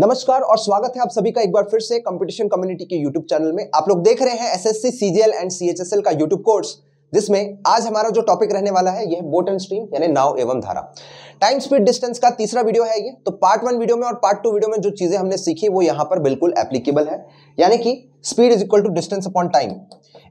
नमस्कार और स्वागत है आप सभी का एक बार फिर से कंपटीशन कम्युनिटी के यूट्यूब चैनल में आप लोग देख रहे हैं एसएससी, सीजीएल एंड सीएचएसएल का यूट्यूब कोर्स जिसमें आज हमारा जो टॉपिक रहने वाला है यह बोट एंड स्ट्रीम यानी नाव एवं धारा टाइम स्पीड डिस्टेंस का तीसरा वीडियो है ये तो पार्ट वन वीडियो में और पार्ट टू वीडियो में जो चीजें हमने सीखी वो यहाँ पर बिल्कुल एप्लीकेबल है यानी कि speed is equal to distance upon time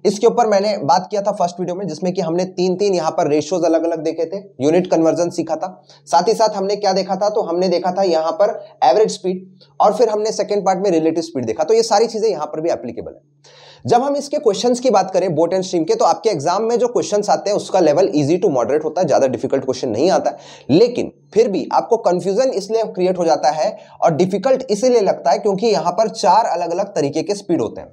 इसके ऊपर मैंने बात किया था फर्स्ट वीडियो में जिसमें कि हमने तीन तीन यहाँ पर रेशियोज अलग अलग देखे थे यूनिट कन्वर्जन सीखा था साथ ही साथ हमने क्या देखा था तो हमने देखा था यहाँ पर एवरेज स्पीड और फिर हमने सेकेंड पार्ट में रिलेटिव स्पीड देखा तो ये सारी चीजें यहाँ पर भी एप्लीकेबल है जब हम इसके क्वेश्चंस की बात करें बोट एंड स्ट्रीम के तो आपके एग्जाम में जो क्वेश्चंस आते हैं उसका लेवल इजी टू मॉडरेट होता है ज़्यादा डिफिकल्ट क्वेश्चन नहीं आता है लेकिन फिर भी आपको कंफ्यूजन इसलिए क्रिएट हो जाता है और डिफिकल्ट इसीलिए लगता है क्योंकि यहां पर चार अलग अलग तरीके के स्पीड होते हैं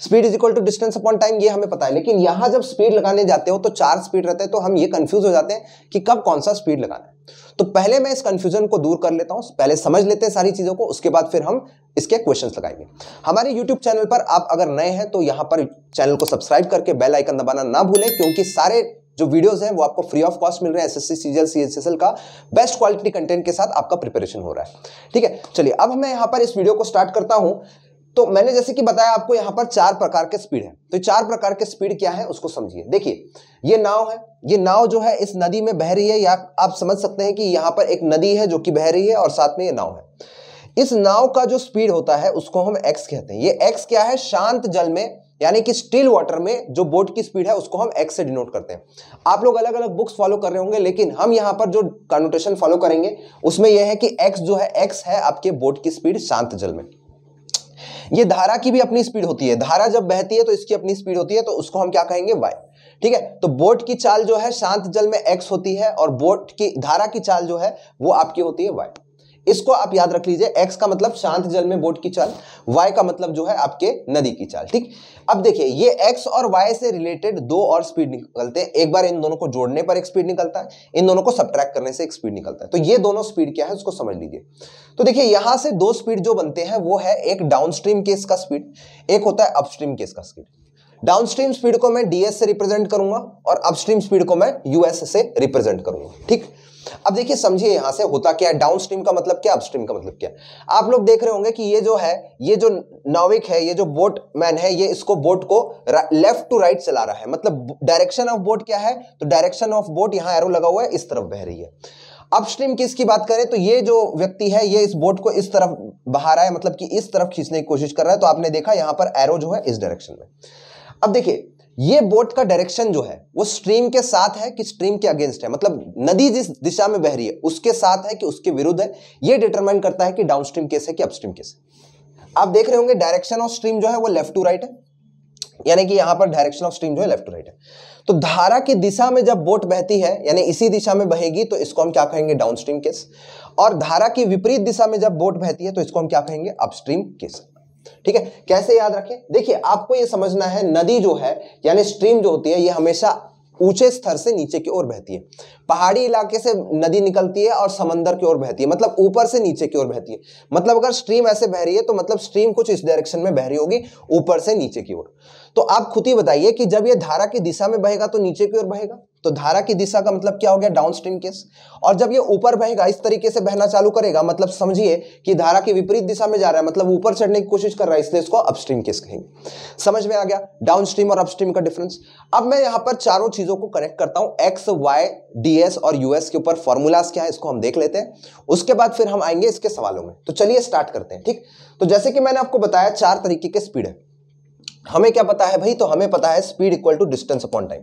speed is equal to distance upon time ये हमें पता है लेकिन यहां जब स्पीड लगाने जाते हो तो चार स्पीड रहते हैं तो हम ये कंफ्यूज हो जाते हैं कि कब कौन सा स्पीड लगाना है तो पहले मैं इस कंफ्यूजन को दूर कर लेता हूं पहले समझ लेते हैं सारी चीज़ों को उसके बाद फिर हम इसके क्वेश्चंस लगाएंगे हमारे यूट्यूब चैनल पर आप अगर नए हैं तो यहां पर चैनल को सब्सक्राइब करके बेल आइकन दबाना ना भूलें क्योंकि सारे जो वीडियोस हैं वो आपको फ्री ऑफ कॉस्ट मिल रहे हैं एसएससी सीजीएल सीएचएसएल का बेस्ट क्वालिटी कंटेंट के साथ आपका प्रिपरेशन हो रहा है ठीक है चलिए अब मैं यहाँ पर इस वीडियो को स्टार्ट करता हूं तो मैंने जैसे कि बताया आपको यहां पर चार प्रकार के स्पीड है तो चार प्रकार के स्पीड क्या है उसको समझिए देखिए ये नाव है ये नाव जो है इस नदी में बह रही है या आप समझ सकते हैं कि यहां पर एक नदी है जो कि बह रही है और साथ में ये नाव है इस नाव का जो स्पीड होता है उसको हम एक्स कहते हैं ये एक्स क्या है शांत जल में यानी कि स्टील वाटर में जो बोट की स्पीड है उसको हम एक्स से डिनोट करते हैं आप लोग अलग अलग बुक्स फॉलो कर रहे होंगे लेकिन हम यहां पर जो कन्नोटेशन फॉलो करेंगे उसमें यह है कि एक्स जो है एक्स है आपके बोट की स्पीड शांत जल में ये धारा की भी अपनी स्पीड होती है धारा जब बहती है तो इसकी अपनी स्पीड होती है तो उसको हम क्या कहेंगे वाई ठीक है तो बोट की चाल जो है शांत जल में एक्स होती है और बोट की धारा की चाल जो है वो आपकी होती है वाई इसको आप याद रख लीजिए एक्स का मतलब शांत जल में बोट की चाल वाई का मतलब जो है आपके नदी की चाल ठीक अब देखिए ये एक्स और वाई से रिलेटेड दो और स्पीड निकलते हैं एक बार इन दोनों को जोड़ने पर एक स्पीड निकलता है इन दोनों को सब्ट्रैक्ट करने से एक स्पीड निकलता है तो ये दोनों स्पीड क्या है उसको समझ लीजिए तो देखिए यहां से दो स्पीड जो बनते हैं वो है एक स्ट्रीम केस का स्पीड एक होता है अपस्ट्रीम केस का स्पीड डाउनस्ट्रीम स्पीड को मैं डीएस से रिप्रेजेंट करूंगा और अपस्ट्रीम स्पीड को मैं यूएस से रिप्रेजेंट करूंगा ठीक अब देखिए समझिए यहां से होता क्या है डाउन स्ट्रीम का मतलब क्या अपस्ट्रीम का मतलब क्या आप लोग देख रहे होंगे कि ये जो है ये जो नाविक है ये जो बोट मैन है ये इसको बोट को लेफ्ट टू राइट चला रहा है मतलब डायरेक्शन ऑफ बोट क्या है तो डायरेक्शन ऑफ बोट यहां एरो लगा हुआ है इस तरफ बह रही है अपस्ट्रीम की इसकी बात करें तो ये जो व्यक्ति है ये इस बोट को इस तरफ बहा रहा है मतलब कि इस तरफ खींचने की कोशिश कर रहा है तो आपने देखा यहां पर एरो जो है इस डायरेक्शन में अब देखिए ये बोट का डायरेक्शन जो है वो स्ट्रीम के साथ है कि स्ट्रीम के अगेंस्ट है मतलब नदी जिस दिशा में बह रही है उसके साथ है कि उसके विरुद्ध है ये डिटरमाइन करता है कि डाउन स्ट्रीम केस है कि अपस्ट्रीम केस है आप देख रहे होंगे डायरेक्शन ऑफ स्ट्रीम जो है वो लेफ्ट टू राइट है यानी कि यहां पर डायरेक्शन ऑफ स्ट्रीम जो है लेफ्ट टू राइट है तो धारा की दिशा में जब बोट बहती है यानी इसी दिशा में बहेगी तो इसको हम क्या कहेंगे डाउन स्ट्रीम केस और धारा की विपरीत दिशा में जब बोट बहती है तो इसको हम क्या कहेंगे अपस्ट्रीम केस ठीक है कैसे याद रखें देखिए आपको यह समझना है नदी जो है यानी स्ट्रीम जो होती है यह हमेशा ऊंचे स्तर से नीचे की ओर बहती है पहाड़ी इलाके से नदी निकलती है और समंदर की ओर बहती है मतलब ऊपर से नीचे की ओर बहती है मतलब अगर स्ट्रीम ऐसे बह रही है तो मतलब स्ट्रीम कुछ इस डायरेक्शन में बह रही होगी ऊपर से नीचे की ओर तो आप खुद ही बताइए कि जब यह धारा की दिशा में बहेगा तो नीचे की ओर बहेगा तो धारा की दिशा का मतलब क्या हो गया डाउन स्ट्रीम केस और जब ये ऊपर बहेगा इस तरीके से बहना चालू करेगा मतलब समझिए कि धारा के विपरीत दिशा में जा रहा है मतलब ऊपर चढ़ने की कोशिश कर रहा है इसलिए इसको अपस्ट्रीम केस कहेंगे समझ में आ गया डाउन स्ट्रीम और अपस्ट्रीम का डिफरेंस अब मैं यहां पर चारों चीजों को कनेक्ट करता हूं एक्स वाई डी और यूएस के ऊपर फॉर्मूलाज क्या है इसको हम देख लेते हैं उसके बाद फिर हम आएंगे इसके सवालों में तो चलिए स्टार्ट करते हैं ठीक तो जैसे कि मैंने आपको बताया चार तरीके के स्पीड है हमें क्या पता है भाई तो हमें पता है speed equal to distance upon time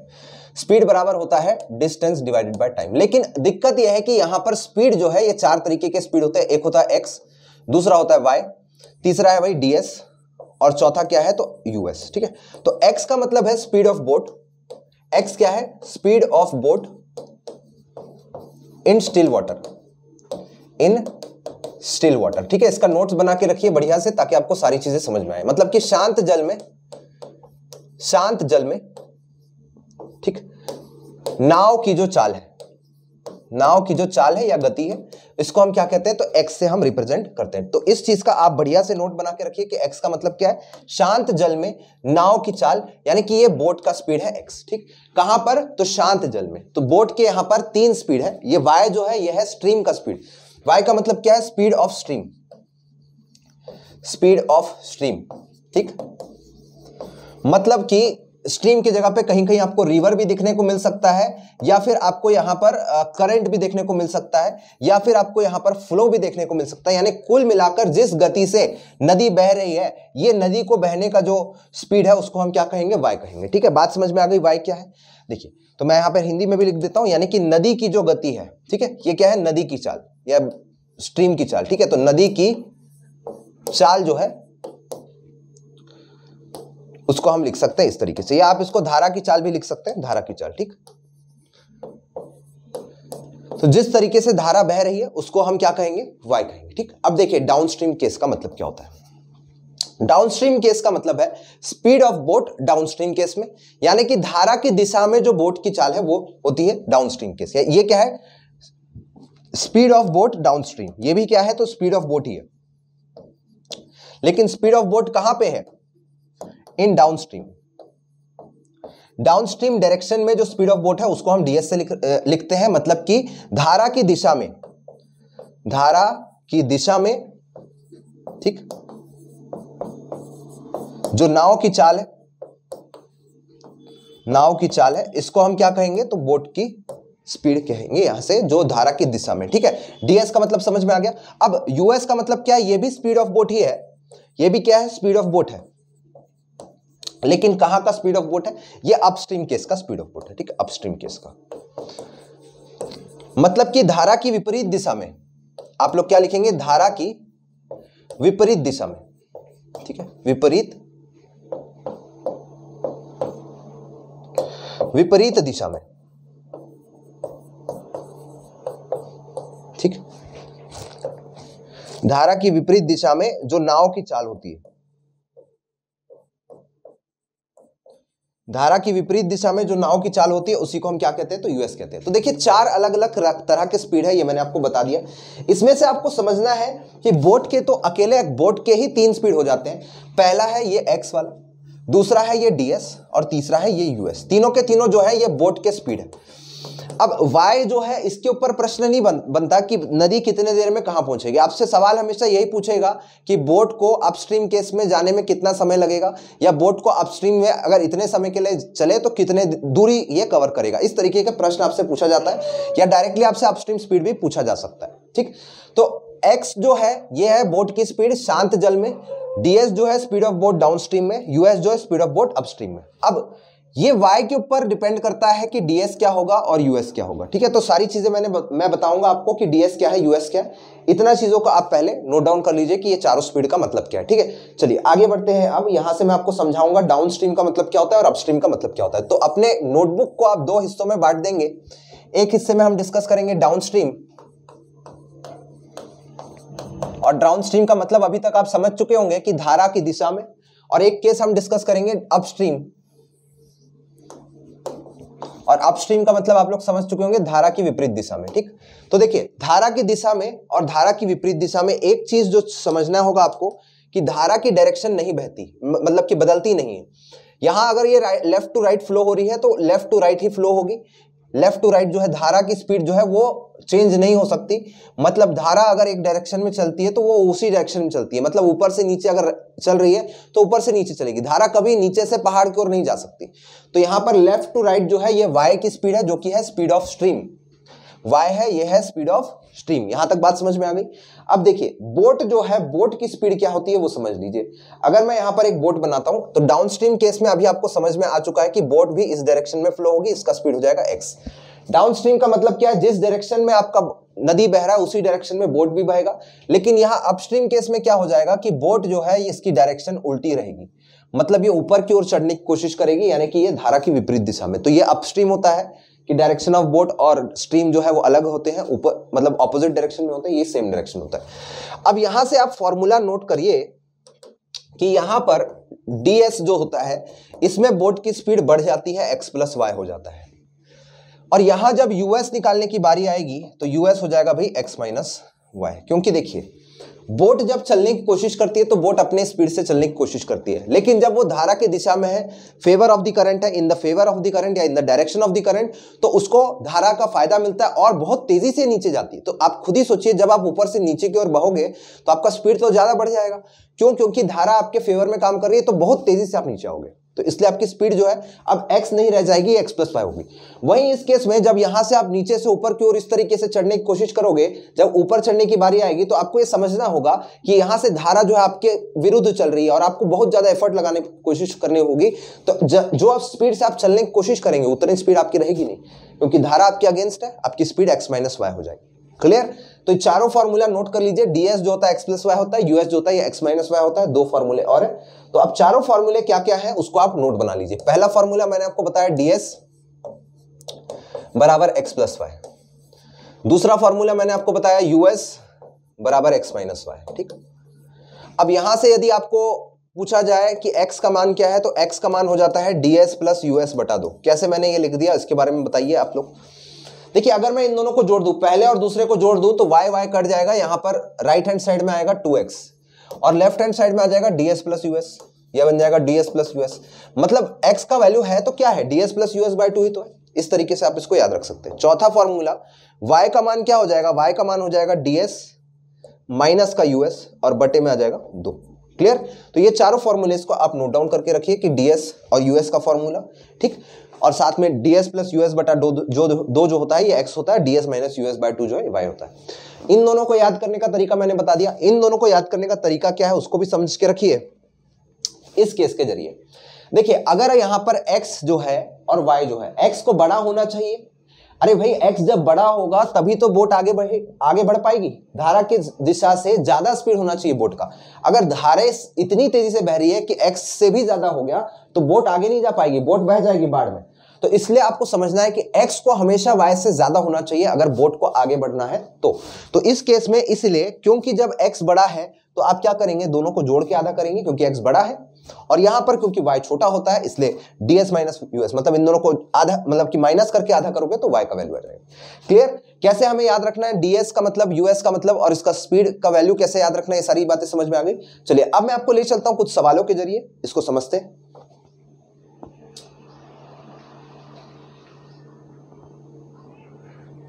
speed बराबर होता है डिस्टेंस डिवाइडेड बाय टाइम लेकिन दिक्कत यह है कि यहां पर स्पीड जो है ये चार तरीके के स्पीड होते हैं एक होता है एक्स दूसरा होता है वाई तीसरा है भाई डीएस और चौथा क्या है तो यूएस ठीक है तो एक्स का मतलब है स्पीड ऑफ बोट एक्स क्या है speed of boat in still water in still water ठीक है इसका नोट्स बना के रखिए बढ़िया से ताकि आपको सारी चीजें समझ में आए मतलब कि शांत जल में शांत जल में ठीक नाव की जो चाल है नाव की जो चाल है या गति है इसको हम क्या कहते हैं तो एक्स से हम रिप्रेजेंट करते हैं तो इस चीज का आप बढ़िया से नोट बना के रखिए कि एक्स का मतलब क्या है शांत जल में नाव की चाल यानी कि ये बोट का स्पीड है एक्स ठीक कहां पर तो शांत जल में तो बोट के यहां पर तीन स्पीड है ये वाई जो है यह है स्ट्रीम का स्पीड वाई का मतलब क्या है speed of stream speed of stream ठीक मतलब कि स्ट्रीम की जगह पे कहीं कहीं आपको रिवर भी देखने को मिल सकता है या फिर आपको यहाँ पर करंट भी देखने को मिल सकता है या फिर आपको यहाँ पर फ्लो भी देखने को मिल सकता है यानी कुल मिलाकर जिस गति से नदी बह रही है ये नदी को बहने का जो स्पीड है उसको हम क्या कहेंगे वाई कहेंगे ठीक है बात समझ में आ गई वाई क्या है देखिए तो मैं यहाँ पर हिंदी में भी लिख देता हूँ यानी कि नदी की जो गति है ठीक है ये क्या है नदी की चाल या स्ट्रीम की चाल ठीक है तो नदी की चाल जो है उसको हम लिख सकते हैं इस तरीके से या आप इसको धारा की चाल भी लिख सकते हैं धारा की चाल ठीक तो जिस तरीके से धारा बह रही है उसको हम क्या कहेंगे वाई कहेंगे ठीक अब देखिए डाउनस्ट्रीम केस का मतलब क्या होता है डाउनस्ट्रीम केस का मतलब है speed of boat downstream case में यानी कि धारा की दिशा में जो बोट की चाल है वो होती है डाउनस्ट्रीम केस ये क्या है स्पीड ऑफ बोट डाउनस्ट्रीम ये भी क्या है तो स्पीड ऑफ बोट ही है लेकिन स्पीड ऑफ बोट कहां पे है इन डाउनस्ट्रीम डाउनस्ट्रीम डायरेक्शन में जो स्पीड ऑफ बोट है उसको हम डीएस से लिख, लिखते हैं मतलब कि धारा की दिशा में धारा की दिशा में ठीक जो नाव की चाल है नाव की चाल है इसको हम क्या कहेंगे तो बोट की स्पीड कहेंगे यहां से जो धारा की दिशा में ठीक है डीएस का मतलब समझ में आ गया अब यूएस का मतलब क्या है यह भी स्पीड ऑफ बोट ही है यह भी क्या है स्पीड ऑफ बोट है लेकिन कहां का स्पीड ऑफ बोट है ये अपस्ट्रीम केस का स्पीड ऑफ बोट है ठीक है अपस्ट्रीम केस का मतलब कि धारा की विपरीत दिशा में आप लोग क्या लिखेंगे धारा की विपरीत दिशा में ठीक है विपरीत विपरीत दिशा में ठीक धारा की विपरीत दिशा में जो नाव की चाल होती है धारा की विपरीत दिशा में जो नाव की चाल होती है उसी को हम क्या कहते हैं तो यूएस कहते हैं तो देखिए चार अलग अलग तरह के स्पीड है ये मैंने आपको बता दिया इसमें से आपको समझना है कि बोट के तो अकेले एक बोट के ही तीन स्पीड हो जाते हैं पहला है ये एक्स वाला दूसरा है ये डीएस और तीसरा है ये यूएस तीनों के तीनों जो है ये बोट के स्पीड है अब वाई जो है इसके ऊपर प्रश्न नहीं बन, बनता कि नदी कितने देर में कहां पहुंचेगी आपसे सवाल हमेशा यही पूछेगा कि बोट को अपस्ट्रीम केस में जाने में कितना समय लगेगा या बोट को अपस्ट्रीम में अगर इतने समय के लिए चले तो कितने दूरी ये कवर करेगा इस तरीके का प्रश्न आपसे पूछा जाता है या डायरेक्टली आपसे अपस्ट्रीम स्पीड भी पूछा जा सकता है ठीक तो एक्स जो है यह है बोट की स्पीड शांत जल में डीएस जो है स्पीड ऑफ बोट डाउन में यूएस जो है स्पीड ऑफ बोट अपस्ट्रीम में अब ये वाई के ऊपर डिपेंड करता है कि डीएस क्या होगा और यूएस क्या होगा ठीक है तो सारी चीज़ें मैंने मैं बताऊंगा आपको कि डीएस क्या है यूएस क्या है इतना चीज़ों का आप पहले नोट डाउन कर लीजिए कि ये चारों स्पीड का मतलब क्या है ठीक है चलिए आगे बढ़ते हैं अब यहां से मैं आपको समझाऊंगा डाउन स्ट्रीम का मतलब क्या होता है और अपस्ट्रीम का मतलब क्या होता है तो अपने नोटबुक को आप दो हिस्सों में बांट देंगे एक हिस्से में हम डिस्कस करेंगे डाउन स्ट्रीम और डाउन स्ट्रीम का मतलब अभी तक आप समझ चुके होंगे कि धारा की दिशा में और एक केस हम डिस्कस करेंगे अपस्ट्रीम और अपस्ट्रीम का मतलब आप लोग समझ चुके होंगे धारा की विपरीत दिशा में ठीक तो देखिए धारा की दिशा में और धारा की विपरीत दिशा में एक चीज जो समझना होगा आपको कि धारा की डायरेक्शन नहीं बहती मतलब कि बदलती नहीं है यहां अगर ये लेफ्ट टू राइट फ्लो हो रही है तो लेफ्ट टू राइट ही फ्लो होगी लेफ्ट टू राइट जो है धारा की स्पीड जो है वो चेंज नहीं हो सकती मतलब धारा अगर एक डायरेक्शन में चलती है तो वो उसी डायरेक्शन में चलती है मतलब ऊपर से नीचे अगर चल रही है तो ऊपर से नीचे चलेगी धारा कभी नीचे से पहाड़ की ओर नहीं जा सकती तो यहाँ पर लेफ्ट टू राइट जो है ये वाई की स्पीड है जो कि है स्पीड ऑफ स्ट्रीम वाई है ये है स्पीड ऑफ स्ट्रीम यहां तक बात समझ में आ गई अब देखिए बोट जो है बोट की स्पीड क्या होती है वो समझ लीजिए अगर मैं यहां पर एक बोट बनाता हूं तो डाउन स्ट्रीम केस में अभी आपको समझ में आ चुका है कि बोट भी इस डायरेक्शन में फ्लो होगी इसका स्पीड हो जाएगा एक्स डाउन स्ट्रीम का मतलब क्या है जिस डायरेक्शन में आपका नदी बह रहा है उसी डायरेक्शन में बोट भी बहेगा लेकिन यहाँ अपस्ट्रीम केस में क्या हो जाएगा कि बोट जो है इसकी डायरेक्शन उल्टी रहेगी मतलब ये ऊपर की ओर चढ़ने की कोशिश करेगी यानी कि ये धारा की विपरीत दिशा में तो ये अपस्ट्रीम होता है कि डायरेक्शन ऑफ बोट और स्ट्रीम जो है वो अलग होते हैं ऊपर मतलब ऑपोजिट डायरेक्शन में होते हैं ये सेम डायरेक्शन होता है अब यहां से आप फॉर्मूला नोट करिए कि यहां पर डीएस जो होता है इसमें बोट की स्पीड बढ़ जाती है एक्स प्लस वाई हो जाता है और यहां जब यूएस निकालने की बारी आएगी तो यूएस हो जाएगा भाई एक्स माइनस वाई क्योंकि देखिए बोट जब चलने की कोशिश करती है तो बोट अपने स्पीड से चलने की कोशिश करती है लेकिन जब वो धारा की दिशा में है फेवर ऑफ द करंट है in the favour of the current या in the direction of the current तो उसको धारा का फायदा मिलता है और बहुत तेजी से नीचे जाती है तो आप खुद ही सोचिए जब आप ऊपर से नीचे की ओर बहोगे तो आपका स्पीड तो ज़्यादा बढ़ जाएगा क्यों क्योंकि धारा आपके फेवर में काम कर रही है तो बहुत तेजी से आप नीचे आओगे तो इसलिए आपकी स्पीड जो है अब एक्स नहीं रह जाएगी एक्स प्लस फाइव होगी वहीं इस केस में जब यहां से आप नीचे से ऊपर की ओर इस तरीके से चढ़ने की कोशिश करोगे जब ऊपर चढ़ने की बारी आएगी तो आपको यह समझना होगा कि यहां से धारा जो है आपके विरुद्ध चल रही है और आपको बहुत ज्यादा एफर्ट लगाने की कोशिश करनी होगी तो जो आप स्पीड से आप चलने की कोशिश करेंगे उतनी स्पीड आपकी रहेगी नहीं क्योंकि धारा आपके अगेंस्ट है आपकी स्पीड एक्स माइनस हो जाएगी क्लियर तो चारों फॉर्मूला नोट कर लीजिए डीएस जो होता है एक्स प्लस वाई होता है यूएस जो होता है एक्स माइनस वाई होता है दो फॉर्मूले और है तो अब चारों फॉर्मूले क्या क्या है उसको आप नोट बना लीजिए पहला फॉर्मूला मैंने आपको बताया डीएस बराबर एक्स प्लस वाई दूसरा फॉर्मूला मैंने आपको बताया यूएस बराबर एक्स माइनस वाई ठीक अब यहां से यदि आपको पूछा जाए कि x का मान क्या है तो x का मान हो जाता है डी एस प्लस यूएस बटा दो कैसे मैंने ये लिख दिया इसके बारे में बताइए आप लोग देखिए अगर मैं इन दोनों को जोड़ दूं पहले और दूसरे को जोड़ दूं तो वाई वाई कट जाएगा यहां पर राइट हैंड साइड में आएगा टू एक्स और लेफ्ट हैंड साइड में आ जाएगा डीएस प्लस यूएस यह बन जाएगा डीएस प्लस यूएस मतलब एक्स का वैल्यू है तो क्या है DS plus US by two ही तो है इस तरीके से आप इसको याद रख सकते हैं चौथा फॉर्मूला वाई का मान क्या हो जाएगा वाई का मान हो जाएगा डीएस माइनस का यूएस और बटे में आ जाएगा दो क्लियर तो ये चारों फॉर्मूले इसको आप नोट डाउन करके रखिए कि डीएस और यूएस का फॉर्मूला ठीक और साथ में डीएस प्लस यूएस बटा दो जो दो जो होता है ये एक्स होता है DS minus US by two जो है वाई होता है इन दोनों को याद करने का तरीका मैंने बता दिया इन दोनों को याद करने का तरीका क्या है उसको भी समझ के रखिए इस केस के जरिए देखिए अगर यहां पर एक्स जो है और वाई जो है एक्स को बड़ा होना चाहिए अरे भाई एक्स जब बड़ा होगा तभी तो बोट आगे बढ़े आगे बढ़ पाएगी धारा की दिशा से ज्यादा स्पीड होना चाहिए बोट का अगर धारे इतनी तेजी से बह रही है कि एक्स से भी ज्यादा हो गया तो बोट आगे नहीं जा पाएगी बोट बह जाएगी बाढ़ में तो इसलिए आपको समझना है कि एक्स को हमेशा वाई से ज्यादा होना चाहिए अगर बोट को आगे बढ़ना है तो तो इस केस में इसलिए क्योंकि जब एक्स बड़ा है तो आप क्या करेंगे दोनों को जोड़ के आधा करेंगे क्योंकि एक्स बड़ा है और यहां पर क्योंकि y छोटा होता है इसलिए ds माइनस यूएस मतलब इन दोनों को आधा मतलब कि माइनस करके आधा करोगे तो y का वैल्यू आ जाएगा क्लियर कैसे हमें याद रखना है ds का मतलब यूएस का मतलब और इसका स्पीड का वैल्यू कैसे याद रखना है सारी बातें समझ में आ गई चलिए अब मैं आपको ले चलता हूं कुछ सवालों के जरिए इसको समझते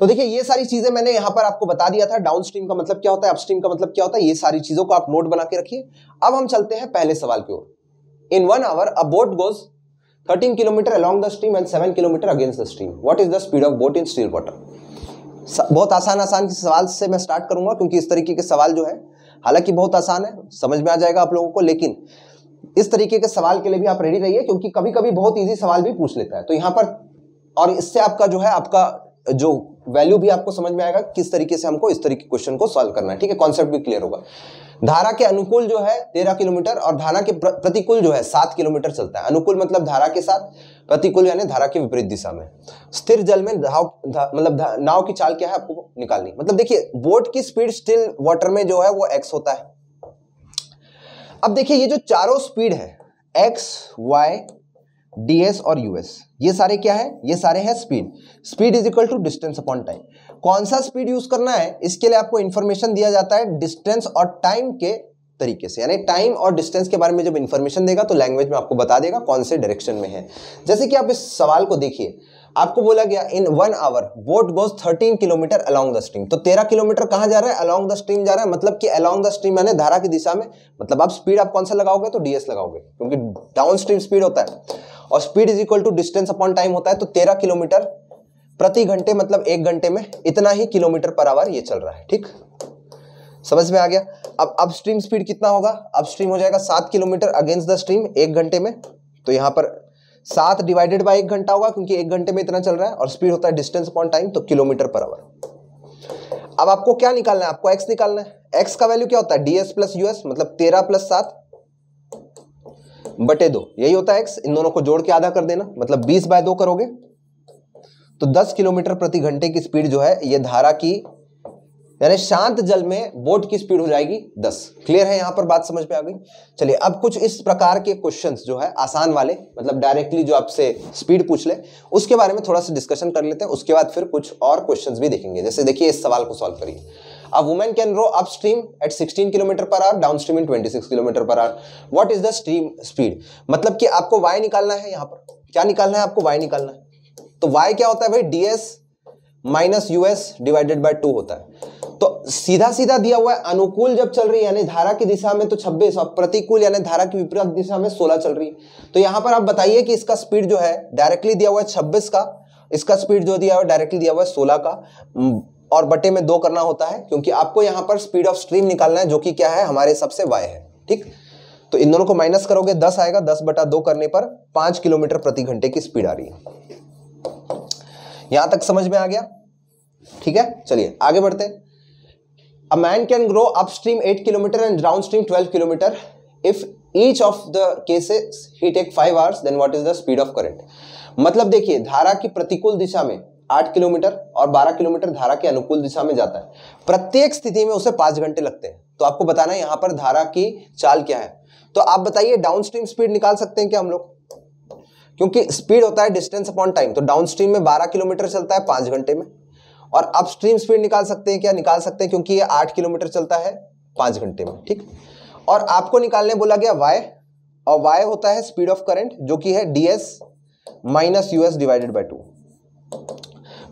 तो देखिए ये सारी चीजें मैंने यहाँ पर आपको बता दिया था डाउन स्ट्रीम का मतलब क्या होता है अपस्ट्रीम का मतलब क्या होता है ये सारी चीजों को आप नोट बना के रखिए अब हम चलते हैं पहले सवाल की ओर in one hour a boat goes 13 kilometre along the stream and 7 kilometre against the stream what is the speed of boat in still water बहुत आसान आसान सवाल से मैं स्टार्ट करूंगा क्योंकि इस तरीके के सवाल जो है हालांकि बहुत आसान है समझ में आ जाएगा आप लोगों को लेकिन इस तरीके के सवाल के लिए भी आप रेडी रहिए क्योंकि कभी कभी बहुत ईजी सवाल भी पूछ लेता है तो यहाँ पर और इससे आपका जो है आपका जो वैल्यू भी आपको समझ में आएगा किस तरीके से हमको इस तरीके क्वेश्चन को सॉल्व करना है ठीक है कॉन्सेप्ट भी क्लियर होगा धारा के अनुकूल जो है तेरह किलोमीटर और धारा के प्रतिकूल जो है सात किलोमीटर चलता है अनुकूल मतलब धारा के साथ प्रतिकूल यानी धारा के विपरीत दिशा में स्थिर जल में धाव धा, मतलब धा, नाव की चाल क्या है आपको निकालनी मतलब देखिए बोट की स्पीड स्टिल वाटर में जो है वो एक्स होता है अब देखिए ये जो चारों स्पीड है एक्स वाई डीएस और यूएस ये सारे क्या है ये सारे हैं speed speed is equal to distance upon time कौन सा स्पीड यूज करना है इसके लिए आपको इन्फॉर्मेशन दिया जाता है डिस्टेंस और टाइम के तरीके से यानी टाइम और डिस्टेंस के बारे में जब इन्फॉर्मेशन देगा तो लैंग्वेज में आपको बता देगा कौन से डायरेक्शन में है जैसे कि आप इस सवाल को देखिए आपको बोला गया in one hour boat goes thirteen kilometre along the stream तो तेरह किलोमीटर कहाँ जा रहा है अलॉन्ग द स्ट्रीम जा रहा है मतलब कि अलॉन्ग द स्ट्रीम यानी धारा की दिशा में मतलब आप स्पीड आप कौन सा लगाओगे तो डीएस लगाओगे क्योंकि डाउन स्ट्रीम स्पीड होता है और speed is equal to distance upon time होता है तो तेरह किलोमीटर प्रति घंटे मतलब एक घंटे में इतना ही किलोमीटर पर आवर ये चल रहा है ठीक समझ में आ गया अब अपस्ट्रीम स्पीड कितना होगा अपस्ट्रीम हो जाएगा सात किलोमीटर अगेंस्ट द स्ट्रीम एक घंटे में तो यहाँ पर सात डिवाइडेड बाय एक घंटा होगा क्योंकि एक घंटे में इतना चल रहा है और स्पीड होता है डिस्टेंस अपॉन टाइम तो किलोमीटर पर आवर अब आपको क्या निकालना है आपको एक्स निकालना है एक्स का वैल्यू क्या होता है D S plus U S मतलब तेरह प्लस सात बटे दो यही होता है एक्स इन दोनों को जोड़ के आधा कर देना मतलब बीस बाय दो करोगे तो दस किलोमीटर प्रति घंटे की स्पीड जो है ये धारा की यानी शांत जल में बोट की स्पीड हो जाएगी दस क्लियर है यहां पर बात समझ में आ गई चलिए अब कुछ इस प्रकार के क्वेश्चंस जो है आसान वाले मतलब डायरेक्टली जो आपसे स्पीड पूछ ले उसके बारे में थोड़ा सा डिस्कशन कर लेते हैं उसके बाद फिर कुछ और क्वेश्चंस भी देखेंगे जैसे देखिए इस सवाल को सॉल्व करिए A woman can row upstream at 16 km per hour, downstream in 26 kilometre per hour What is the stream speed मतलब कि आपको वाई निकालना है यहाँ पर क्या निकालना है आपको वाई निकालना है तो वाई क्या होता है भाई D S minus U S divided by two होता है तो सीधा सीधा दिया हुआ है अनुकूल जब चल रही है यानी धारा की दिशा में तो 26 और प्रतिकूल यानी धारा की विपरीत दिशा में 16 चल रही है तो यहां पर आप बताइए कि इसका स्पीड जो है डायरेक्टली दिया हुआ है 26 का इसका स्पीड जो दिया हुआ है डायरेक्टली दिया हुआ है 16 का और बटे में दो करना होता है क्योंकि आपको यहां पर स्पीड ऑफ स्ट्रीम निकालना है जो कि क्या है हमारे सबसे से वाई है ठीक तो इन दोनों को माइनस करोगे दस आएगा दस बटा दो करने पर पांच किलोमीटर प्रति घंटे की स्पीड आ रही है यहां तक समझ में आ गया ठीक है चलिए आगे बढ़ते a man can grow upstream eight kilometre and downstream twelve kilometre if each of the cases he take five hours then what is the speed of current मतलब देखिए धारा की प्रतिकूल दिशा में आठ किलोमीटर और बारह किलोमीटर धारा के अनुकूल दिशा में जाता है प्रत्येक स्थिति में उसे पांच घंटे लगते हैं तो आपको बताना है पर धारा की चाल क्या है तो आप बताइए डाउन स्ट्रीम स्पीड निकाल सकते हैं क्या हम लोग क्योंकि स्पीड होता है डिस्टेंस अपॉन टाइम तो डाउन स्ट्रीम में बारह किलोमीटर चलता है पांच घंटे में और अप स्ट्रीम स्पीड निकाल सकते हैं क्या निकाल सकते हैं क्योंकि ये आठ किलोमीटर चलता है पांच घंटे में ठीक और आपको निकालने बोला गया वाई और वाई होता है स्पीड ऑफ करंट जो कि है D S minus US divided by two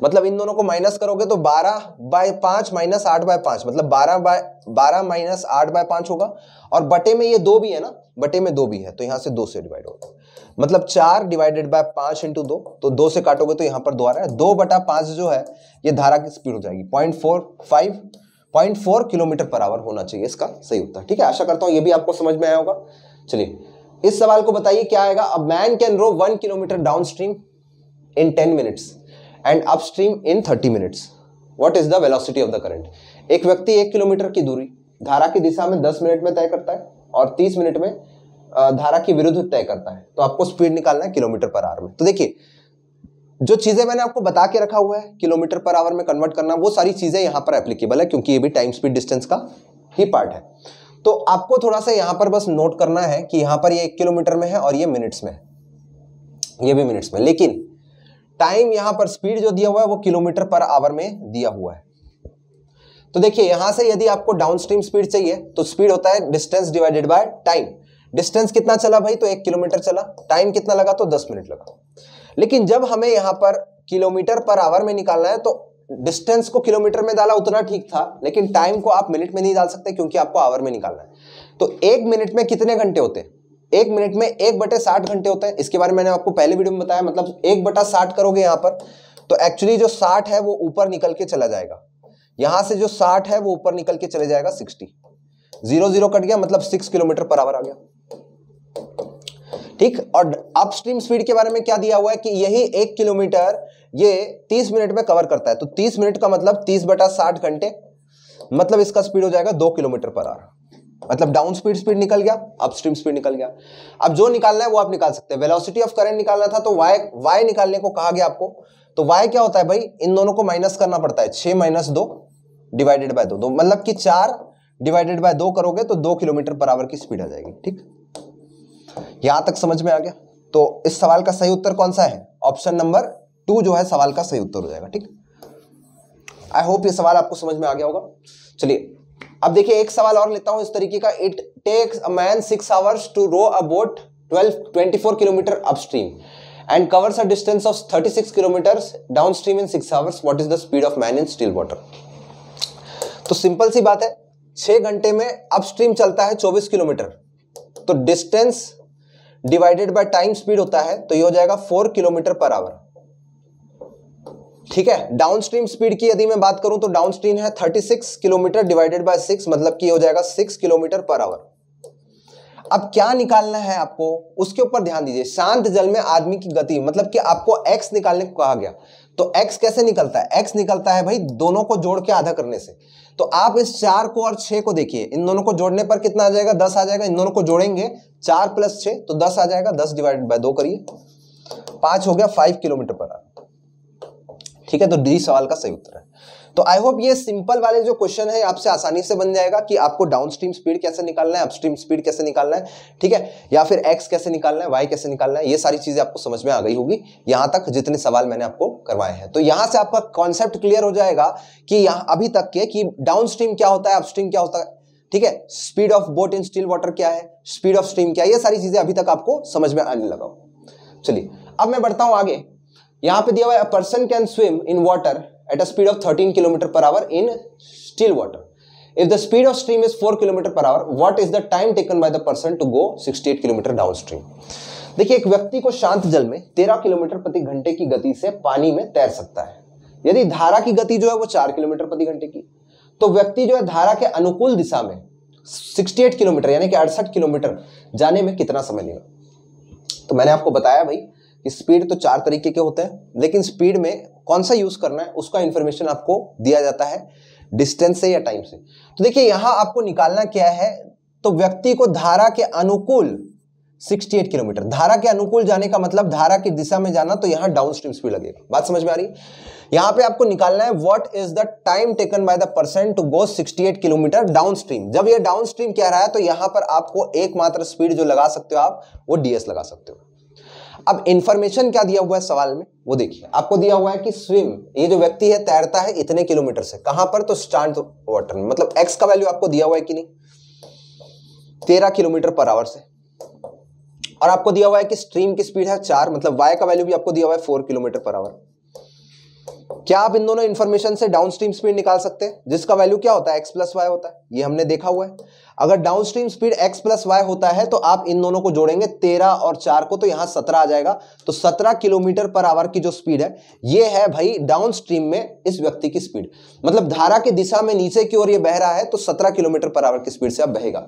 मतलब इन दोनों को माइनस करोगे तो 12 बाय पांच माइनस आठ बाय पांच मतलब 12 बाय 12 माइनस आठ बाय पांच होगा और बटे में ये दो भी है ना बटे में दो भी है तो यहां से दो से डिवाइड होगा मतलब चार डिवाइडेड बाय पांच इंटू दो तो दो से काटोगे तो यहां पर दो आ रहा है दो बटा पांच जो है ये धारा की स्पीड हो जाएगी point four five point four kilometre per hour होना चाहिए इसका सही उत्तर ठीक है आशा करता हूँ ये भी आपको समझ में आया होगा चलिए इस सवाल को बताइए क्या आएगा a man can row one kilometre downstream in ten minutes and upstream in thirty minutes what is the velocity of the current एक व्यक्ति एक किलोमीटर की दूरी धारा की दिशा में दस मिनट में तय करता है और तीस मिनट में धारा की विरुद्ध तय करता है तो आपको स्पीड निकालना है किलोमीटर पर आवर में तो देखिए जो चीज़ें मैंने आपको बता के रखा हुआ है किलोमीटर पर आवर में कन्वर्ट करना वो सारी चीज़ें यहां पर एप्लीकेबल है क्योंकि ये भी टाइम स्पीड डिस्टेंस का ही पार्ट है तो आपको थोड़ा सा यहां पर बस नोट करना है कि यहां पर ये एक किलोमीटर में है और ये मिनट्स में है ये भी मिनट्स में लेकिन टाइम यहां पर स्पीड जो दिया हुआ है वो किलोमीटर पर आवर में दिया हुआ है तो देखिए यहां से यदि आपको डाउन स्ट्रीम स्पीड चाहिए तो स्पीड होता है distance divided by time distance कितना चला भाई तो एक किलोमीटर चला टाइम कितना लगा तो दस मिनट लगा लेकिन जब हमें यहां पर किलोमीटर पर आवर में निकालना है तो डिस्टेंस को किलोमीटर में डाला उतना ठीक था लेकिन टाइम को आप मिनट में नहीं डाल सकते क्योंकि आपको आवर में निकालना है तो एक मिनट में कितने घंटे होते हैं एक मिनट में एक बटे साठ घंटे होते हैं इसके बारे में मैंने आपको पहले वीडियो में बताया मतलब एक बटा साठ करोगे यहां पर तो एक्चुअली जो साठ है वो ऊपर निकल के चला जाएगा यहां से जो साठ है वो ऊपर निकल के चले जाएगा सिक्सटी जीरो जीरो कट गया मतलब सिक्स किलोमीटर पर आवर आ गया ठीक और अपस्ट्रीम स्पीड के बारे में क्या दिया हुआ है कि यही एक किलोमीटर ये तीस मिनट में कवर करता है तो तीस मिनट का मतलब तीस बटा साठ घंटे मतलब इसका स्पीड हो जाएगा दो किलोमीटर पर आवर मतलब डाउन स्पीड स्पीड निकल गया अपस्ट्रीम स्पीड निकल गया अब जो निकालना है वो आप निकाल सकते हैं वेलोसिटी ऑफ करंट निकालना था तो वाई वाई निकालने को कहा गया आपको तो वाई क्या होता है भाई इन दोनों को माइनस करना पड़ता है छह माइनस दो डिवाइडेड बाय दो, दो मतलब कि चार डिवाइडेड बाय दो करोगे तो दो किलोमीटर पर आवर की स्पीड आ जाएगी ठीक यहां तक समझ में आ गया तो इस सवाल का सही उत्तर कौन सा है ऑप्शन नंबर टू जो है सवाल का सही उत्तर हो जाएगा ठीक आई होप ये सवाल आपको समझ में आ गया होगा चलिए अब देखिए एक सवाल और लेता हूं इस तरीके का it takes a man six hours to row a boat twelve twenty four kilometre upstream a distance of thirty six kilometre downstream in six hours what is the speed of man in still water तो simple सी बात है छह घंटे में upstream चलता है चौबीस किलोमीटर तो distance divided by time speed होता है तो ये हो जाएगा फोर किलोमीटर पर आवर ठीक है डाउन स्ट्रीम स्पीड की यदि मैं बात करूं तो डाउन स्ट्रीम है 36 किलोमीटर डिवाइडेड बाय 6 मतलब कि हो जाएगा 6 किलोमीटर पर आवर अब क्या निकालना है आपको उसके ऊपर ध्यान दीजिए शांत जल में आदमी की गति मतलब कि आपको x निकालने को कहा गया तो x कैसे निकलता है x निकलता है भाई दोनों को जोड़ के आधा करने से तो आप इस चार को और छः को देखिए इन दोनों को जोड़ने पर कितना आ जाएगा दस आ जाएगा इन दोनों को जोड़ेंगे चार प्लस छः तो दस आ जाएगा दस डिवाइडेड बाय दो करिए पांच हो गया फाइव किलोमीटर पर आवर ठीक है तो डी सवाल का सही उत्तर है तो आई होप ये सिंपल वाले जो क्वेश्चन है आपसे आसानी से बन जाएगा कि आपको डाउन स्ट्रीम स्पीड कैसे निकालना है अपस्ट्रीम स्पीड कैसे निकालना है ठीक है या फिर एक्स कैसे निकालना है वाई कैसे निकालना है ये सारी चीजें आपको समझ में आ गई होगी यहां तक जितने सवाल मैंने आपको करवाए हैं तो यहां से आपका कॉन्सेप्ट क्लियर हो जाएगा कि यहां अभी तक के कि डाउन स्ट्रीम क्या होता है अपस्ट्रीम क्या होता है ठीक है speed of boat in still water क्या है स्पीड ऑफ स्ट्रीम क्या है ये सारी चीजें अभी तक आपको समझ में आने लगा चलिए अब मैं बढ़ता हूं आगे यहां पे दिया हुआ है person can swim in water at a speed of 13 kilometre per hour in still water if the speed of stream is 4 kilometre per hour what is the time taken by the person to go 68 kilometre downstream देखिए एक व्यक्ति को शांत जल में 13 kilometre प्रति घंटे की गति से पानी में तैर सकता है यदि धारा की गति जो है वो चार किलोमीटर प्रति घंटे की तो व्यक्ति जो है धारा के अनुकूल दिशा में 68 किलोमीटर यानी कि अड़सठ किलोमीटर जाने में कितना समय लेगा तो मैंने आपको बताया भाई कि स्पीड तो चार तरीके के होते हैं लेकिन स्पीड में कौन सा यूज करना है उसका इंफॉर्मेशन आपको दिया जाता है डिस्टेंस से या टाइम से तो देखिए यहां आपको निकालना क्या है तो व्यक्ति को धारा के अनुकूल 68 किलोमीटर धारा के अनुकूल जाने का मतलब धारा की दिशा में जाना तो यहां डाउन स्ट्रीम स्पीड लगेगा बात समझ में आ रही यहां पे आपको निकालना है what is the time taken by the person to go 68 kilometre downstream जब ये डाउन स्ट्रीम कह रहा है तो यहां पर आपको एकमात्र स्पीड जो लगा सकते हो आप वो डीएस लगा सकते हो अब इंफॉर्मेशन क्या दिया हुआ है सवाल में वो देखिए आपको दिया हुआ है कि स्विम ये जो व्यक्ति है तैरता है इतने किलोमीटर से कहां पर तो स्टार्ट वाटर में मतलब एक्स का वैल्यू आपको दिया हुआ है कि नहीं तेरह किलोमीटर पर आवर से और आपको दिया हुआ है कि स्ट्रीम की स्पीड है चार मतलब वाई का वैल्यू भी आपको दिया हुआ है फोर किलोमीटर पर आवर क्या आप इन दोनों इन्फॉर्मेशन से डाउनस्ट्रीम स्पीड निकाल सकते हैं जिसका वैल्यू क्या होता है एक्स प्लस वाई होता है ये हमने देखा हुआ है अगर downstream speed x plus y होता है तो आप इन दोनों को जोड़ेंगे तेरह और चार को तो यहां सत्रह आ जाएगा तो सत्रह किलोमीटर पर आवर की जो स्पीड है ये है भाई डाउन स्ट्रीम में इस व्यक्ति की स्पीड मतलब धारा की दिशा में नीचे की ओर ये बह रहा है तो सत्रह किलोमीटर पर आवर की स्पीड से अब बहेगा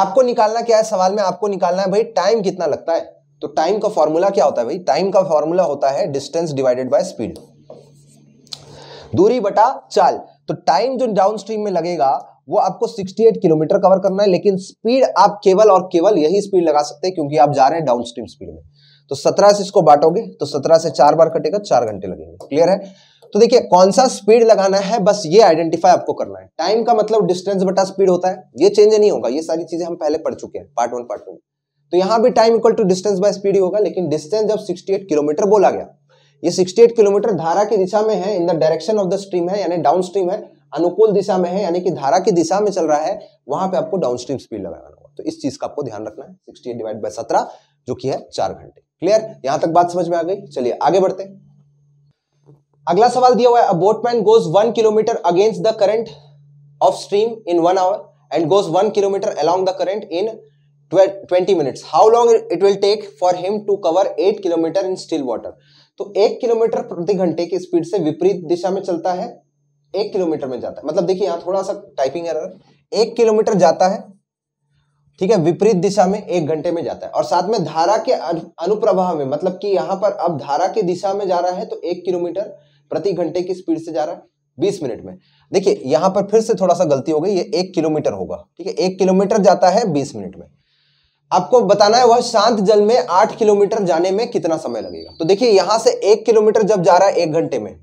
आपको निकालना क्या है सवाल में आपको निकालना है भाई टाइम कितना लगता है तो टाइम का फॉर्मूला क्या होता है भाई टाइम का फॉर्मूला होता है डिस्टेंस डिवाइडेड बाय स्पीड दूरी बटा चाल तो टाइम जो डाउन स्ट्रीम में लगेगा वो आपको 68 किलोमीटर कवर करना है लेकिन स्पीड आप केवल और केवल यही स्पीड लगा सकते हैं क्योंकि आप जा रहे हैं डाउनस्ट्रीम स्पीड में तो 17 से इसको बांटोगे तो 17 से चार बार कटेगा चार घंटे लगेंगे क्लियर है तो देखिए कौन सा स्पीड लगाना है बस ये आइडेंटिफाई आपको करना है टाइम का मतलब डिस्टेंस बटा स्पीड होता है ये चेंज नहीं होगा ये सारी चीजें हम पहले पढ़ चुके हैं पार्ट वन पार्ट टू तो यहां भी time equal to distance by speed ही होगा लेकिन डिस्टेंस जब 68 किलोमीटर बोला गया ये 68 किलोमीटर धारा की दिशा में है in the direction of the stream है यानी डाउन स्ट्रीम है अनुकूल दिशा में है यानी कि धारा की दिशा में चल रहा है वहां पे आपको डाउन स्ट्रीम स्पीड लगाना होगा तो इस चीज का आपको ध्यान रखना है सिक्सटी एट डिवाइड बाई सत्रह जो कि है चार घंटे क्लियर यहां तक बात समझ में आ गई चलिए आगे बढ़ते अगला सवाल दिया हुआ है boatman goes one kilometre against the current of stream in one hour and goes one kilometre along the current in 20 minutes how long it will take for him to cover 8 kilometre in still water तो एक kilometre प्रति घंटे की speed से विपरीत दिशा में चलता है एक किलोमीटर में जाता है मतलब देखिए यहां थोड़ा सा टाइपिंग एरर एक किलोमीटर जाता है ठीक है विपरीत दिशा में एक घंटे में जाता है और साथ में धारा के अनुप्रवाह में मतलब कि यहां पर अब धारा की दिशा में जा रहा है तो एक किलोमीटर प्रति घंटे की स्पीड से जा रहा है बीस मिनट में देखिए यहां पर फिर से थोड़ा सा गलती हो गई ये एक किलोमीटर होगा ठीक है एक किलोमीटर जाता है बीस मिनट में आपको बताना है वह शांत जल में आठ किलोमीटर जाने में कितना समय लगेगा तो देखिए यहां से एक किलोमीटर जब जा रहा है एक घंटे में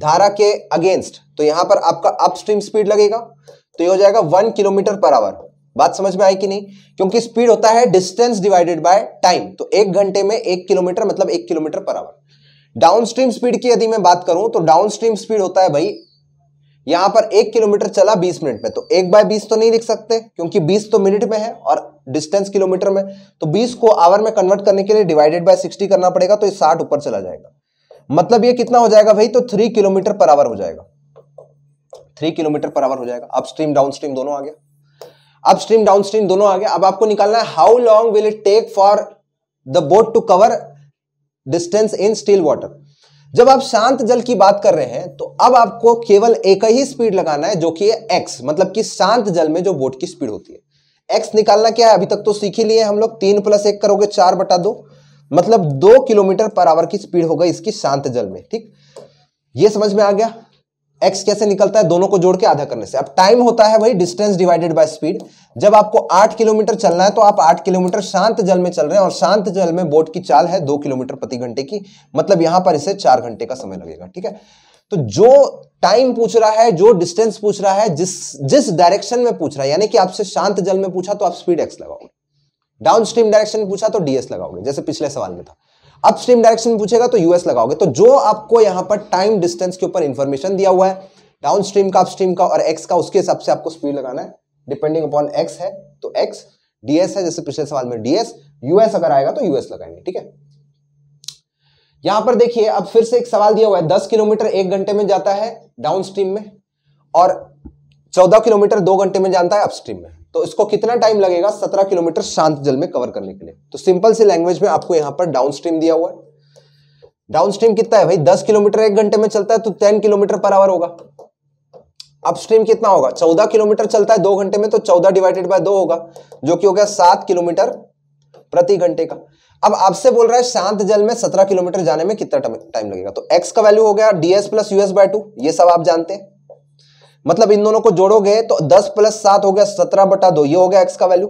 धारा के अगेंस्ट तो यहां पर आपका अपस्ट्रीम स्पीड लगेगा तो ये हो जाएगा वन किलोमीटर पर आवर बात समझ में आई कि नहीं क्योंकि स्पीड होता है डिस्टेंस डिवाइडेड बाय टाइम तो एक घंटे में एक किलोमीटर मतलब एक kilometre per our down downstream speed की यदि मैं बात करूं तो डाउन स्ट्रीम स्पीड होता है भाई यहां पर एक किलोमीटर चला बीस मिनट में तो एक बाय बीस तो नहीं लिख सकते क्योंकि बीस तो मिनट में है और डिस्टेंस किलोमीटर में तो बीस को आवर में कन्वर्ट करने के लिए डिवाइडेड बाय सिक्सटी करना पड़ेगा तो साठ ऊपर चला जाएगा मतलब ये कितना हो जाएगा भाई तो थ्री किलोमीटर पर आवर हो जाएगा थ्री किलोमीटर पर आवर हो जाएगा अब स्ट्रीम डाउन स्ट्रीम दोनों आ गया अब स्ट्रीम डाउन स्ट्रीम दोनों आ गया अब आपको निकालना है how long will it take for the boat to cover distance in still water जब आप शांत जल की बात कर रहे हैं तो अब आपको केवल एक ही स्पीड लगाना है जो कि है एक्स मतलब कि शांत जल में जो बोट की स्पीड होती है एक्स निकालना क्या है अभी तक तो सीख ही लिए हम लोग तीन प्लस एक करोगे चार बटा दो मतलब दो किलोमीटर पर आवर की स्पीड होगा इसकी शांत जल में ठीक ये समझ में आ गया एक्स कैसे निकलता है दोनों को जोड़ के आधा करने से अब टाइम होता है भाई डिस्टेंस डिवाइडेड बाय स्पीड जब आपको आठ किलोमीटर चलना है तो आप आठ किलोमीटर शांत जल में चल रहे हैं और शांत जल में बोट की चाल है दो किलोमीटर प्रति घंटे की मतलब यहां पर इसे चार घंटे का समय लगेगा ठीक है तो जो टाइम पूछ रहा है जो डिस्टेंस पूछ रहा है जिस जिस डायरेक्शन में पूछ रहा है यानी कि आपसे शांत जल में पूछा तो आप स्पीड एक्स लगाओगे डाउन स्ट्रीम डायरेक्शन पूछा तो डीएस लगाओगे जैसे पिछले सवाल में था अप स्ट्रीम डायरेक्शन पूछेगा तो यूएस लगाओगे तो जो आपको यहां पर टाइम डिस्टेंस के ऊपर इंफॉर्मेशन दिया हुआ है डाउन स्ट्रीम का अपस्ट्रीम का और एक्स का उसके हिसाब से आपको स्पीड लगाना है डिपेंडिंग अपॉन एक्स है तो एक्स डीएस है जैसे पिछले सवाल में डीएस यूएस अगर आएगा तो यूएस लगाएंगे ठीक है यहां पर देखिए अब फिर से एक सवाल दिया हुआ है दस किलोमीटर एक घंटे में जाता है डाउन स्ट्रीम में और चौदह किलोमीटर दो घंटे में जाता है अपस्ट्रीम में तो इसको कितना टाइम लगेगा सत्रह किलोमीटर शांत जल में कवर करने के लिए तो सिंपल सी लैंग्वेज में आपको यहां पर डाउन स्ट्रीम दिया हुआ है डाउन स्ट्रीम कितना है भाई दस किलोमीटर एक घंटे में चलता है तो टेन किलोमीटर पर आवर होगा अपस्ट्रीम कितना होगा चौदह किलोमीटर चलता है दो घंटे में तो चौदह डिवाइडेड बाय दो होगा जो कि हो गया सात किलोमीटर प्रति घंटे का अब आपसे बोल रहा है शांत जल में सत्रह किलोमीटर जाने में कितना टाइम लगेगा तो एक्स का वैल्यू हो गया DS plus US by two ये सब आप जानते हैं मतलब इन दोनों को जोड़ोगे तो 10 प्लस सात हो गया सत्रह बटा दो ये हो गया एक्स का वैल्यू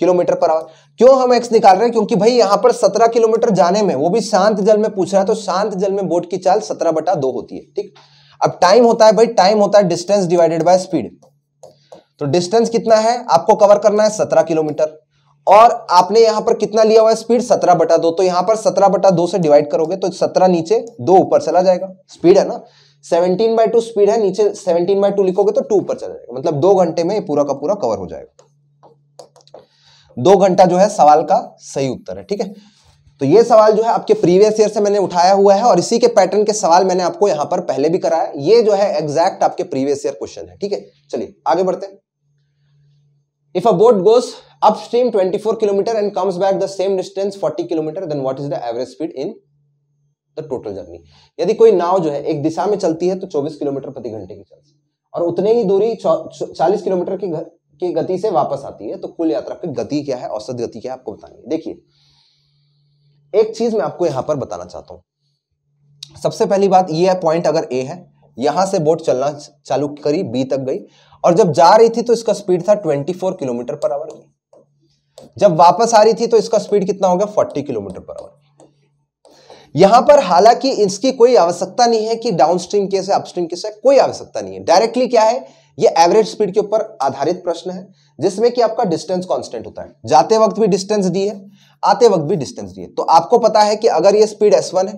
किलोमीटर पर आवर क्यों हम एक्स निकाल रहे हैं क्योंकि भाई यहां पर सत्रह किलोमीटर जाने में वो भी शांत जल में पूछ रहा है तो शांत जल में बोट की चाल सत्रह बटा दो होती है ठीक अब टाइम होता है भाई टाइम होता है डिस्टेंस डिवाइडेड बाय स्पीड तो डिस्टेंस कितना है आपको कवर करना है सत्रह किलोमीटर और आपने यहां पर कितना लिया हुआ है स्पीड सत्रह बटा दो तो यहां पर सत्रह बटा दो से डिवाइड करोगे तो सत्रह नीचे दो ऊपर चला जाएगा स्पीड है ना सेवनटीन बाई टू स्पीड है नीचे सेवनटीन बाई टू लिखोगे तो टू पर चला जाएगा मतलब दो घंटे में ये पूरा का पूरा कवर हो जाएगा दो घंटा जो है सवाल का सही उत्तर है ठीक है तो ये सवाल जो है आपके प्रीवियस ईयर से मैंने उठाया हुआ है और इसी के पैटर्न के सवाल मैंने आपको यहां पर पहले भी कराया ये जो है एग्जैक्ट आपके प्रीवियस ईयर क्वेश्चन है ठीक है चलिए आगे बढ़ते हैं if a boat goes upstream 24 kilometre and comes back the same distance 40 kilometre then what is the average speed in the total journey यदि कोई नाव जो है एक दिशा में चलती है तो 24 किलोमीटर प्रति घंटे की चलती और उतने ही दूरी 40 किलोमीटर की की गति से वापस आती है तो कुल यात्रा की गति क्या है औसत गति क्या है आपको बतानी है देखिए एक चीज मैं आपको यहां पर बताना चाहता हूं सबसे पहली बात यह है पॉइंट अगर ए है यहां से बोट चलना चालू करी बी तक गई और जब जा रही थी तो इसका स्पीड था 24 किलोमीटर पर आवर जब वापस आ रही थी तो इसका स्पीड कितना हो गया 40 किलोमीटर पर आवर यहां पर हालांकि इसकी कोई आवश्यकता नहीं है कि डाउनस्ट्रीम केस है अपस्ट्रीम केस है कोई आवश्यकता नहीं है डायरेक्टली क्या है ये एवरेज स्पीड के ऊपर आधारित प्रश्न है जिसमें कि आपका डिस्टेंस कांस्टेंट होता है जाते वक्त भी डिस्टेंस दी है आते वक्त भी डिस्टेंस दी है तो आपको पता है कि अगर ये स्पीड एस है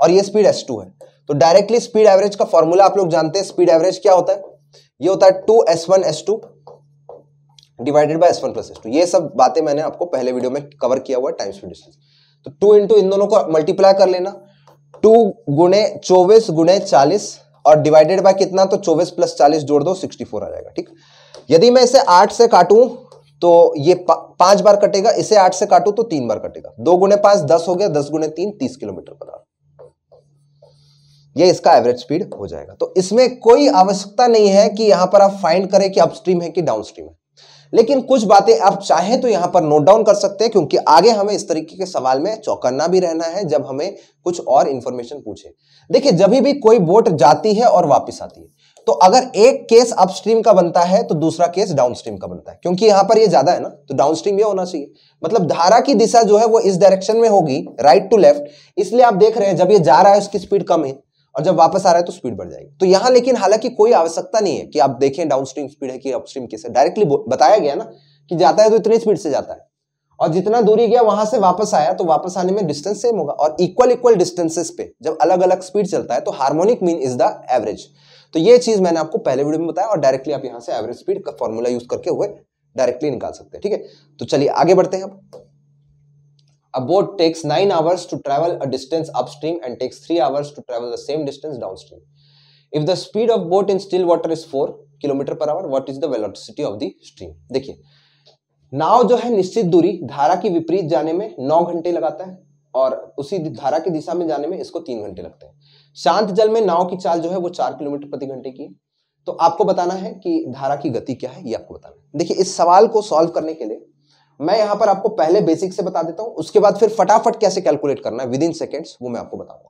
और ये स्पीड एस है तो डायरेक्टली स्पीड एवरेज का फॉर्मूला आप लोग जानते हैं स्पीड एवरेज क्या होता है ये होता है two S one S two divided by S one plus S two ये सब बातें मैंने आपको पहले वीडियो में कवर किया हुआ है टाइम स्पीड डिस्टेंस तो टू इंटू इन दोनों को मल्टीप्लाई कर लेना टू गुणे चौबीस गुणे चालीस और डिवाइडेड बाय कितना तो चौबीस प्लस चालीस जोड़ दो सिक्सटी फोर आ जाएगा ठीक यदि मैं इसे आठ से काटूं तो ये पा, पांच बार कटेगा इसे आठ से काटूं तो तीन बार कटेगा दो गुणे पांच दस हो गया दस गुणे तीन तीस किलोमीटर पर आवर ये इसका एवरेज स्पीड हो जाएगा तो इसमें कोई आवश्यकता नहीं है कि यहां पर आप फाइंड करें कि अपस्ट्रीम है कि डाउनस्ट्रीम है लेकिन कुछ बातें आप चाहे तो यहां पर नोट डाउन कर सकते हैं क्योंकि आगे हमें इस तरीके के सवाल में चौकन्ना भी रहना है जब हमें कुछ और इंफॉर्मेशन पूछे देखिए जब भी कोई बोट जाती है और वापस आती है तो अगर एक केस अपस्ट्रीम का बनता है तो दूसरा केस डाउनस्ट्रीम का बनता है क्योंकि यहां पर ये ज्यादा है ना तो डाउनस्ट्रीम ये होना चाहिए मतलब धारा की दिशा जो है वो इस डायरेक्शन में होगी राइट टू लेफ्ट इसलिए आप देख रहे हैं जब ये जा रहा है उसकी स्पीड कम है और जब वापस आ रहा है तो स्पीड बढ़ जाएगी तो यहाँ लेकिन हालांकि कोई आवश्यकता नहीं है कि आप देखें डाउनस्ट्रीम स्पीड है कि अपस्ट्रीम किस है डायरेक्टली बताया गया ना कि जाता है तो इतनी स्पीड से जाता है और जितना दूरी गया वहां से वापस आया तो वापस आने में डिस्टेंस सेम होगा और इक्वल इक्वल डिस्टेंसेस पे जब अलग अलग स्पीड चलता है तो harmonic mean is the average तो ये चीज मैंने आपको पहले वीडियो में बताया और डायरेक्टली आप यहाँ से एवरेज स्पीड का फॉर्मूला यूज करके हुए डायरेक्टली निकाल सकते हैं ठीक है तो चलिए आगे बढ़ते हैं अब A boat takes 9 hours to travel a distance upstream and takes 3 hours to travel the same distance downstream. If the speed of boat in still water is 4 km per hour, what is the velocity of the stream? dekhiye नाव जो है निश्चित दूरी धारा की विपरीत जाने में नौ घंटे लगाता है और उसी धारा की दिशा में जाने में इसको तीन घंटे लगते हैं शांत जल में नाव की चाल जो है वो चार किलोमीटर प्रति घंटे की है तो आपको बताना है कि धारा की गति क्या है ये आपको बताना है देखिए इस सवाल को सॉल्व करने के लिए मैं यहां पर आपको पहले बेसिक से बता देता हूं उसके बाद फिर फटाफट कैसे कैलकुलेट करना है विद इन सेकेंड्स वो मैं आपको बताऊंगा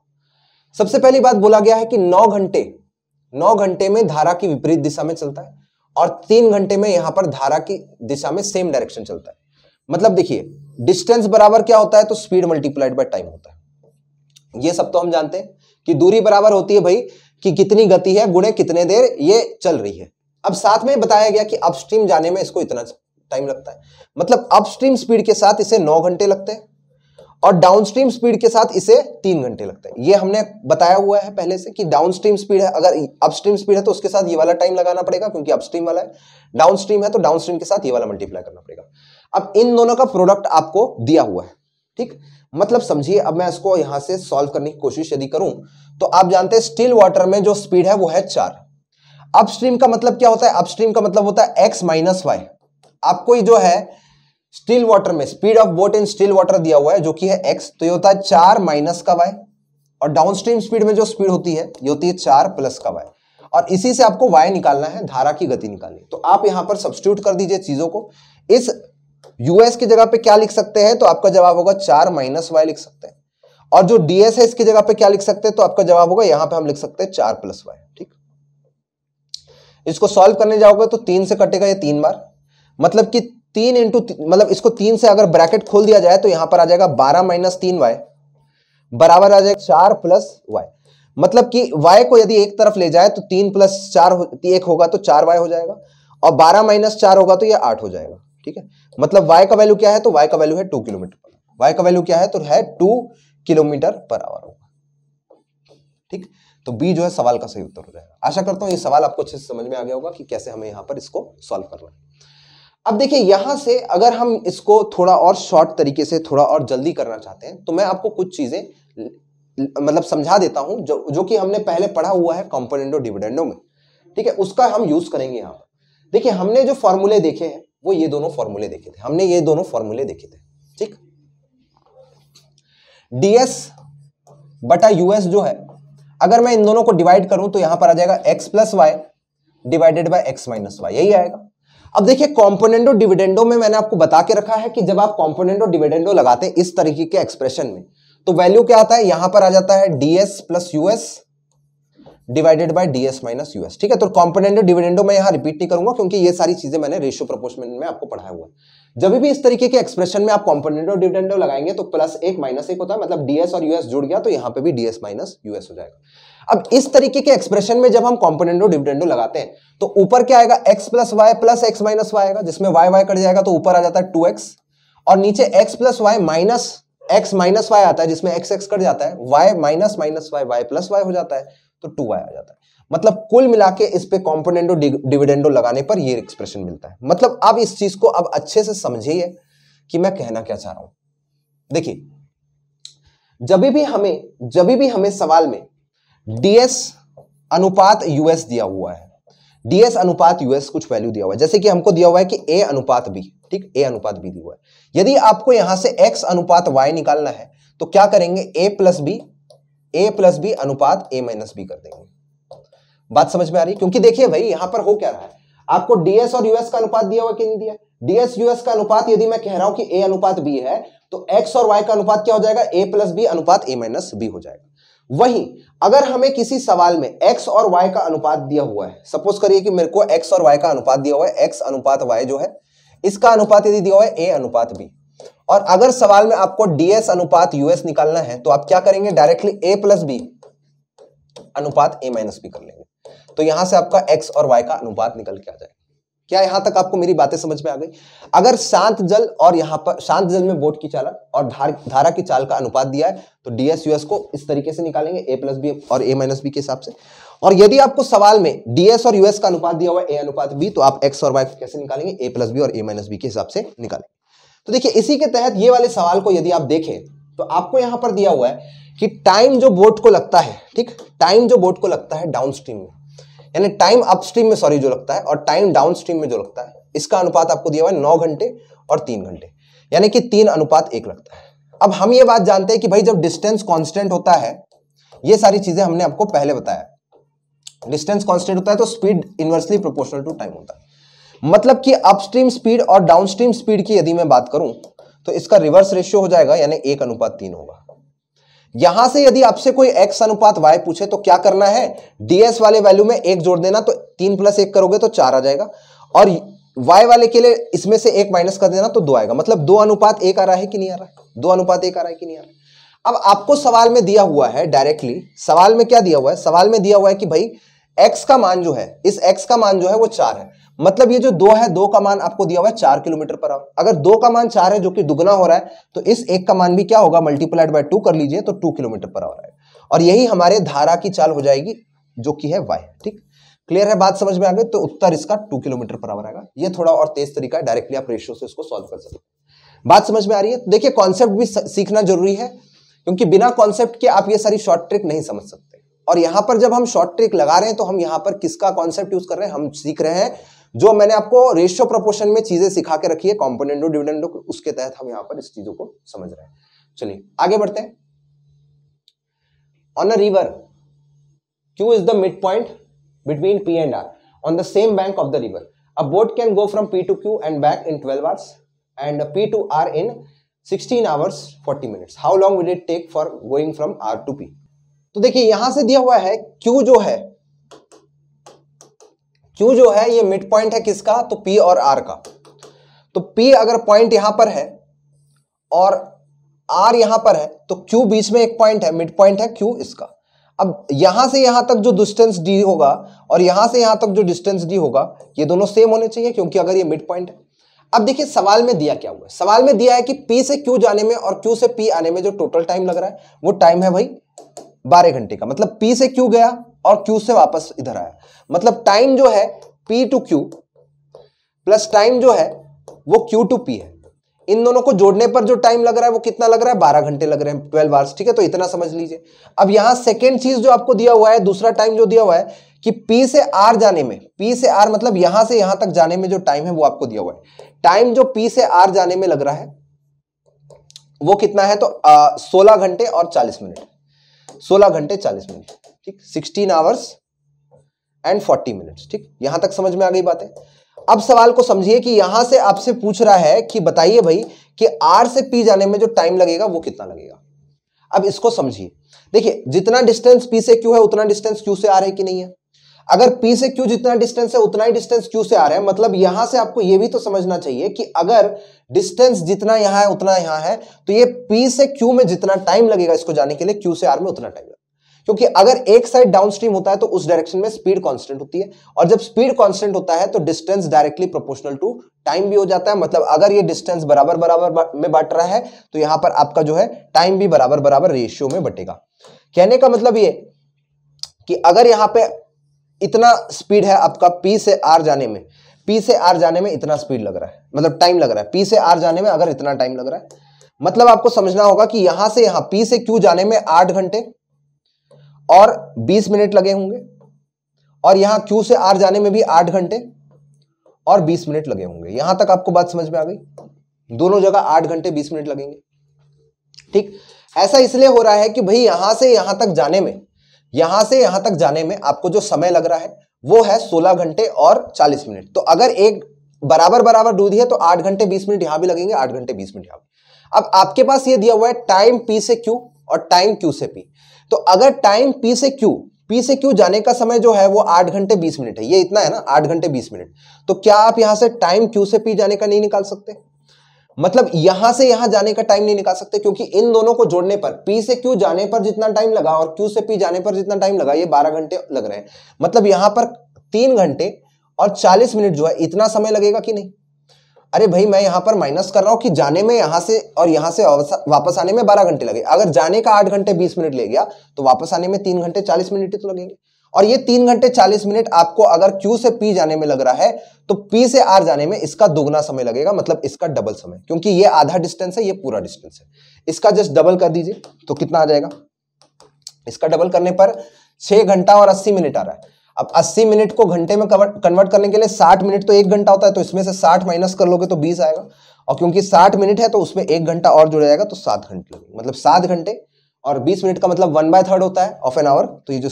सबसे पहली बात बोला गया है कि नौ घंटे नौ घंटे में धारा की विपरीत दिशा में चलता है और तीन घंटे में यहां पर धारा की दिशा में सेम डायरेक्शन चलता है मतलब देखिए डिस्टेंस बराबर क्या होता है तो स्पीड मल्टीप्लाइड बाय टाइम होता है ये सब तो हम जानते हैं कि दूरी बराबर होती है भाई कि कितनी गति है गुणे कितने देर ये चल रही है अब साथ में बताया गया कि अपस्ट्रीम जाने में इसको इतना टाइम लगता है मतलब अपस्ट्रीम स्पीड के साथ इसे नौ घंटे लगते हैं और डाउनस्ट्रीम स्पीड के साथ इसे तीन घंटे लगते हैं ये हमने बताया हुआ है पहले से कि डाउनस्ट्रीम स्पीड है अगर अपस्ट्रीम स्पीड है तो उसके साथ ये वाला टाइम लगाना पड़ेगा क्योंकि अपस्ट्रीम वाला है डाउनस्ट्रीम है तो डाउनस्ट्रीम के साथ ये वाला मल्टीप्लाई करना पड़ेगा अब इन दोनों का प्रोडक्ट आपको दिया हुआ है ठीक मतलब समझिए अब मैं इसको यहां से सॉल्व करने की कोशिश यदि करूं तो आप जानते हैं स्टील वाटर में जो स्पीड है वो है चार अपस्ट्रीम का मतलब क्या होता है अपस्ट्रीम का मतलब होता है एक्स माइनस वाई आपको जो है स्टील वाटर में speed of boat in still water दिया हुआ है जो कि है एक्स तो ये होता है चार माइनस का वाई और डाउनस्ट्रीम स्पीड में जो स्पीड होती है ये होती है चार प्लस का वाई और इसी से आपको वाई निकालना है धारा की गति निकालनी तो आप यहां पर सब्सिट्यूट कर दीजिए चीजों को इस यूएस की जगह पे क्या लिख सकते हैं तो आपका जवाब होगा चार माइनस वाई लिख सकते हैं और जो डीएस है इसकी जगह पे क्या लिख सकते हैं तो आपका जवाब होगा यहां पे हम लिख सकते हैं चार प्लस वाई ठीक इसको सॉल्व करने जाओगे तो तीन से कटेगा ये तीन बार मतलब कि तीन इंटू मतलब इसको तीन से अगर ब्रैकेट खोल दिया जाए तो यहां पर आ जाएगा बारह माइनस तीन वाई बराबर आ जाएगा चार प्लस वाई मतलब कि वाई को यदि एक तरफ ले जाए तो तीन प्लस चार एक होगा तो चार वाई हो जाएगा और बारह माइनस चार होगा तो ये आठ हो जाएगा ठीक है मतलब वाई का वैल्यू क्या है तो वाई का वैल्यू है टू किलोमीटर पर वाई का वैल्यू क्या है तो है टू किलोमीटर पर आवर होगा ठीक तो बी जो है सवाल का सही उत्तर हो जाएगा आशा करता हूँ ये सवाल आपको अच्छे से समझ में आ गया होगा कि कैसे हमें यहाँ पर इसको सॉल्व करना है अब देखिए यहां से अगर हम इसको थोड़ा और शॉर्ट तरीके से थोड़ा और जल्दी करना चाहते हैं तो मैं आपको कुछ चीज़ें मतलब समझा देता हूं जो जो कि हमने पहले पढ़ा हुआ है कॉम्पोनेंटो डिविडेंडो में ठीक है उसका हम यूज़ करेंगे यहां पर देखिए हमने जो फॉर्मूले देखे हैं वो ये दोनों फॉर्मूले देखे थे हमने ये दोनों फॉर्मूले देखे थे ठीक डीएस बटा यूएस जो है अगर मैं इन दोनों को डिवाइड करूं तो यहां पर आ जाएगा x plus y divided by x minus y यही आएगा अब देखिए कॉम्पोनेंडो डिविडेंडो में मैंने आपको बता के रखा है कि जब आप कॉम्पोनेंडो डिविडेंडो लगाते हैं इस तरीके के एक्सप्रेशन में तो वैल्यू क्या आता है यहां पर आ जाता है DS plus US divided by DS minus US ठीक है तो कॉम्पोनेंडो डिविडेंडो मैं यहां रिपीट नहीं करूंगा क्योंकि ये सारी चीजें मैंने रेशियो प्रपोशन में आपको पढ़ाया हुआ जब भी इस तरीके के एक्सप्रेशन में आप कॉम्पोनेंडो डिविडेंडो लगाएंगे तो प्लस एक माइनस एक होता है मतलब डीएस और यूएस जुड़ गया तो यहाँ पे भी डीएस माइनस यूएस हो जाएगा अब इस तरीके के एक्सप्रेशन में जब हम कॉम्पोनेंटो डिविडेंडो लगाते हैं तो ऊपर क्या आएगा x plus y plus x minus y आएगा जिसमें वाई वाई कट जाएगा तो ऊपर आ जाता है टू एक्स और नीचे x plus y minus x minus y आता है जिसमें एक्स एक्स कट जाता है y minus minus y y plus y हो जाता है तो टू वाई आ जाता है मतलब कुल मिला के इस पे कॉम्पोनेंटो डिविडेंडो लगाने पर ये एक्सप्रेशन मिलता है मतलब अब इस चीज को अब अच्छे से समझिए कि मैं कहना क्या चाह रहा हूं देखिए जब भी हमें जब भी हमें सवाल में डीएस अनुपात यूएस दिया हुआ है डीएस अनुपात यूएस कुछ वैल्यू दिया हुआ है जैसे कि हमको दिया हुआ है कि ए अनुपात बी ठीक ए अनुपात बी दिया हुआ है यदि आपको यहां से एक्स अनुपात वाई निकालना है तो क्या करेंगे A plus B A plus B अनुपात ए माइनस बी कर देंगे बात समझ में आ रही है क्योंकि देखिए भाई यहां पर हो क्या रहा है आपको डीएस और यूएस का अनुपात दिया हुआ कि नहीं दिया डीएस यूएस का अनुपात यदि मैं कह रहा हूं कि ए अनुपात बी है तो एक्स और वाई का अनुपात क्या हो जाएगा ए प्लस बी अनुपात ए माइनस बी हो जाएगा वहीं अगर हमें किसी सवाल में x और y का अनुपात दिया हुआ है सपोज करिए कि मेरे को x और y का अनुपात दिया हुआ है x अनुपात y जो है इसका अनुपात यदि दिया हुआ है a अनुपात b और अगर सवाल में आपको ds अनुपात us निकालना है तो आप क्या करेंगे डायरेक्टली a प्लस बी अनुपात a माइनस बी कर लेंगे तो यहां से आपका x और y का अनुपात निकल के आ जाएगा क्या यहां तक आपको मेरी बातें समझ में आ गई अगर शांत जल और यहां पर शांत जल में बोट की चालन और धार, धारा की चाल का अनुपात दिया है तो डीएस यूएस को इस तरीके से निकालेंगे ए प्लस बी और ए माइनस बी के हिसाब से और यदि आपको सवाल में डीएस और यूएस का अनुपात दिया हुआ है ए अनुपात बी तो आप एक्स और वाई कैसे निकालेंगे ए प्लस बी और ए माइनस बी के हिसाब से निकालेंगे तो देखिए इसी के तहत ये वाले सवाल को यदि आप देखें तो आपको यहां पर दिया हुआ है कि टाइम जो बोट को लगता है ठीक टाइम जो बोट को लगता है डाउन स्ट्रीम में यानी टाइम अपस्ट्रीम में सॉरी जो लगता है और टाइम डाउनस्ट्रीम में जो लगता है इसका अनुपात आपको दिया हुआ है नौ घंटे और तीन घंटे यानी कि तीन अनुपात एक लगता है अब हम ये बात जानते हैं कि भाई जब डिस्टेंस कॉन्स्टेंट होता है ये सारी चीजें हमने आपको पहले बताया डिस्टेंस कॉन्स्टेंट होता है तो speed inversely proportional to time होता है मतलब कि अपस्ट्रीम स्पीड और डाउनस्ट्रीम स्पीड की यदि मैं बात करूं तो इसका रिवर्स रेशियो हो जाएगा यानी एक अनुपात तीन होगा यहां से यदि आपसे कोई एक्स अनुपात वाई पूछे तो क्या करना है डीएस वाले वैल्यू में एक जोड़ देना तो तीन प्लस एक करोगे तो चार आ जाएगा और वाई वाले के लिए इसमें से एक माइनस कर देना तो दो आएगा मतलब दो अनुपात एक आ रहा है कि नहीं आ रहा है दो अनुपात एक आ रहा है कि नहीं आ रहा है अब आपको सवाल में दिया हुआ है डायरेक्टली सवाल में क्या दिया हुआ है सवाल में दिया हुआ है कि भाई एक्स का मान जो है इस एक्स का मान जो है वो चार है मतलब ये जो दो है दो का मान आपको दिया हुआ है चार किलोमीटर पर आवर अगर दो का मान चार है जो कि दुगना हो रहा है तो इस एक का मान भी क्या होगा मल्टीप्लाइड बाय टू कर लीजिए तो टू किलोमीटर पर आवर है और यही हमारे धारा की चाल हो जाएगी जो कि है वाई ठीक क्लियर है बात समझ में आ गई तो उत्तर इसका टू किलोमीटर पर आवर आएगा ये थोड़ा और तेज तरीका है डायरेक्टली आप रेशियो से इसको सॉल्व कर सकते हैं बात समझ में आ रही है देखिए कॉन्सेप्ट भी सीखना जरूरी है क्योंकि बिना कॉन्सेप्ट के आप ये सारी शॉर्ट ट्रिक नहीं समझ सकते और यहां पर जब हम शॉर्ट ट्रिक लगा रहे हैं तो हम यहां पर किसका कॉन्सेप्ट यूज कर रहे हैं हम सीख रहे हैं जो मैंने आपको रेशियो प्रोपोर्शन में चीजें सिखा के रखी है कॉम्पोनेंटो डिविडेंडो उसके तहत हम यहाँ पर इस चीजों को समझ रहे हैं चलिए आगे बढ़ते हैं on a river Q is the mid point between P and R on the same bank of the river a boat can go from P to Q and back in twelve hours and P to R in sixteen hours forty minute how long will it take for going from R to P तो देखिए यहां से दिया हुआ है Q जो है Q जो है ये मिड पॉइंट है किसका तो पी और आर का तो पी अगर पॉइंट यहां पर है और आर यहां पर है तो क्यू बीच में एक पॉइंट है मिड पॉइंट है क्यू इसका अब यहां से यहां तक जो डिस्टेंस डी होगा और यहां से यहां तक जो डिस्टेंस डी होगा ये दोनों सेम होने चाहिए क्योंकि अगर ये मिड पॉइंट है अब देखिए सवाल में दिया क्या हुआ है सवाल में दिया है कि पी से क्यू जाने में और क्यू से पी आने में जो टोटल टाइम लग रहा है वो टाइम है भाई बारह घंटे का मतलब पी से क्यू गया और क्यू से वापस इधर आया मतलब टाइम जो है P to Q plus time जो है वो क्यू टू पी है इन दोनों को जोड़ने पर जो टाइम लग रहा है वो कितना लग रहा है बारह घंटे लग रहे हैं ट्वेल्व आवर्स ठीक है तो इतना समझ लीजिए अब यहां सेकेंड चीज जो आपको दिया हुआ है दूसरा टाइम जो दिया हुआ है कि P से R जाने में P से R मतलब यहां से यहां तक जाने में जो टाइम है वो आपको दिया हुआ है टाइम जो P से R जाने में लग रहा है वो कितना है तो सोलह घंटे और चालीस मिनट सोलह घंटे चालीस मिनट ठीक sixteen hours and forty minutes ठीक यहां तक समझ में आ गई बात है अब सवाल को समझिए कि यहां से आपसे पूछ रहा है कि बताइए भाई कि आर से पी जाने में जो टाइम लगेगा वो कितना लगेगा अब इसको समझिए देखिए जितना डिस्टेंस पी से क्यू है उतना डिस्टेंस क्यू से आ रहा है कि नहीं है अगर पी से क्यू जितना डिस्टेंस है उतना ही डिस्टेंस क्यू से आ रहा है मतलब यहां से आपको यह भी तो समझना चाहिए कि अगर डिस्टेंस जितना यहां है उतना यहां है तो ये पी से क्यू में जितना टाइम लगेगा इसको जाने के लिए क्यू से आर में उतना टाइम लगेगा क्योंकि अगर एक साइड डाउन स्ट्रीम होता है तो उस डायरेक्शन में स्पीड कांस्टेंट होती है और जब स्पीड कांस्टेंट होता है तो distance directly proportional to time भी हो जाता है मतलब अगर ये डिस्टेंस बराबर बराबर में बट रहा है तो यहां पर आपका जो है टाइम भी बराबर बराबर रेशियो में बटेगा कहने का मतलब ये कि अगर यहां पर इतना स्पीड है आपका पी से आर जाने में पी से आर जाने में इतना स्पीड लग रहा है मतलब टाइम लग रहा है पी से आर जाने में अगर इतना टाइम लग रहा है मतलब आपको समझना होगा कि यहां से यहां पी से क्यू जाने में आठ घंटे और 20 मिनट लगे होंगे और यहां क्यू से आर जाने में भी आठ घंटे और 20 मिनट लगे होंगे यहां तक आपको बात समझ में आ गई दोनों जगह आठ घंटे बीस मिनट लगेंगे ठीक ऐसा इसलिए हो रहा है कि भाई यहां से यहां तक जाने में यहां से यहां तक जाने में आपको जो समय लग रहा है वो है सोलह घंटे और चालीस मिनट तो अगर एक बराबर बराबर दूध है तो आठ घंटे बीस मिनट यहां भी लगेंगे आठ घंटे बीस मिनट यहां भी अब आपके पास ये दिया हुआ है टाइम पी से क्यू और टाइम क्यू से पी तो अगर टाइम पी से क्यू पी से क्यू जाने का समय जो है वो आठ घंटे बीस मिनट है ये इतना है ना आठ घंटे बीस मिनट तो क्या आप यहां से टाइम क्यू से पी जाने का नहीं निकाल सकते मतलब यहां से यहां जाने का टाइम नहीं निकाल सकते क्योंकि इन दोनों को जोड़ने पर पी से क्यू जाने पर जितना टाइम लगा और क्यू से पी जाने पर जितना टाइम लगा ये बारह घंटे लग रहे हैं मतलब यहां पर तीन घंटे और चालीस मिनट जो है इतना समय लगेगा कि नहीं अरे भाई मैं यहाँ पर माइनस कर रहा हूँ कि जाने में यहाँ से और यहाँ से वापस आने में बारह घंटे लगे अगर जाने का आठ घंटे बीस मिनट ले गया तो वापस आने में तीन घंटे चालीस मिनट ही तो लगेंगे और ये तीन घंटे चालीस मिनट आपको अगर क्यू से पी जाने में लग रहा है तो पी से आर जाने में इसका दोगुना समय लगेगा मतलब इसका डबल समय क्योंकि ये आधा डिस्टेंस है ये पूरा डिस्टेंस है इसका जस्ट डबल कर दीजिए तो कितना आ जाएगा इसका डबल करने पर छह घंटा और अस्सी मिनट आ रहा है अब 80 मिनट को घंटे में कन्वर्ट करने के लिए 60 मिनट तो एक घंटा होता है तो इसमें से 60 माइनस कर लोगे तो 20 आएगा और क्योंकि 60 मिनट है तो उसमें एक घंटा और जुड़ जाएगा तो सात घंटे लगेंगे मतलब सात घंटे और 20 मिनट का मतलब वन बाय थर्ड होता है ऑफ एन आवर तो ये जो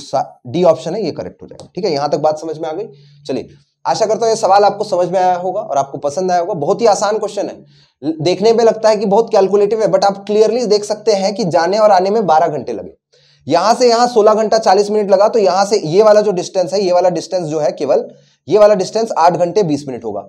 डी ऑप्शन है ये करेक्ट हो जाएगा ठीक है यहां तक बात समझ में आ गई चलिए आशा करता हूं ये सवाल आपको समझ में आया होगा और आपको पसंद आया होगा बहुत ही आसान क्वेश्चन है देखने में लगता है कि बहुत कैलकुलेटिव है बट आप क्लियरली देख सकते हैं कि जाने और आने में बारह घंटे लगे यहां से यहां 16 घंटा 40 मिनट लगा तो यहां से ये वाला जो डिस्टेंस है ये वाला डिस्टेंस जो है केवल ये वाला डिस्टेंस 8 घंटे 20 मिनट होगा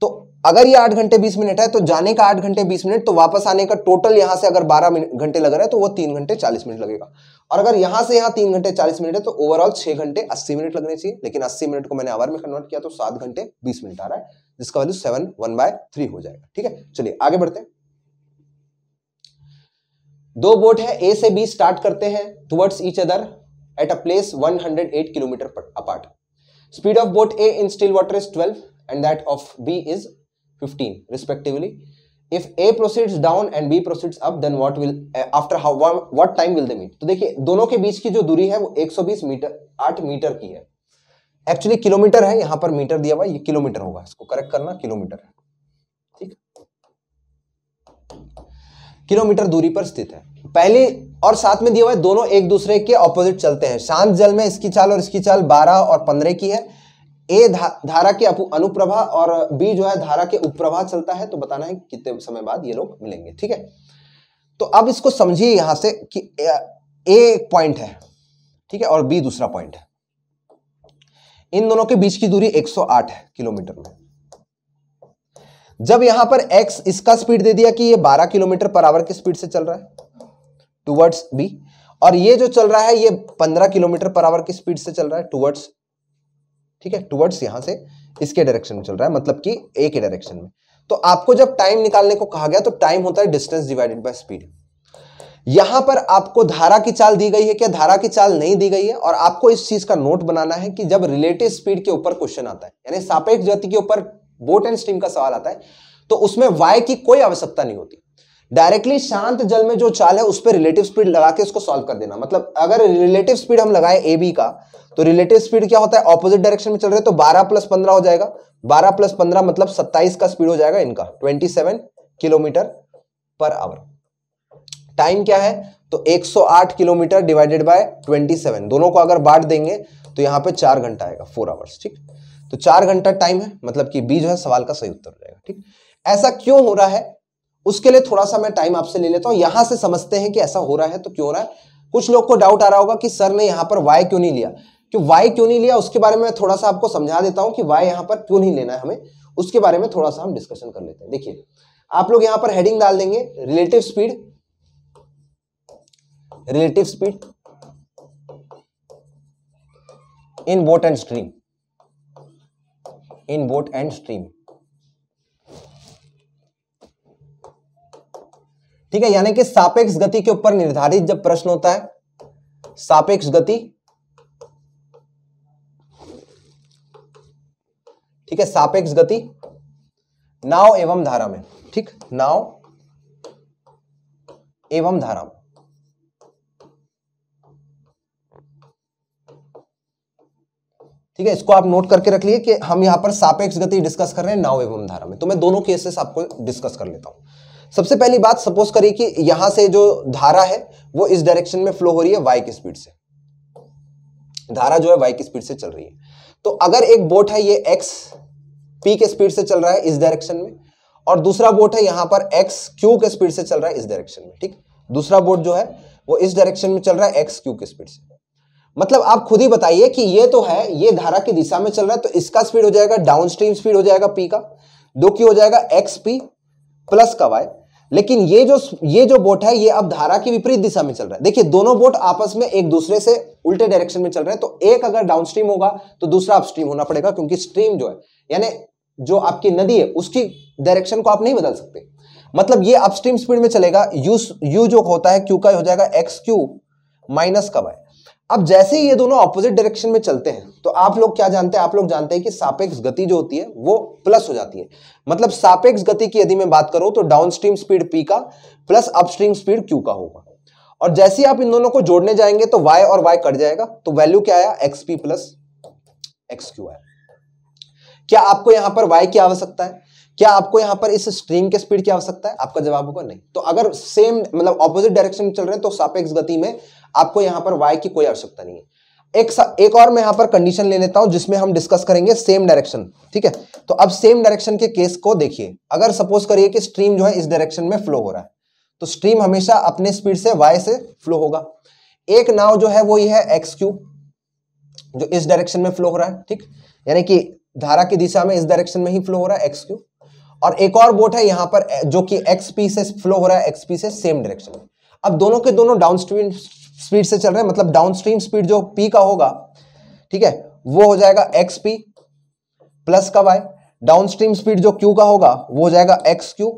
तो अगर ये 8 घंटे 20 मिनट है तो जाने का 8 घंटे 20 मिनट तो वापस आने का टोटल यहां से अगर बारह घंटे लग रहा है तो वो 3 घंटे 40 मिनट लगेगा और अगर यहां से यहां 3 घंटे 40 मिनट है तो ओवरऑल 6 घंटे 80 मिनट लगने चाहिए लेकिन 80 मिनट को मैंने आवर में कन्वर्ट किया तो 7 घंटे 20 मिनट आ रहा है जिसका value seven one by three हो जाएगा ठीक है चलिए आगे बढ़ते हैं दो बोट है ए से बी स्टार्ट करते हैं towards each other at a place 108 kilometre apart speed of boat A in still water is 12 and that of B is 15 respectively if A proceeds down and B proceeds up then what will after after how what time will तो देखिए दोनों के बीच की जो दूरी है वो 120 metre 8 metre की है एक्चुअली किलोमीटर है यहां पर मीटर दिया हुआ ये किलोमीटर होगा इसको करेक्ट करना किलोमीटर है किलोमीटर दूरी पर स्थित है पहली और साथ में दिया हुआ है दोनों एक दूसरे के ऑपोजिट चलते हैं शांत जल में इसकी चाल और इसकी चाल 12 और 15 की है ए धा, धारा के अनुप्रभा और बी जो है धारा के उपप्रभा चलता है तो बताना है कितने समय बाद ये लोग मिलेंगे ठीक है तो अब इसको समझिए यहां से कि ए, ए एक पॉइंट है ठीक है और बी दूसरा पॉइंट है इन दोनों के बीच की दूरी 108 है किलोमीटर में जब यहां पर x इसका स्पीड दे दिया कि ये 12 किलोमीटर पर आवर की स्पीड से चल रहा है टूवर्ड्स b और ये जो चल रहा है ये 15 किलोमीटर पर आवर की स्पीड से चल रहा है टूवर्ड्स ठीक है टूवर्ड्स यहां से इसके डायरेक्शन में चल रहा है मतलब कि ए के डायरेक्शन में तो आपको जब टाइम निकालने को कहा गया तो टाइम होता है डिस्टेंस डिवाइडेड बाय स्पीड यहां पर आपको धारा की चाल दी गई है क्या धारा की चाल नहीं दी गई है और आपको इस चीज का नोट बनाना है कि जब रिलेटिव स्पीड के ऊपर क्वेश्चन आता है यानी सापेक्ष गति के ऊपर बोट एंड स्टीम का सवाल आता है तो उसमें वाई की कोई आवश्यकता नहीं होती डायरेक्टली शांत जल में जो चाल है उस पर रिलेटिव स्पीड लगा के उसको सॉल्व कर देना मतलब अगर रिलेटिव स्पीड हम लगाए ए बी का तो रिलेटिव स्पीड क्या होता है ऑपोजिट डायरेक्शन में चल रहे तो 12 प्लस 15 हो जाएगा 12 प्लस 15 मतलब 27 का स्पीड हो जाएगा इनका 27 किलोमीटर पर आवर टाइम क्या है तो 108 किलोमीटर डिवाइडेड बाय 27 दोनों को अगर बांट देंगे तो यहां पे चार घंटा आएगा फोर आवर्स ठीक तो चार घंटा टाइम है मतलब कि बी जो है सवाल का सही उत्तर हो जाएगा ठीक ऐसा क्यों हो रहा है उसके लिए थोड़ा सा मैं टाइम आपसे ले लेता हूं यहां से समझते हैं कि ऐसा हो रहा है तो क्यों हो रहा है कुछ लोग को डाउट आ रहा होगा कि सर ने यहां पर वाई क्यों नहीं लिया क्यों वाई क्यों नहीं लिया उसके बारे में थोड़ा सा आपको समझा देता हूं कि वाई यहां पर क्यों नहीं लेना है हमें उसके बारे में थोड़ा सा हम डिस्कशन कर लेते हैं देखिए आप लोग यहां पर हेडिंग डाल देंगे relative speed relative speed in boat and stream in boat and stream ठीक है यानी कि सापेक्ष गति के ऊपर निर्धारित जब प्रश्न होता है सापेक्ष गति ठीक है सापेक्ष गति नाव एवं धारा में ठीक नाव एवं धारा में ठीक है इसको आप नोट करके रख लिए कि हम यहाँ पर सापेक्ष गति डिस्कस कर रहे हैं नाव एवं धारा में तो मैं दोनों केसेस आपको डिस्कस कर लेता हूँ सबसे पहली बात सपोज करिए कि यहां से जो धारा है वो इस डायरेक्शन में फ्लो हो रही है वाई की स्पीड से धारा जो है वाई की स्पीड से चल रही है तो अगर एक बोट है ये एक्स पी के स्पीड से चल रहा है इस डायरेक्शन में और दूसरा बोट है यहाँ पर एक्स क्यू के स्पीड से चल रहा है इस डायरेक्शन में ठीक दूसरा बोट जो है वो इस डायरेक्शन में चल रहा है एक्स क्यू के स्पीड से मतलब आप खुद ही बताइए कि ये तो है ये धारा की दिशा में चल रहा है तो इसका स्पीड हो जाएगा डाउन स्ट्रीम स्पीड हो जाएगा पी का दो की हो जाएगा एक्स पी प्लस का वाई लेकिन ये जो ये जो बोट है ये अब धारा की विपरीत दिशा में चल रहा है देखिए दोनों बोट आपस में एक दूसरे से उल्टे डायरेक्शन में चल रहे हैं तो एक अगर डाउन स्ट्रीम होगा तो दूसरा अपस्ट्रीम होना पड़ेगा क्योंकि स्ट्रीम जो है यानी जो आपकी नदी है उसकी डायरेक्शन को आप नहीं बदल सकते मतलब ये अपस्ट्रीम स्पीड में चलेगा यू यू जो होता है क्यू का हो जाएगा एक्स क्यू माइनस का वाई अब जैसे ही ये दोनों ऑपोजिट डायरेक्शन में चलते हैं तो आप लोग क्या जानते हैं आप लोग जानते हैं कि सापेक्ष गति जो होती है वो प्लस हो जाती है मतलब सापेक्ष गति की यदि मैं बात करूं तो डाउनस्ट्रीम स्पीड पी का प्लस अपस्ट्रीम स्पीड क्यू का होगा और जैसे ही आप इन दोनों को जोड़ने जाएंगे तो वाई और वाई कट जाएगा तो वैल्यू क्या आया एक्सपी प्लस एक्स क्यू आया क्या आपको यहां पर वाई की आवश्यकता है क्या आपको यहाँ पर इस स्ट्रीम के स्पीड की आवश्यकता है आपका जवाब होगा नहीं तो अगर सेम मतलब ऑपोजिट डायरेक्शन में चल रहे हैं तो सापेक्ष गति में आपको यहां पर वाई की कोई आवश्यकता नहीं है एक एक और मैं यहां पर कंडीशन ले लेता हूं जिसमें हम डिस्कस करेंगे सेम डायरेक्शन ठीक है तो अब सेम डायरेक्शन के केस को देखिए अगर सपोज करिए कि स्ट्रीम जो है इस डायरेक्शन में फ्लो हो रहा है तो स्ट्रीम हमेशा अपने स्पीड से वाई से फ्लो होगा एक नाव जो है वो ये है एक्स क्यू जो इस डायरेक्शन में फ्लो हो रहा है ठीक यानी कि धारा की दिशा में इस डायरेक्शन में ही फ्लो हो रहा है एक्स क्यू और एक और बोट है यहां पर जो कि एक्सपी से फ्लो हो रहा है एक्सपी से सेम डायरेक्शन में अब दोनों के दोनों डाउन स्ट्रीम स्पीड से चल रहे हैं मतलब डाउन स्ट्रीम स्पीड जो पी का होगा ठीक है वो हो जाएगा एक्सपी प्लस का वाई डाउन स्ट्रीम स्पीड जो क्यू का होगा वो हो जाएगा एक्स क्यू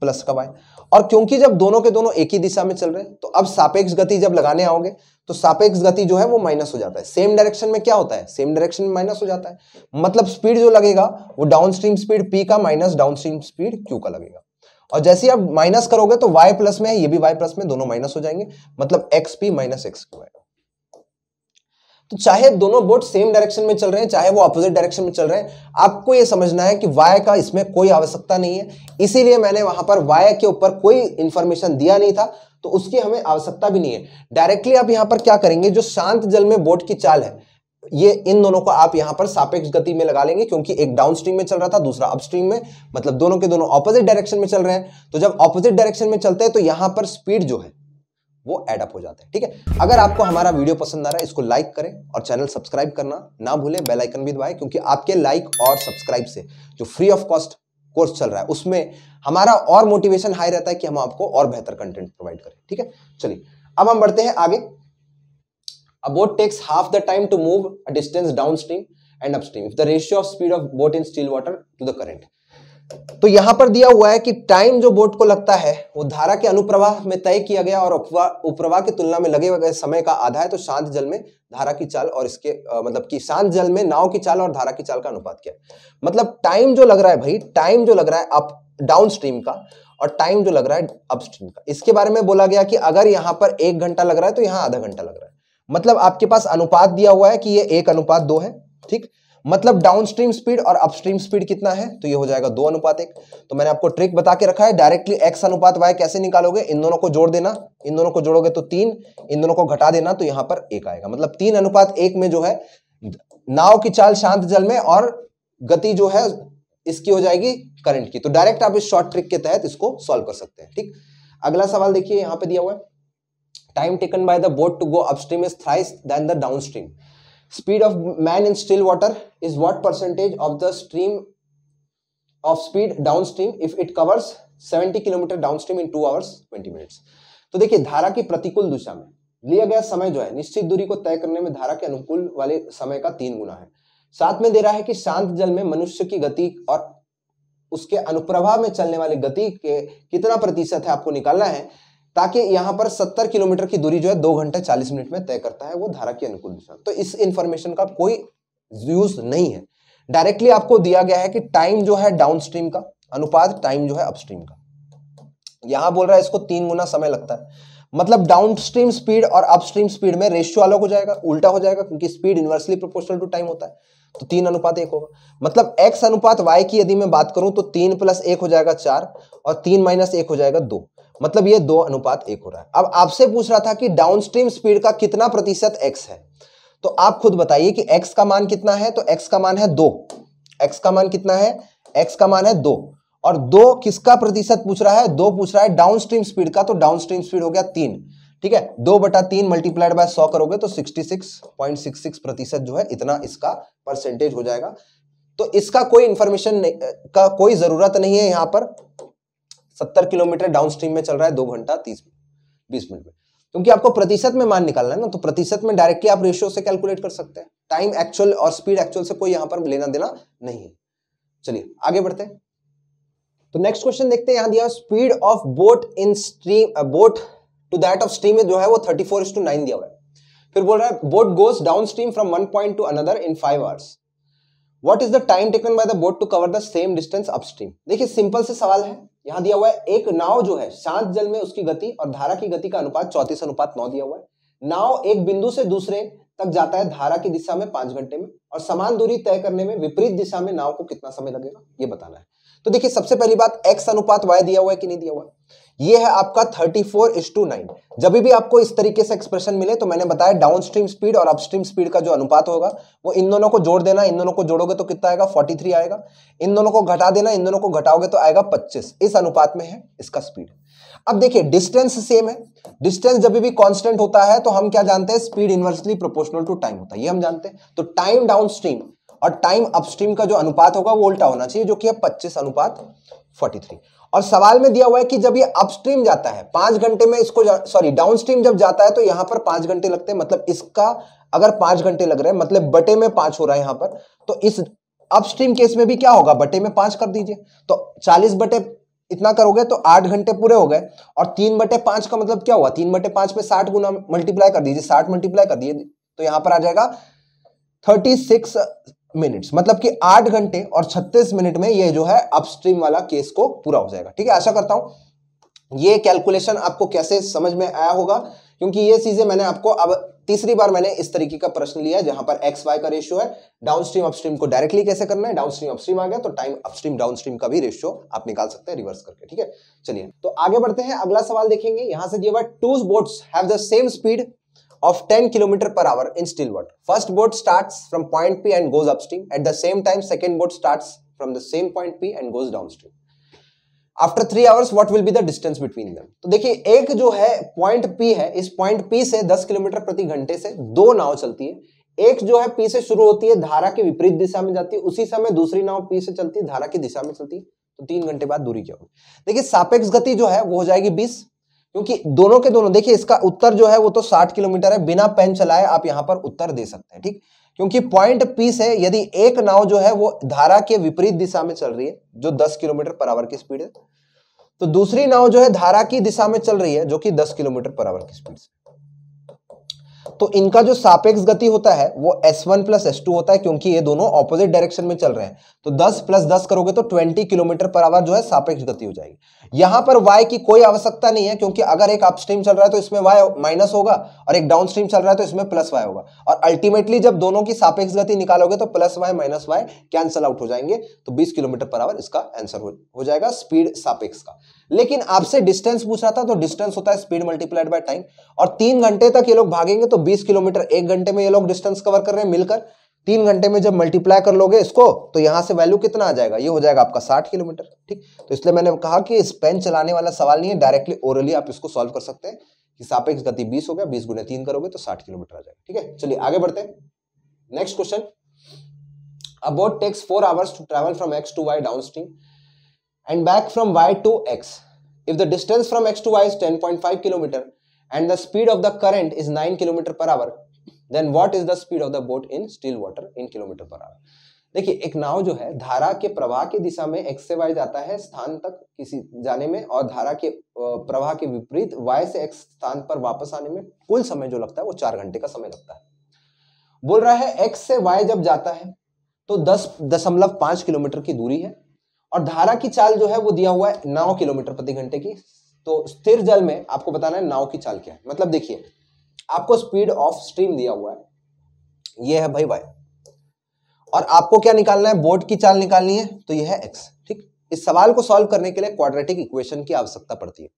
प्लस का वाई और क्योंकि जब दोनों के दोनों एक ही दिशा में चल रहे हैं तो अब सापेक्ष गति जब लगाने आओगे तो सापेक्ष गति जो है वो माइनस हो जाता है सेम डायरेक्शन में क्या होता है सेम डायरेक्शन में माइनस हो जाता है मतलब स्पीड जो लगेगा वो डाउन स्ट्रीम स्पीड पी का minus downstream speed Q का लगेगा और जैसे आप माइनस करोगे तो वाई प्लस में है ये भी वाई प्लस में दोनों माइनस हो जाएंगे मतलब x P minus x Q तो चाहे दोनों बोट सेम डायरेक्शन में चल रहे हैं चाहे वो अपोजिट डायरेक्शन में चल रहे हैं आपको ये समझना है कि वाय का इसमें कोई आवश्यकता नहीं है इसीलिए मैंने वहां पर वाय के ऊपर कोई इंफॉर्मेशन दिया नहीं था तो उसकी हमें आवश्यकता भी नहीं है डायरेक्टली आप यहां पर क्या करेंगे जो शांत जल में बोट की चाल है ये इन दोनों को आप यहां पर सापेक्ष गति में लगा लेंगे क्योंकि एक डाउन स्ट्रीम में चल रहा था दूसरा अप स्ट्रीम में मतलब दोनों के दोनों ऑपोजिट डायरेक्शन में चल रहे हैं तो जब ऑपोजिट डायरेक्शन में चलते हैं तो यहां पर स्पीड जो है वो एडअप हो जाते हैं ठीक है अगर आपको हमारा वीडियो पसंद आ रहा है इसको लाइक करें और चैनल सब्सक्राइब करना ना भूलें बेल आइकन भी दबाएं क्योंकि आपके लाइक और सब्सक्राइब से जो फ्री ऑफ कॉस्ट कोर्स चल रहा है उसमें हमारा और मोटिवेशन हाई रहता है कि हम आपको और बेहतर कंटेंट प्रोवाइड करें ठीक है चलिए अब हम बढ़ते हैं आगे A boat takes half the time to move distance downstream and upstream if the ratio of speed of boat in still water to the current तो यहां पर दिया हुआ है कि टाइम जो बोट को लगता है वो धारा के अनुप्रवाह में तय किया गया और उपप्रवाह की तुलना में लगे हुए समय का आधा है तो शांत जल में धारा की चाल और इसके आ, मतलब कि शांत जल में नाव की चाल और धारा की चाल का अनुपात क्या है मतलब टाइम जो लग रहा है भाई टाइम जो लग रहा है अप डाउन स्ट्रीम का और टाइम जो लग रहा है अपस्ट्रीम का इसके बारे में बोला गया कि अगर यहां पर एक घंटा लग रहा है तो यहां आधा घंटा लग रहा है मतलब आपके पास अनुपात दिया हुआ है कि ये एक अनुपात दो है ठीक मतलब डाउन स्ट्रीम स्पीड और अपस्ट्रीम स्पीड कितना है तो ये हो जाएगा दो अनुपात एक तो मैंने आपको ट्रिक बता के रखा है डायरेक्टली एक्स अनुपात वाई कैसे निकालोगे इन दोनों को जोड़ देना इन दोनों को जोड़ोगे तो तीन इन दोनों को घटा देना तो यहां पर एक आएगा मतलब तीन अनुपात एक में जो है नाव की चाल शांत जल में और गति जो है इसकी हो जाएगी करंट की तो डायरेक्ट आप इस शॉर्ट ट्रिक के तहत इसको सॉल्व कर सकते हैं ठीक अगला सवाल देखिए यहां पे दिया हुआ है time taken by the boat to go upstream is thrice then the downstream of man in still water is is percentage of the stream of speed downstream if it covers 70 kilometre stream in two hours 20 minutes तो देखिए धारा की प्रतिकूल दिशा में लिया गया समय जो है निश्चित दूरी को तय करने में धारा के अनुकूल वाले समय का तीन गुना है साथ में दे रहा है कि शांत जल में मनुष्य की गति और उसके अनुप्रभाव में चलने वाले गति के कितना प्रतिशत है आपको निकालना है ताकि यहाँ पर 70 किलोमीटर की दूरी जो है दो घंटे 40 मिनट में तय करता है वो धारा के अनुकूल दिशा तो इस इंफॉर्मेशन का कोई यूज नहीं है डायरेक्टली आपको दिया गया है कि टाइम जो है डाउन स्ट्रीम का अनुपात टाइम जो है अपस्ट्रीम का यहां बोल रहा है इसको तीन गुना समय लगता है मतलब डाउन स्ट्रीम स्पीड और अपस्ट्रीम स्पीड में रेशियो अलग हो जाएगा उल्टा हो जाएगा क्योंकि speed inversely proportional to time होता है तो तीन अनुपात एक होगा मतलब एक्स अनुपात वाई की यदि मैं बात करूं तो तीन प्लस एक हो जाएगा चार और तीन माइनस एक हो जाएगा दो मतलब ये दो अनुपात एक हो रहा है अब आपसे पूछ रहा था कि डाउन स्ट्रीम स्पीड का कितना प्रतिशत एक्स है तो आप खुद बताइए कि एक्स का मान कितना है तो एक्स का मान है दो एक्स का मान कितना है एक्स का मान है दो और दो किसका प्रतिशत पूछ रहा है दो पूछ रहा है डाउन स्ट्रीम स्पीड का तो डाउन स्ट्रीम स्पीड हो गया तीन ठीक है दो बटा तीन मल्टीप्लाइड बाय सौ करोगे तो sixty six point six six प्रतिशत जो है इतना इसका परसेंटेज हो जाएगा तो इसका कोई इंफॉर्मेशन का कोई जरूरत नहीं है यहां पर सत्तर किलोमीटर डाउन स्ट्रीम में चल रहा है दो घंटा तीस बीस मिनट में क्योंकि आपको प्रतिशत में मान निकालना है ना तो प्रतिशत में डायरेक्टली आप रेशियो से कैलकुलेट कर सकते हैं टाइम एक्चुअल और स्पीड एक्चुअल से कोई यहां पर लेना देना नहीं है चलिए आगे बढ़ते हैं तो नेक्स्ट क्वेश्चन देखते हैं दिया speed of boat in stream boat to that of stream जो है वो थर्टी फोर दिया हुआ है फिर बोल रहा है boat goes downstream from one point to another in five hours what is the time taken by the boat to cover the same distance upstream देखिए सिंपल से सवाल है यहाँ दिया हुआ है एक नाव जो है शांत जल में उसकी गति और धारा की गति का अनुपात चौतीस अनुपात नौ दिया हुआ है नाव एक बिंदु से दूसरे तक जाता है धारा की दिशा में पांच घंटे में और समान दूरी तय करने में विपरीत दिशा में नाव को कितना समय लगेगा ये बताना है तो देखिए सबसे पहली बात एक्स अनुपात वाई दिया हुआ है कि नहीं दिया हुआ है ये है आपका thirty four is to nine जब भी आपको इस तरीके से एक्सप्रेशन मिले तो मैंने बताया डाउन स्ट्रीम स्पीड और अपस्ट्रीम स्पीड का जो अनुपात होगा वो इन दोनों को जोड़ देना इन दोनों को जोड़ोगे तो कितना आएगा 43 आएगा इन दोनों को घटा देना इन दोनों को घटाओगे तो आएगा 25 इस अनुपात में है इसका स्पीड अब देखिए डिस्टेंस सेम है डिस्टेंस जब भी कॉन्स्टेंट होता है तो हम क्या जानते हैं speed inversely proportional to time होता है ये हम जानते हैं तो टाइम डाउन स्ट्रीम और टाइम अपस्ट्रीम का जो अनुपात होगा वो उल्टा होना चाहिए जो कि है पच्चीस अनुपात 43 और सवाल में दिया हुआ है कि जब ये अपस्ट्रीम जाता है पांच घंटे में इसको सॉरी डाउनस्ट्रीम जब जाता है तो यहां पर पांच घंटे लगते हैं मतलब इसका अगर पांच घंटे लग रहे हैं मतलब बटे में पांच हो रहा है यहां पर तो इस अपस्ट्रीम केस में भी क्या होगा बटे में पांच कर दीजिए तो चालीस बटे इतना करोगे तो आठ घंटे पूरे हो गए और तीन बटे पांच का मतलब क्या हुआ तीन बटे पांच में साठ गुना मल्टीप्लाई कर दीजिए साठ मल्टीप्लाई कर दिए तो यहां पर आ जाएगा थर्टी सिक्स मिनट्स मतलब कि आठ घंटे और छत्तीस मिनट में ये जो है अपस्ट्रीम वाला केस को पूरा हो जाएगा ठीक है आशा करता हूं ये कैलकुलेशन आपको कैसे समझ में आया होगा क्योंकि ये चीजें मैंने आपको अब तीसरी बार मैंने इस तरीके का प्रश्न लिया जहां पर एक्स वाई का रेशियो है डाउनस्ट्रीम अपस्ट्रीम को डायरेक्टली कैसे करना है डाउनस्ट्रीम अपस्ट्रीम आ गया तो टाइम अपस्ट्रीम डाउनस्ट्रीम का भी रेशियो आप निकाल सकते हैं रिवर्स करके ठीक है चलिए तो आगे बढ़ते हैं अगला सवाल देखेंगे यहां से दिया हुआ two boats have the same speed of 10 km per hour in still water. First boat starts from point P and goes upstream. At the same time, second boat starts from the same point P and goes downstream. After three hours what will be the distance between them तो देखिए एक जो है point P है इस point P से 10 kilometre प्रति घंटे से दो नाव चलती है एक जो है पी से शुरू होती है धारा के विपरीत दिशा में जाती है उसी समय दूसरी नाव पी से चलती है धारा की दिशा में चलती है तो तीन घंटे बाद दूरी क्या होगी देखिए सापेक्ष गति जो है वो हो जाएगी बीस क्योंकि दोनों के दोनों देखिए इसका उत्तर जो है वो तो 60 किलोमीटर है बिना पेन चलाए आप यहां पर उत्तर दे सकते हैं ठीक क्योंकि पॉइंट पी से यदि एक नाव जो है वो धारा के विपरीत दिशा में चल रही है जो 10 किलोमीटर पर आवर की स्पीड है तो दूसरी नाव जो है धारा की दिशा में चल रही है जो कि 10 किलोमीटर पर आवर की स्पीड से तो इनका जो सापेक्ष गति होता है वो S one plus S two होता है क्योंकि ये दोनों ऑपोजिट डायरेक्शन में चल रहे हैं तो दस प्लस दस करोगे तो ट्वेंटी किलोमीटर पर आवर जो है सापेक्ष गति हो जाएगी यहां पर वाई की कोई आवश्यकता नहीं है क्योंकि अगर एक अपस्ट्रीम चल रहा है तो इसमें वाई माइनस होगा और एक डाउन स्ट्रीम चल रहा है तो इसमें प्लस वाई होगा और अल्टीमेटली जब दोनों की सापेक्ष गति निकालोगे तो plus y minus y cancel out हो जाएंगे तो बीस किलोमीटर पर आवर इसका आंसर हो जाएगा स्पीड सापेक्ष का लेकिन आपसे डिस्टेंस पूछ रहा था तो डिस्टेंस होता है स्पीड मल्टीप्लाइड बाय टाइम और तीन घंटे तक ये लोग भागेंगे तो बीस किलोमीटर एक घंटे में ये लोग डिस्टेंस कवर कर रहे हैं मिलकर तीन घंटे में जब मल्टीप्लाई कर लोगे इसको तो यहां से वैल्यू कितना आ जाएगा ये हो जाएगा आपका साठ किलोमीटर ठीक तो इसलिए मैंने कहा कि स्पेन चलाने वाला सवाल नहीं है डायरेक्टली ओरली आप इसको सॉल्व कर सकते हैं कि सापेक्ष गति बीस हो गया बीस गुने तीन करोगे तो साठ किलोमीटर आ जाएगा ठीक है चलिए आगे बढ़ते हैं next question a boat takes four hours to travel from X to Y downstream and back from y to x if the distance from x to y is 10.5 km and the speed of the current is 9 km per hour then what is the speed of the boat in still water in km per hour देखिए एक नाव जो है धारा के प्रवाह की दिशा में एक्स से वाई जाता है स्थान तक किसी जाने में और धारा के प्रवाह के विपरीत वाई से एक्स स्थान पर वापस आने में कुल समय जो लगता है वो चार घंटे का समय लगता है बोल रहा है एक्स से वाई जब जाता है तो दस दशमलव पांच किलोमीटर की दूरी है और धारा की चाल जो है वो दिया हुआ है नौ किलोमीटर प्रति घंटे की तो स्थिर जल में आपको बताना है नाव की चाल क्या है मतलब देखिए आपको स्पीड ऑफ स्ट्रीम दिया हुआ है ये है भाई वाई और आपको क्या निकालना है बोट की चाल निकालनी है तो यह है एक्स ठीक इस सवाल को सॉल्व करने के लिए क्वाड्रेटिक इक्वेशन की आवश्यकता पड़ती है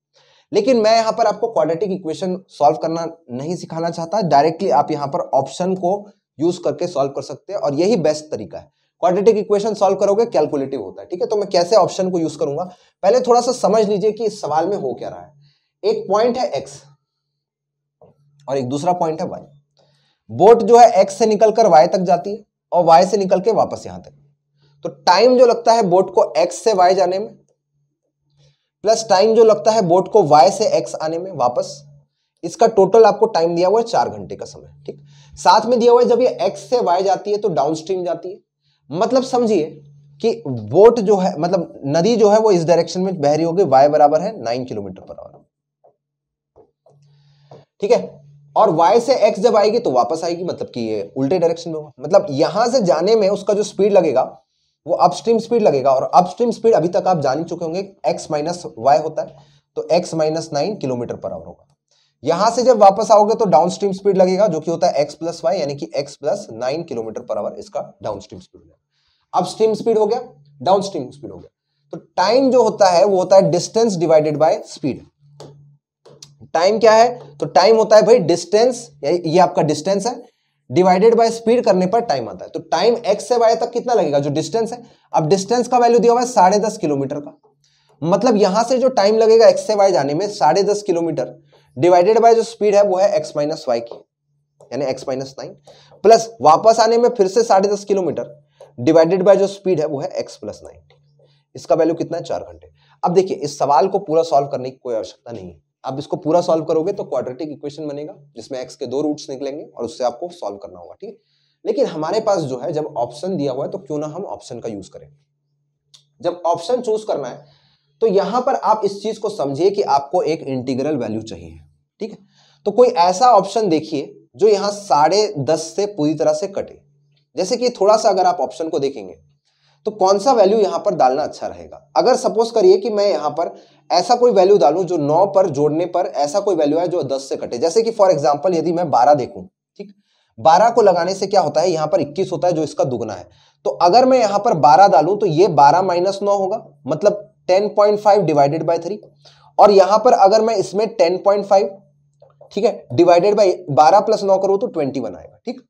लेकिन मैं यहाँ पर आपको क्वाड्रेटिक इक्वेशन सॉल्व करना नहीं सिखाना चाहता डायरेक्टली आप यहां पर ऑप्शन को यूज करके सॉल्व कर सकते हैं और यही बेस्ट तरीका है क्वाड्रेटिक इक्वेशन सॉल्व करोगे कैलकुलेटिव होता है ठीक है तो मैं कैसे ऑप्शन को यूज करूंगा पहले थोड़ा सा समझ लीजिए कि इस सवाल में हो क्या रहा है एक पॉइंट है एक्स और एक दूसरा पॉइंट है वाई बोट जो है एक्स से निकलकर वाई तक जाती है और वाई से निकल के वापस यहां तक तो टाइम जो लगता है बोट को एक्स से वाई जाने में प्लस टाइम जो लगता है बोट को वाई से एक्स आने में वापस इसका टोटल आपको टाइम दिया हुआ है चार घंटे का समय ठीक साथ में दिया हुआ है जब ये एक्स से वाई जाती है तो डाउनस्ट्रीम जाती है मतलब समझिए कि बोट जो है मतलब नदी जो है वो इस डायरेक्शन में बह रही होगी वाई बराबर है नाइन किलोमीटर पर आवर ठीक है और वाई से एक्स जब आएगी तो वापस आएगी मतलब कि ये उल्टे डायरेक्शन में होगा मतलब यहां से जाने में उसका जो स्पीड लगेगा वो अपस्ट्रीम स्पीड लगेगा और अपस्ट्रीम स्पीड अभी तक आप जान ही चुके होंगे एक्स माइनस वाई होता है तो x minus nine kilometre per hour होगा यहां से जब वापस आओगे तो डाउन स्ट्रीम स्पीड लगेगा जो कि होता है एक्स प्लस वाई यानी कि x plus nine kilometre per hour इसका डाउन स्ट्रीम स्पीड लगेगा अपस्ट्रीम स्पीड हो गया डाउन स्ट्रीम स्पीड हो गया तो टाइम जो होता है वो होता है distance divided by speed time क्या है तो टाइम होता है भाई डिस्टेंस ये आपका डिस्टेंस है डिवाइडेड बाय स्पीड करने पर टाइम आता है तो टाइम एक्स से वाई तक कितना लगेगा जो डिस्टेंस है अब डिस्टेंस का वैल्यू दिया हुआ है साढ़े दस किलोमीटर का मतलब यहां से जो टाइम लगेगा एक्स से वाई जाने में साढ़े दस किलोमीटर डिवाइडेड बाय जो स्पीड है वो है एक्स माइनस वाई की यानी एक्स माइनस नाइन प्लस वापस आने में फिर से साढ़े दस किलोमीटर डिवाइडेड बाय जो स्पीड है वो है एक्स प्लस इसका वैल्यू कितना है चार घंटे अब देखिए इस सवाल को पूरा सॉल्व करने की कोई आवश्यकता नहीं है आप इसको पूरा सॉल्व करोगे तो क्वाड्रेटिक इक्वेशन बनेगा जिसमें एक्स के दो रूट्स निकलेंगे और उससे आपको सॉल्व करना होगा ठीक है लेकिन हमारे पास जो है जब ऑप्शन दिया हुआ है तो क्यों ना हम ऑप्शन का यूज करें जब ऑप्शन चूज करना है तो यहां पर आप इस चीज को समझिए कि आपको एक इंटीग्रल वैल्यू चाहिए ठीक है तो कोई ऐसा ऑप्शन देखिए जो यहां साढ़े दस से पूरी तरह से कटे जैसे कि थोड़ा सा अगर आप ऑप्शन को देखेंगे तो कौन सा वैल्यू यहां पर डालना अच्छा रहेगा अगर सपोज करिए कि मैं यहाँ पर ऐसा कोई वैल्यू डालूं जो नौ पर जोड़ने पर ऐसा कोई वैल्यू है जो दस से कटे जैसे कि फॉर एग्जाम्पल यदि मैं बारह देखूं ठीक बारह को लगाने से क्या होता है यहां पर इक्कीस होता है जो इसका दुगना है तो अगर मैं यहाँ पर बारह डालू तो ये बारह माइनस नौ होगा मतलब ten point five divided by three और यहां पर अगर मैं इसमें टेन पॉइंट फाइव ठीक है डिवाइडेड बाई बारह प्लस नौ करूं तो ट्वेंटी आएगा ठीक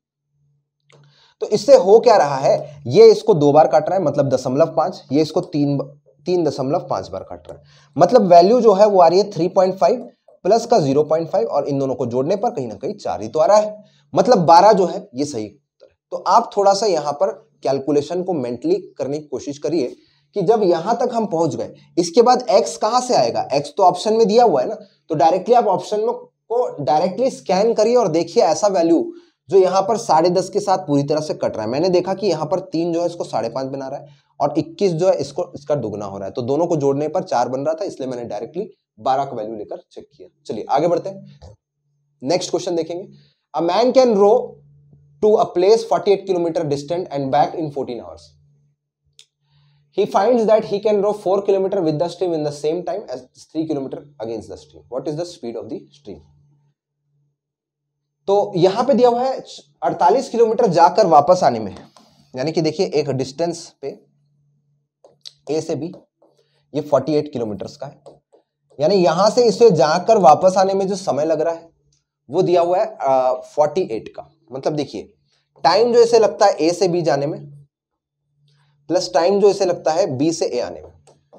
तो इससे हो क्या रहा है ये इसको दो बार काट रहा है मतलब दशमलव पांच ये इसको तीन तीन दशमलव पांच बार काट रहा है मतलब वैल्यू जो है वो आ रही है थ्री पॉइंट फाइव प्लस का जीरो पॉइंट फाइव और इन दोनों को जोड़ने पर कहीं ना कहीं चार ही तो आ रहा है मतलब बारह जो है ये सही उत्तर है तो आप थोड़ा सा यहां पर कैलकुलेशन को मेंटली करने की कोशिश करिए कि जब यहां तक हम पहुंच गए इसके बाद एक्स कहां से आएगा एक्स तो ऑप्शन में दिया हुआ है ना तो डायरेक्टली आप ऑप्शन में को डायरेक्टली स्कैन करिए और देखिए ऐसा वैल्यू जो यहाँ पर साढ़े दस के साथ पूरी तरह से कट रहा है मैंने देखा कि यहाँ पर तीन जो है इसको साढ़े पाँच बना रहा है और इक्कीस जो है इसको इसका दुगना हो रहा है तो दोनों को जोड़ने पर चार बन रहा था इसलिए मैंने डायरेक्टली बारह का वैल्यू लेकर चेक किया चलिए आगे बढ़ते हैं नेक्स्ट क्वेश्चन देखेंगे a man can row to a place eight kilometre distant and back in fourteen hours he finds that he can row four kilometre with the stream in the same time as three kilometre against the stream what is the speed of the stream तो यहां पे दिया हुआ है 48 kilometre जाकर वापस आने में यानी कि देखिए एक डिस्टेंस पे ए से बी ये 48 किलोमीटर का है यानी यहां से इसे जाकर वापस आने में जो समय लग रहा है वो दिया हुआ है फोर्टी एट का मतलब देखिए टाइम जो इसे लगता है ए से बी जाने में प्लस टाइम जो इसे लगता है बी से ए आने में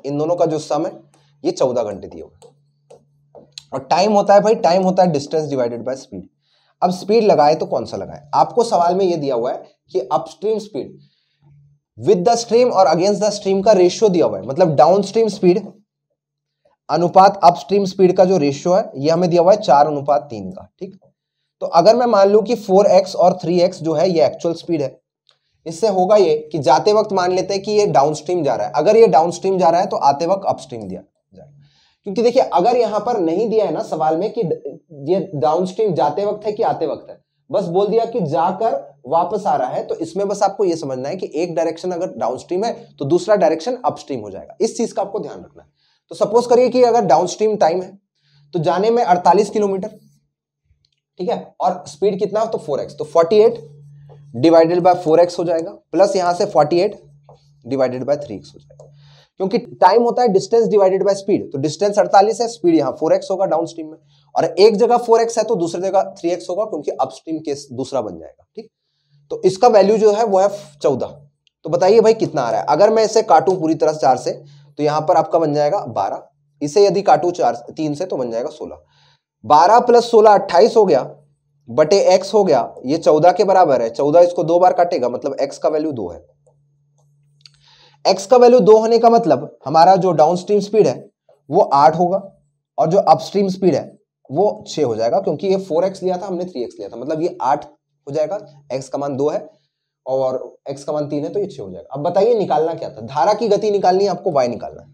इन दोनों का जो सम है ये चौदह घंटे दिया हुआ है और टाइम होता है भाई टाइम होता है डिस्टेंस डिवाइडेड बाय स्पीड अब स्पीड लगाए तो कौन सा लगाए आपको सवाल में यह दिया हुआ है कि upstream speed with the stream और अगेंस्ट द स्ट्रीम का रेशियो दिया हुआ है मतलब डाउन स्ट्रीम स्पीड अनुपात अपस्ट्रीम स्पीड का जो रेशियो है यह हमें दिया हुआ है चार अनुपात तीन का ठीक तो अगर मैं मान लू कि फोर एक्स और थ्री एक्स जो है ये एक्चुअल स्पीड है इससे होगा ये कि जाते वक्त मान लेते हैं कि ये डाउन स्ट्रीम जा रहा है अगर ये डाउन स्ट्रीम जा रहा है तो आते वक्त अपस्ट्रीम दिया क्योंकि देखिए अगर यहां पर नहीं दिया है ना सवाल में कि ये डाउन स्ट्रीम जाते वक्त है कि आते वक्त है बस बोल दिया कि जाकर वापस आ रहा है तो इसमें बस आपको ये समझना है कि एक डायरेक्शन अगर डाउन स्ट्रीम है तो दूसरा डायरेक्शन अपस्ट्रीम हो जाएगा इस चीज का आपको ध्यान रखना है तो सपोज करिए कि अगर डाउन स्ट्रीम टाइम है तो जाने में 48 किलोमीटर ठीक है और स्पीड कितना हो तो एक्स तो एट डिवाइडेड बाय एक्स हो जाएगा प्लस यहां से एट डिवाइडेड बाय एक्स हो जाएगा क्योंकि टाइम होता है डिस्टेंस डिवाइडेड बाय स्पीड तो डिस्टेंस 48 है स्पीड यहाँ 4x होगा डाउनस्ट्रीम में और एक जगह 4x है तो दूसरी जगह 3x होगा क्योंकि अपस्ट्रीम केस दूसरा बन जाएगा ठीक तो इसका वैल्यू जो है वो है चौदह तो बताइए भाई कितना आ रहा है अगर मैं इसे काटू पूरी तरह चार से तो यहाँ पर आपका बन जाएगा बारह इसे यदि काटू चार तीन से तो बन जाएगा सोलह बारह प्लस सोलह अट्ठाईस हो गया बटे एक्स हो गया ये चौदह के बराबर है चौदह इसको दो बार काटेगा मतलब एक्स का वैल्यू दो है एक्स का वैल्यू दो होने का मतलब हमारा जो डाउन स्ट्रीम स्पीड है वो आठ होगा और जो अपस्ट्रीम स्पीड है वो छः हो जाएगा क्योंकि ये फोर एक्स लिया था हमने थ्री एक्स लिया था मतलब ये आठ हो जाएगा एक्स का मान दो है और एक्स का मान तीन है तो ये छ हो जाएगा अब बताइए निकालना क्या था धारा की गति निकालनी है आपको वाई निकालना है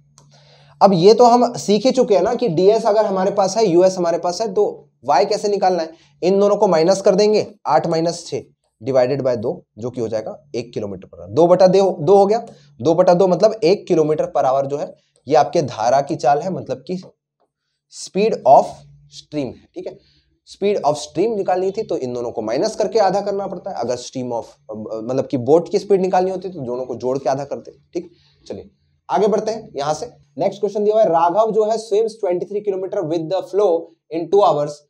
अब ये तो हम सीख ही चुके हैं ना कि डीएस अगर हमारे पास है यूएस हमारे पास है तो वाई कैसे निकालना है इन दोनों को माइनस कर देंगे आठ माइनस छह डिवाइडेड बाय दो जो कि हो जाएगा एक किलोमीटर पर आवर दो बटा दो दो हो गया दो बटा दो मतलब एक किलोमीटर पर आवर जो है ये आपके धारा की चाल है मतलब कि स्पीड ऑफ स्ट्रीम है ठीक है स्पीड ऑफ स्ट्रीम निकालनी थी तो इन दोनों को माइनस करके आधा करना पड़ता है अगर स्ट्रीम ऑफ मतलब कि बोट की स्पीड निकालनी होती तो दोनों को जोड़ के आधा करते ठीक चलिए आगे बढ़ते हैं यहां से नेक्स्ट क्वेश्चन दिया हुआ है राघव जो है swims 23 kilometre with the flow in two hours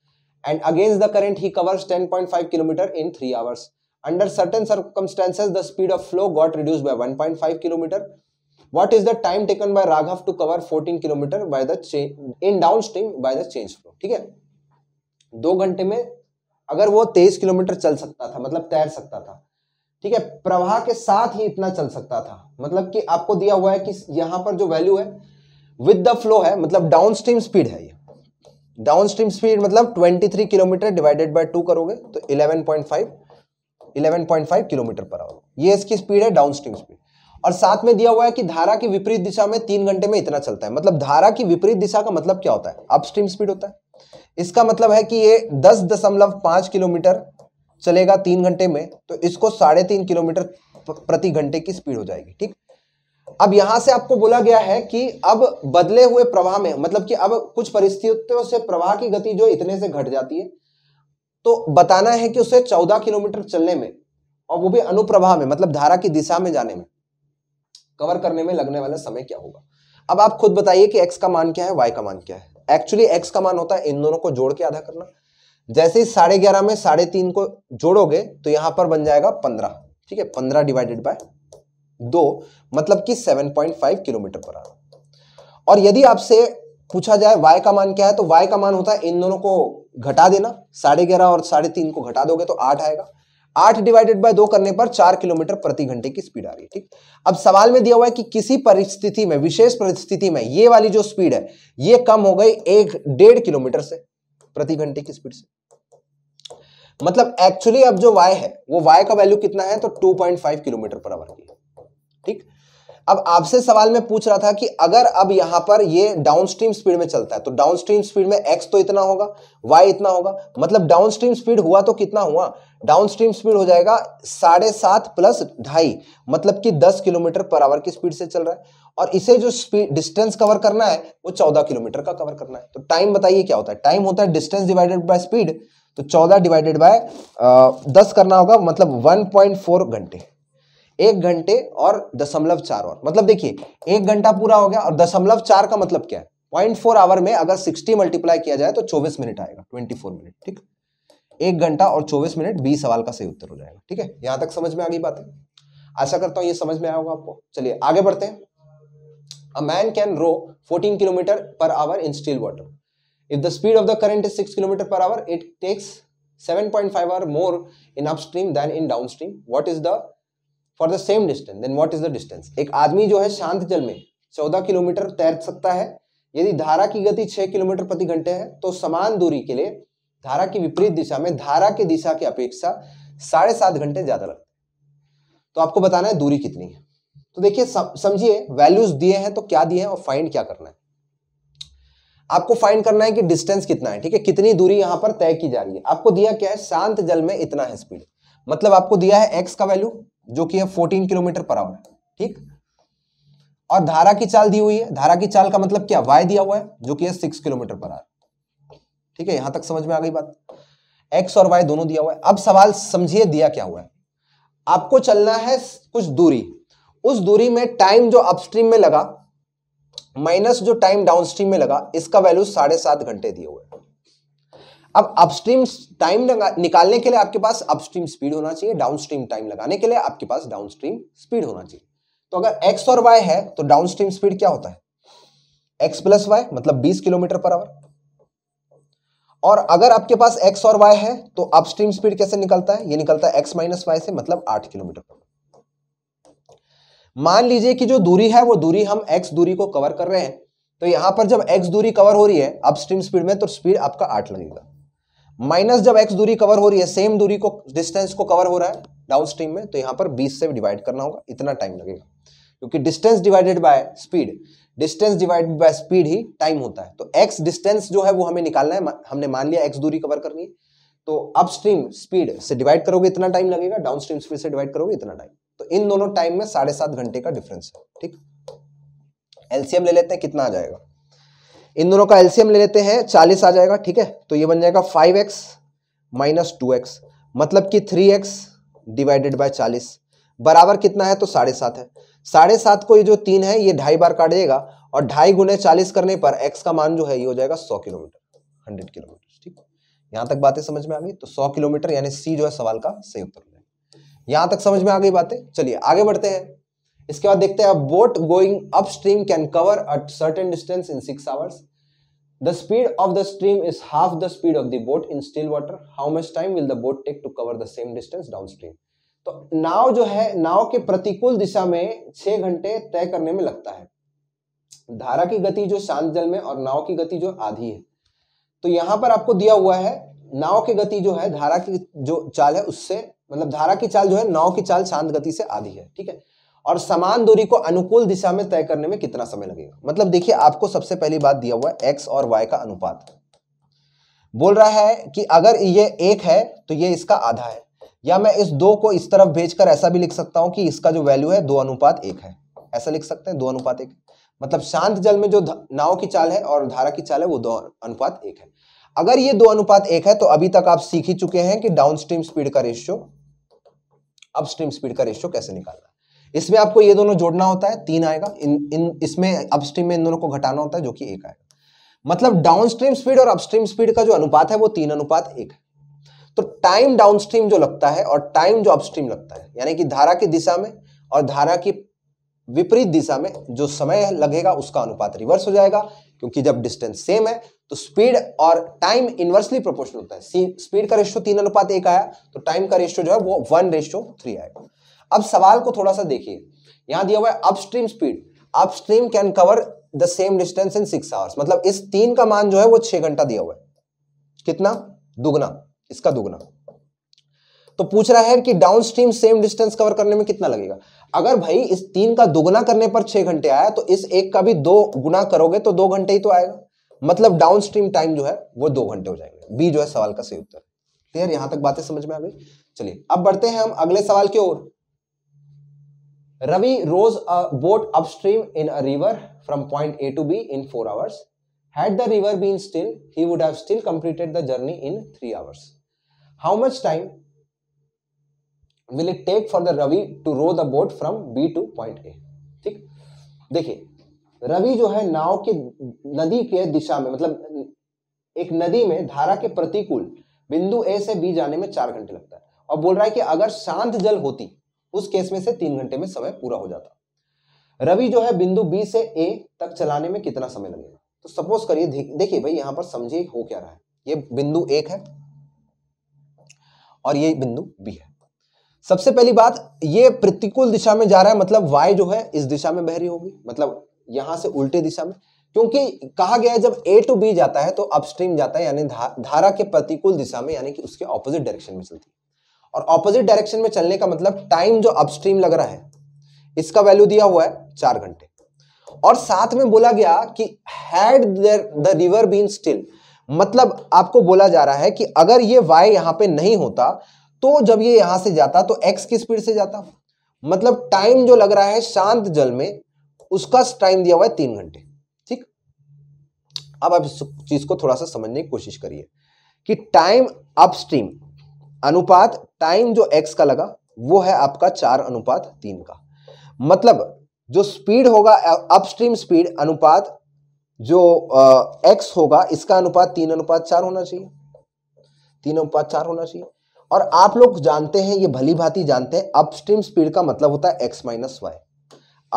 and against the current he covers 10.5 kilometre in three hours Under certain circumstances, the speed of flow got reduced by 1.5 km. What is the time taken by Raghav to cover 14 km by the in downstream by the change flow? ठीक है दो घंटे में अगर वो 23 kilometre चल सकता था मतलब तैर सकता था ठीक है प्रवाह के साथ ही इतना चल सकता था मतलब कि आपको दिया हुआ है कि यहां पर जो वैल्यू है विद द फ्लो है मतलब डाउन स्ट्रीम स्पीड है ये डाउन स्ट्रीम स्पीड मतलब 23 किलोमीटर डिवाइडेड बाई टू करोगे तो 11.5 11.5 किलोमीटर पर आवर ये इसकी स्पीड है डाउन स्ट्रीम स्पीड और साथ में दिया हुआ है कि धारा की विपरीत दिशा में तीन घंटे में इतना चलता है मतलब धारा की विपरीत दिशा का मतलब क्या होता है अपस्ट्रीम स्पीड होता है इसका मतलब है कि ये दस दशमलव पांच किलोमीटर चलेगा तीन घंटे में तो इसको साढ़े तीन किलोमीटर प्रति घंटे की स्पीड हो जाएगी ठीक अब यहां से आपको बोला गया है कि अब बदले हुए प्रवाह में मतलब कि अब कुछ परिस्थितियों से प्रवाह की गति जो इतने से घट जाती है तो बताना है कि उसे चौदह किलोमीटर चलने में और वो भी अनुप्रभा में मतलब धारा की दिशा में जाने में कवर करने में लगने वाला समय क्या होगा अब आप खुद बताइए कि एक्स का मान क्या है वाई का मान क्या है एक्चुअली एक्स का मान होता है इन दोनों को जोड़ के आधा करना जैसे ही साढ़े ग्यारह में साढ़े तीन को जोड़ोगे तो यहां पर बन जाएगा पंद्रह ठीक है पंद्रह डिवाइडेड बाय दो मतलब कि सेवन पॉइंट फाइव किलोमीटर पर आना और यदि आपसे पूछा जाए वाई का मान क्या है तो वाई का मान होता है इन दोनों को घटा देना साढ़े ग्यारह और साढ़े तीन को घटा दोगे तो आठ आएगा आठ डिवाइडेड बाय दो करने पर चार किलोमीटर प्रति घंटे की स्पीड आ रही है ठीक अब सवाल में दिया हुआ है कि किसी परिस्थिति में विशेष परिस्थिति में ये वाली जो स्पीड है ये कम हो गई एक डेढ़ किलोमीटर से प्रति घंटे की स्पीड से मतलब एक्चुअली अब जो वाई है वो वाई का वैल्यू कितना है तो फाइव किलोमीटर पर आवर की ठीक अब आपसे सवाल में पूछ रहा था कि अगर अब यहां पर ये डाउन स्ट्रीम स्पीड में चलता है तो डाउन स्ट्रीम स्पीड में एक्स तो इतना होगा वाई इतना होगा मतलब डाउन स्ट्रीम स्पीड हुआ तो कितना हुआ डाउन स्ट्रीम स्पीड हो जाएगा साढ़े सात प्लस ढाई मतलब कि दस किलोमीटर पर आवर की स्पीड से चल रहा है और इसे जो स्पीड डिस्टेंस कवर करना है वो चौदह किलोमीटर का कवर करना है तो टाइम बताइए क्या होता है टाइम होता है डिस्टेंस डिवाइडेड बाय स्पीड तो चौदह डिवाइडेड बाय दस करना होगा मतलब वन पॉइंट फोर घंटे एक घंटे और दशमलव चार और मतलब देखिए एक घंटा पूरा हो गया और दशमलव चार का मतलब क्या है पॉइंट फोर आवर में अगर सिक्सटी मल्टीप्लाई किया जाए तो चौबीस मिनट आएगा ट्वेंटी फोर मिनट ठीक एक घंटा और चौबीस मिनट बी सवाल का सही उत्तर हो जाएगा ठीक है यहां तक समझ में आ गई बात है आशा करता हूं ये समझ में आया होगा आपको चलिए आगे बढ़ते हैं A man can row 14 km per hour in still water. If the speed of the current is 6 km per hour, it takes 7.5 hour more in upstream than in downstream. What is the for the same distance then what is the distance एक आदमी जो है शांत जल में चौदह kilometre तैर सकता है यदि धारा की गति छह किलोमीटर प्रति घंटे है तो समान दूरी के लिए धारा की विपरीत दिशा में धारा की दिशा की अपेक्षा साढ़े सात घंटे ज्यादा लगते तो आपको बताना है दूरी कितनी है तो देखिए समझिए वैल्यूज दिए हैं तो क्या दिए हैं और फाइंड क्या करना है आपको फाइंड करना है कि डिस्टेंस कितना है ठीक है कितनी दूरी यहां पर तय की जा रही है आपको दिया क्या है शांत जल में इतना है स्पीड मतलब आपको दिया है एक्स का वैल्यू जो कि है फोर्टीन किलोमीटर पर आवर ठीक और धारा की चाल दी हुई है धारा की चाल का मतलब क्या वाई दिया हुआ है जो कि है सिक्स किलोमीटर पर आवर ठीक है यहां तक समझ में आ गई बात एक्स और वाई दोनों दिया हुआ है अब सवाल समझिए दिया क्या हुआ है आपको चलना है कुछ दूरी उस दूरी में टाइम जो अपस्ट्रीम में लगा माइनस जो टाइम डाउनस्ट्रीम में लगा इसका वैल्यू साढ़े सात घंटे दिए हुए अब अपस्ट्रीम टाइम निकालने के लिए आपके पास अपस्ट्रीम स्पीड होना चाहिए डाउनस्ट्रीम टाइम लगाने के लिए आपके पास डाउनस्ट्रीम स्पीड होना चाहिए तो अगर एक्स और वाई है तो डाउनस्ट्रीम स्पीड क्या होता है एक्स प्लस वाई मतलब बीस किलोमीटर पर आवर और अगर आपके पास एक्स और वाई है तो अपस्ट्रीम स्पीड कैसे निकलता है ये निकलता है एक्स माइनस वाई से मतलब आठ किलोमीटर पर मान लीजिए कि जो दूरी है वो दूरी हम एक्स दूरी को कवर कर रहे हैं तो यहां पर जब एक्स दूरी कवर हो रही है अपस्ट्रीम स्पीड में तो स्पीड आपका आठ लगेगा माइनस जब एक्स दूरी कवर हो रही है सेम दूरी को डिस्टेंस को कवर हो रहा है डाउन स्ट्रीम में तो यहां पर बीस से डिवाइड करना होगा इतना टाइम लगेगा क्योंकि distance divided by speed distance divided by speed ही टाइम होता है तो एक्स डिस्टेंस जो है वो हमें निकालना है हमने मान लिया एक्स दूरी कवर करनी है तो अपस्ट्रीम स्पीड से डिवाइड करोगे इतना टाइम लगेगा डाउन स्ट्रीम स्पीड से डिवाइड करोगे इतना टाइम तो इन दोनों टाइम में साढ़े सात घंटे का डिफरेंस है ठीक एलसीएम ले लेते हैं कितना आ जाएगा इन दोनों का एल्सियम ले लेते हैं चालीस आ जाएगा ठीक है तो ये बन जाएगा five x minus two x मतलब कि थ्री एक्स डिवाइडेड बाय चालीस बराबर कितना है तो साढ़े सात है साढ़े सात को ये जो तीन है ये ढाई बार काटेगा और ढाई गुने चालीस करने पर एक्स का मान जो है ये हो जाएगा सौ किलोमीटर हंड्रेड किलोमीटर ठीक यहां तक बातें समझ में आ गई तो सौ किलोमीटर यानी सी जो है सवाल का सही उत्तर यहां तक समझ में आ गई बातें चलिए आगे बढ़ते हैं इसके बाद देखते हैं boat going upstream can cover at certain distance in six hours speed of the stream is half the speed of the boat in in water how much time will the boat take to cover the same distance downstream तो नाव जो है नाव के प्रतिकूल दिशा में छह घंटे तय करने में लगता है धारा की गति जो शांत जल में और नाव की गति जो आधी है तो यहां पर आपको दिया हुआ है नाव की गति जो है धारा की जो चाल है उससे मतलब धारा की चाल जो है नाव की चाल शांत गति से आधी है ठीक है और समान दूरी को अनुकूल दिशा में तय करने में कितना समय लगेगा मतलब देखिए आपको सबसे पहली बात दिया हुआ है एक्स और वाई का अनुपात बोल रहा है कि अगर ये एक है तो ये इसका आधा है या मैं इस दो को इस तरफ भेजकर ऐसा भी लिख सकता हूं कि इसका जो वैल्यू है दो अनुपात एक है ऐसा लिख सकते हैं दो अनुपात एक मतलब शांत जल में जो नाव की चाल है और धारा की चाल है वो दो अनुपात एक है अगर ये दो अनुपात एक है तो अभी तक आप सीख ही चुके हैं कि डाउन स्ट्रीम स्पीड का रेशियो अपस्ट्रीम स्पीड का रेशियो कैसे निकालना इसमें आपको ये दोनों जोड़ना होता है तीन आएगा इन इन इसमें अपस्ट्रीम में इन दोनों को घटाना होता है जो कि एक आएगा मतलब डाउनस्ट्रीम स्पीड और अपस्ट्रीम स्पीड का जो अनुपात है वो तीन अनुपात एक है तो टाइम डाउनस्ट्रीम जो लगता है और टाइम जो अपस्ट्रीम लगता है यानी कि धारा की दिशा में और धारा की विपरीत दिशा में जो समय लगेगा उसका अनुपात रिवर्स हो जाएगा क्योंकि जब डिस्टेंस सेम है तो स्पीड और टाइम इन्वर्सली प्रोपोर्शनल होता है स्पीड का रेशियो तीन अनुपात एक आया तो टाइम का रेशियो जो है वो वन रेशियो थ्री आएगा अब सवाल को थोड़ा सा देखिए यहां दिया हुआ है upstream speed upstream can cover the same distance in six hours मतलब इस तीन का मान जो है वो छह घंटा दिया हुआ है कितना दुगना इसका दुगना तो पूछ रहा है कि डाउनस्ट्रीम सेम डिस्टेंस कवर करने में कितना लगेगा अगर भाई इस तीन का दुगना करने पर छह घंटे आया तो इस एक का भी दो गुना करोगे तो दो घंटे ही तो आएगा मतलब डाउनस्ट्रीम टाइम जो है वो दो घंटे हो जाएंगे बी जो है सवाल का सही उत्तर क्लियर यहां तक बातें समझ में आ गई चलिए अब बढ़ते हैं हम अगले सवाल की ओर Ravi rows a boat upstream in a river from point A to B in four hours had the river been still he would have still completed the journey in three hours how much time will it take for the Ravi to row the boat from B to point A ठीक देखिए रवि जो है नाव के नदी के दिशा में मतलब एक नदी में धारा के प्रतिकूल बिंदु ए से बी जाने में चार घंटे लगता है और बोल रहा है कि अगर शांत जल होती उस केस में से तीन घंटे में समय पूरा हो जाता रवि जो है बिंदु बी से ए तक चलाने में कितना समय लगेगा तो सपोज करिए देखिए भाई यहाँ पर समझिए हो क्या रहा है ये बिंदु एक है और ये बिंदु बी है सबसे पहली बात ये प्रतिकूल दिशा में जा रहा है मतलब वाई जो है इस दिशा में बहरी होगी मतलब यहां से उल्टे दिशा में क्योंकि कहा गया है जब ए टू बी जाता है तो अपस्ट्रीम जाता है यानी धा, धारा के प्रतिकूल दिशा में यानी कि उसके ऑपोजिट डायरेक्शन में चलती है और ऑपोजिट डायरेक्शन में चलने का मतलब टाइम जो अपस्ट्रीम लग रहा है इसका वैल्यू दिया हुआ है चार घंटे और साथ में बोला गया कि had the river been still मतलब आपको बोला जा रहा है कि अगर ये y यहां पे नहीं होता तो जब ये यहां से जाता तो एक्स की स्पीड से जाता मतलब टाइम जो लग रहा है शांत जल में उसका टाइम दिया हुआ है तीन घंटे ठीक अब आप इस चीज को थोड़ा सा समझने की कोशिश करिए कि टाइम अपस्ट्रीम अनुपात टाइम जो एक्स का लगा वो है आपका चार अनुपात तीन का मतलब जो स्पीड होगा अपस्ट्रीम स्पीड अनुपात जो एक्स होगा इसका अनुपात तीन अनुपात चार होना चाहिए तीन अनुपात चार होना चाहिए और आप लोग जानते हैं ये भली भांति जानते हैं अपस्ट्रीम स्पीड का मतलब होता है x minus Y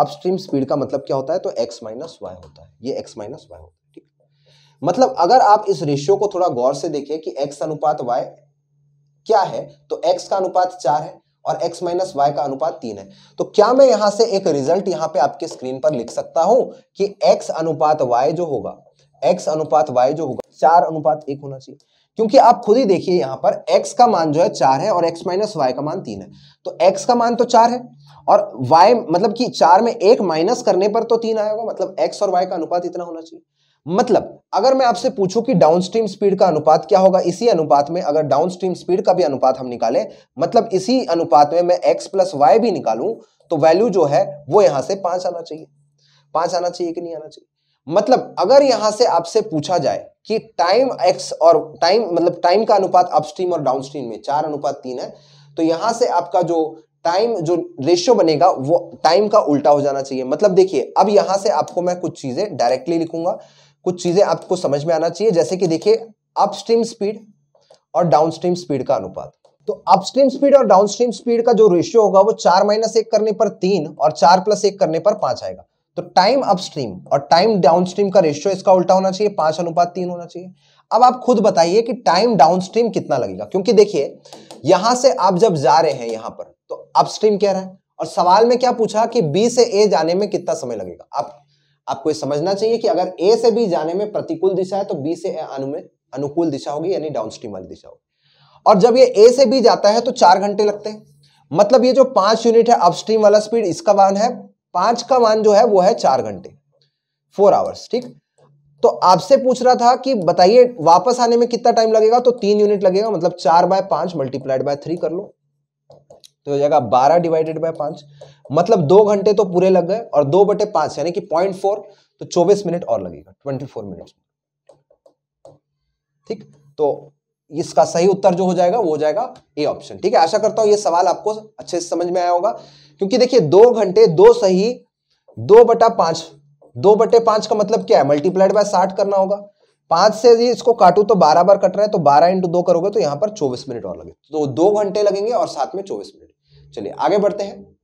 upstream speed का मतलब क्या होता है तो एक्स माइनस वाई होता है ये एक्स माइनस वाई होता है ठीक मतलब अगर आप इस रेशियो को थोड़ा गौर से देखें कि एक्स अनुपात वाई क्या है तो एक्स का अनुपात चार है और x माइनस वाई का अनुपात तीन है तो क्या मैं यहां से एक रिजल्ट यहां पे आपके स्क्रीन पर लिख सकता हूं कि x अनुपात y जो होगा x अनुपात y जो होगा चार अनुपात एक होना चाहिए क्योंकि आप खुद ही देखिए यहाँ पर x का मान जो है चार है और x माइनस वाई का मान तीन है तो x का मान तो चार है और y मतलब कि चार में एक माइनस करने पर तो तीन आएगा मतलब x और y का अनुपात इतना होना चाहिए मतलब अगर मैं आपसे पूछूं कि डाउनस्ट्रीम स्पीड का अनुपात क्या होगा इसी अनुपात में अगर डाउनस्ट्रीम स्पीड का भी अनुपात हम निकालें मतलब इसी अनुपात में मैं एक्स प्लस वाई भी निकालूं तो वैल्यू जो है वो यहां से पांच आना चाहिए पांच आना चाहिए कि नहीं आना चाहिए मतलब अगर यहां से आपसे पूछा जाए कि टाइम एक्स और टाइम मतलब टाइम का अनुपात अपस्ट्रीम और डाउनस्ट्रीम में चार अनुपात तीन है तो यहां से आपका जो टाइम जो रेशियो बनेगा वो टाइम का उल्टा हो जाना चाहिए मतलब देखिए अब यहां से आपको मैं कुछ चीजें डायरेक्टली लिखूंगा कुछ चीज़ें आपको समझ में आना चाहिए जैसे कि देखिए अपस्ट्रीम स्पीड और डाउनस्ट्रीम स्पीड का अनुपात तो अपस्ट्रीम स्पीड और डाउनस्ट्रीम स्पीड का जो रेशियो होगा वो चार माइनस एक करने पर तीन और चार प्लस एक करने पर पांच आएगा तो टाइम अपस्ट्रीम और टाइम डाउनस्ट्रीम का रेशियो इसका उल्टा होना चाहिए पांच अनुपात तीन होना चाहिए अब आप खुद बताइए कि टाइम डाउनस्ट्रीम कितना लगेगा क्योंकि देखिए यहां से आप जब जा रहे हैं यहां पर तो अपस्ट्रीम कह रहे हैं और सवाल में क्या पूछा कि बी से ए जाने में कितना समय लगेगा आप आपको ये समझना चाहिए कि अगर ए से बी जाने में प्रतिकूल दिशा है तो बी से अनु में अनुकूल दिशा होगी यानी डाउन वाली दिशा होगी और जब ये ए से बी जाता है तो चार घंटे लगते हैं मतलब ये जो पांच यूनिट है अपस्ट्रीम वाला स्पीड इसका मान है पांच का मान जो है वो है चार घंटे फोर आवर्स ठीक तो आपसे पूछ रहा था कि बताइए वापस आने में कितना टाइम लगेगा तो तीन यूनिट लगेगा मतलब चार बाय पांच मल्टीप्लाइड बाय थ्री कर लो तो हो जाएगा बारह डिवाइडेड बाय पाँच मतलब दो घंटे तो पूरे लग गए और दो बटे पाँच यानी कि पॉइंट फोर तो चौबीस मिनट और लगेगा ट्वेंटी फोर मिनट ठीक तो इसका सही उत्तर जो हो जाएगा वो हो जाएगा ए ऑप्शन ठीक है आशा करता हूँ ये सवाल आपको अच्छे से समझ में आया होगा क्योंकि देखिए दो घंटे दो सही दो बटा पाँच दो बटे पांच का मतलब क्या है मल्टीप्लाइड बाय साठ करना होगा पाँच से यदि इसको काटू तो बारह बार कट रहा है तो बारह इंटू दो करोगे तो यहाँ पर चौबीस मिनट और लगे तो दो घंटे लगेंगे और साथ में चौबीस मिनट चलिए आगे बढ़ते हैं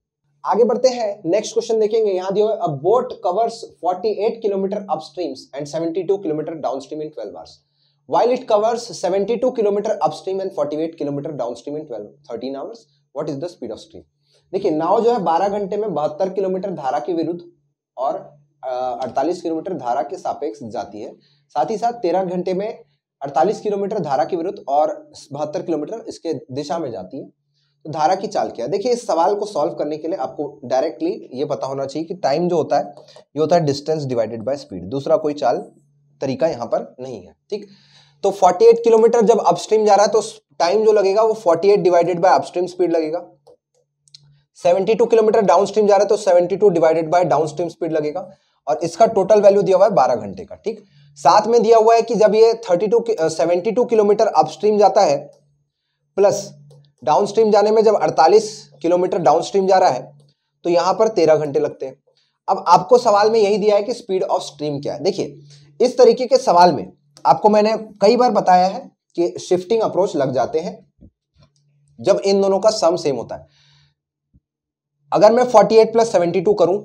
आगे बढ़ते हैं नेक्स्ट क्वेश्चन देखेंगे यहाँ दिया हुआ है boat covers 48 kilometre upstreams and 72 kilometre downstream in 12 hours while it covers 72 kilometre upstream and 48 kilometre downstream in 12 13 hours what is the speed of stream देखिए नाव जो है 12 घंटे में बहत्तर किलोमीटर धारा के विरुद्ध और अड़तालीस किलोमीटर धारा के सापेक्ष जाती है साथ ही साथ तेरह घंटे में 48 किलोमीटर धारा के विरुद्ध और बहत्तर किलोमीटर इसके दिशा में जाती है तो धारा की चाल क्या देखिए इस सवाल को सॉल्व करने के लिए आपको डायरेक्टली ये पता होना चाहिए कि टाइम जो होता है ये होता है डिस्टेंस डिवाइडेड बाय स्पीड दूसरा कोई चाल तरीका यहाँ पर नहीं है ठीक तो 48 किलोमीटर जब अपस्ट्रीम जा रहा है तो टाइम जो लगेगा वो 48 डिवाइडेड बाय अपस्ट्रीम स्पीड लगेगा 72 किलोमीटर डाउनस्ट्रीम जा रहा है तो 72 डिवाइडेड बाय डाउनस्ट्रीम स्पीड लगेगा और इसका टोटल वैल्यू दिया हुआ है बारह घंटे का ठीक साथ में दिया हुआ है कि जब ये thirty two seventy two kilometre upstream जाता है प्लस डाउन स्ट्रीम जाने में जब अड़तालीस किलोमीटर डाउन स्ट्रीम जा रहा है तो यहां पर तेरह घंटे लगते हैं अब आपको सवाल में यही दिया है कि स्पीड ऑफ स्ट्रीम क्या है देखिए इस तरीके के सवाल में आपको मैंने कई बार बताया है कि शिफ्टिंग अप्रोच लग जाते हैं जब इन दोनों का सम सेम होता है अगर मैं 48 एट प्लस सेवेंटी करूं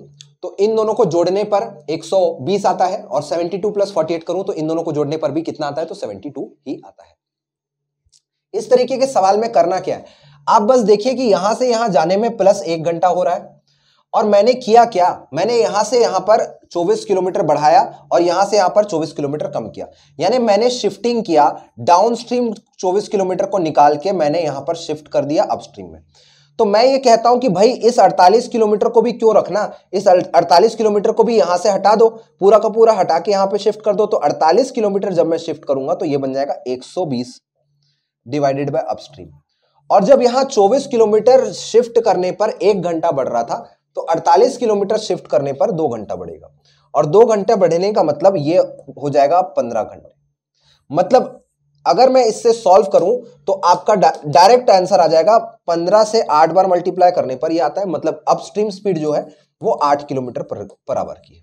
तो इन दोनों को जोड़ने पर 120 आता है और 72 टू प्लस फोर्टी करूं तो इन दोनों को जोड़ने पर भी कितना आता है तो 72 ही आता है इस तरीके के सवाल में करना क्या है आप बस देखिए कि यहां से यहां जाने में प्लस एक घंटा हो रहा है और मैंने किया क्या मैंने यहां से यहां पर 24 किलोमीटर बढ़ाया और यहां से यहां पर 24 किलोमीटर कम किया यानी मैंने शिफ्टिंग किया डाउनस्ट्रीम 24 किलोमीटर को निकाल के मैंने यहां पर शिफ्ट कर दिया अपस्ट्रीम में तो मैं ये कहता हूं कि भाई इस 48 किलोमीटर को भी क्यों रखना इस 48 किलोमीटर को भी यहां से हटा दो पूरा का पूरा हटा के यहां पे शिफ्ट कर दो तो 48 किलोमीटर जब मैं शिफ्ट करूंगा तो ये बन जाएगा 120 डिवाइडेड बाय अपस्ट्रीम और जब यहां चौबीस किलोमीटर शिफ्ट करने पर एक घंटा बढ़ रहा था तो अड़तालीस किलोमीटर शिफ्ट करने पर दो घंटा बढ़ेगा और दो घंटे बढ़ने का मतलब ये हो जाएगा पंद्रह घंटे मतलब अगर मैं इससे सॉल्व करूं तो आपका डायरेक्ट आंसर आ जाएगा पंद्रह से आठ बार मल्टीप्लाई करने पर ही आता है मतलब अपस्ट्रीम स्पीड जो है वो आठ किलोमीटर पर आवर की है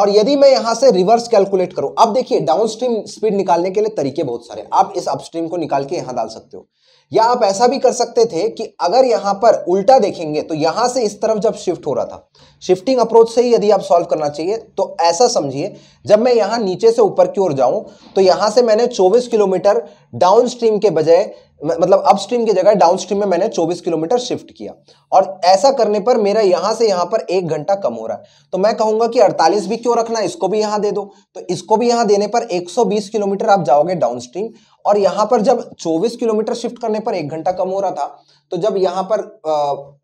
और यदि मैं यहां से रिवर्स कैलकुलेट करूं अब देखिए डाउनस्ट्रीम स्पीड निकालने के लिए तरीके बहुत सारे आप इस अपस्ट्रीम को निकाल के यहां डाल सकते हो या आप ऐसा भी कर सकते थे कि अगर यहां पर उल्टा देखेंगे तो यहां से इस तरफ जब शिफ्ट हो रहा था शिफ्टिंग अप्रोच से ही यदि आप सॉल्व करना चाहिए तो ऐसा समझिए जब मैं यहां नीचे से ऊपर की ओर जाऊं तो यहां से मैंने चौबीस किलोमीटर डाउन स्ट्रीम के बजाय मतलब अपस्ट्रीम की जगह डाउनस्ट्रीम में मैंने 24 किलोमीटर शिफ्ट किया और ऐसा करने पर मेरा यहां से यहां पर एक घंटा कम हो रहा है तो मैं कहूंगा कि 48 भी क्यों रखना इसको भी यहां दे दो तो इसको भी यहाँ देने पर 120 किलोमीटर आप जाओगे डाउनस्ट्रीम और यहां पर जब 24 किलोमीटर शिफ्ट करने पर एक घंटा कम हो रहा था तो जब यहाँ पर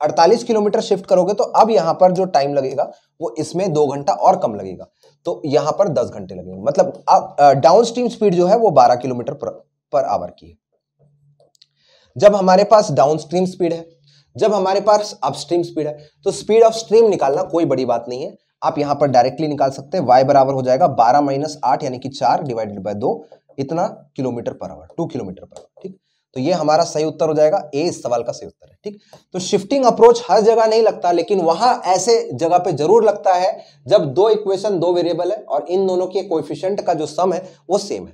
अड़तालीस किलोमीटर शिफ्ट करोगे तो अब यहाँ पर जो टाइम लगेगा वो इसमें दो घंटा और कम लगेगा तो यहाँ पर दस घंटे लगेंगे मतलब अब डाउन स्ट्रीम स्पीड जो है वो बारह किलोमीटर पर आवर की है जब हमारे पास डाउन स्ट्रीम स्पीड है जब हमारे पास अपस्ट्रीम स्पीड है तो स्पीड ऑफ स्ट्रीम निकालना कोई बड़ी बात नहीं है आप यहां पर डायरेक्टली निकाल सकते हैं वाई बराबर हो जाएगा बारह माइनस आठ यानी कि चार डिवाइडेड बाय दो इतना kilometre per hour two kilometre per hour ठीक तो ये हमारा सही उत्तर हो जाएगा ए इस सवाल का सही उत्तर है ठीक तो शिफ्टिंग अप्रोच हर जगह नहीं लगता लेकिन वहां ऐसे जगह पे जरूर लगता है जब दो इक्वेशन दो वेरिएबल है और इन दोनों के कोफिशियंट का जो सम है वो सेम है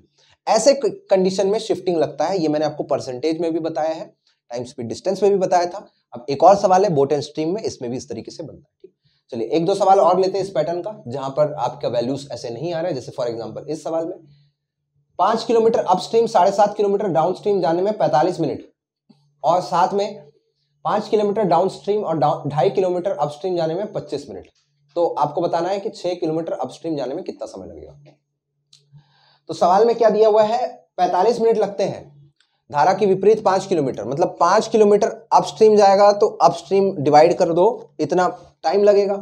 ऐसे कंडीशन में शिफ्टिंग लगता है ये मैंने आपको परसेंटेज में भी बताया है टाइम स्पीड डिस्टेंस में भी बताया था अब एक और सवाल है बोट एंड स्ट्रीम में इसमें भी इस तरीके से बनता है चलिए एक दो सवाल और लेते हैं इस पैटर्न का जहां पर आपका वैल्यूज ऐसे नहीं आ रहे जैसे फॉर एग्जाम्पल इस सवाल में पांच किलोमीटर अपस्ट्रीम साढ़े सात किलोमीटर डाउन स्ट्रीम जाने में पैंतालीस मिनट और साथ में पांच किलोमीटर डाउन स्ट्रीम और ढाई किलोमीटर अपस्ट्रीम जाने में पच्चीस मिनट तो आपको बताना है कि छह किलोमीटर अपस्ट्रीम जाने में कितना समय लगेगा तो सवाल में क्या दिया हुआ है पैंतालीस मिनट लगते हैं धारा की विपरीत पाँच किलोमीटर मतलब पाँच किलोमीटर अपस्ट्रीम जाएगा तो अपस्ट्रीम डिवाइड कर दो इतना टाइम लगेगा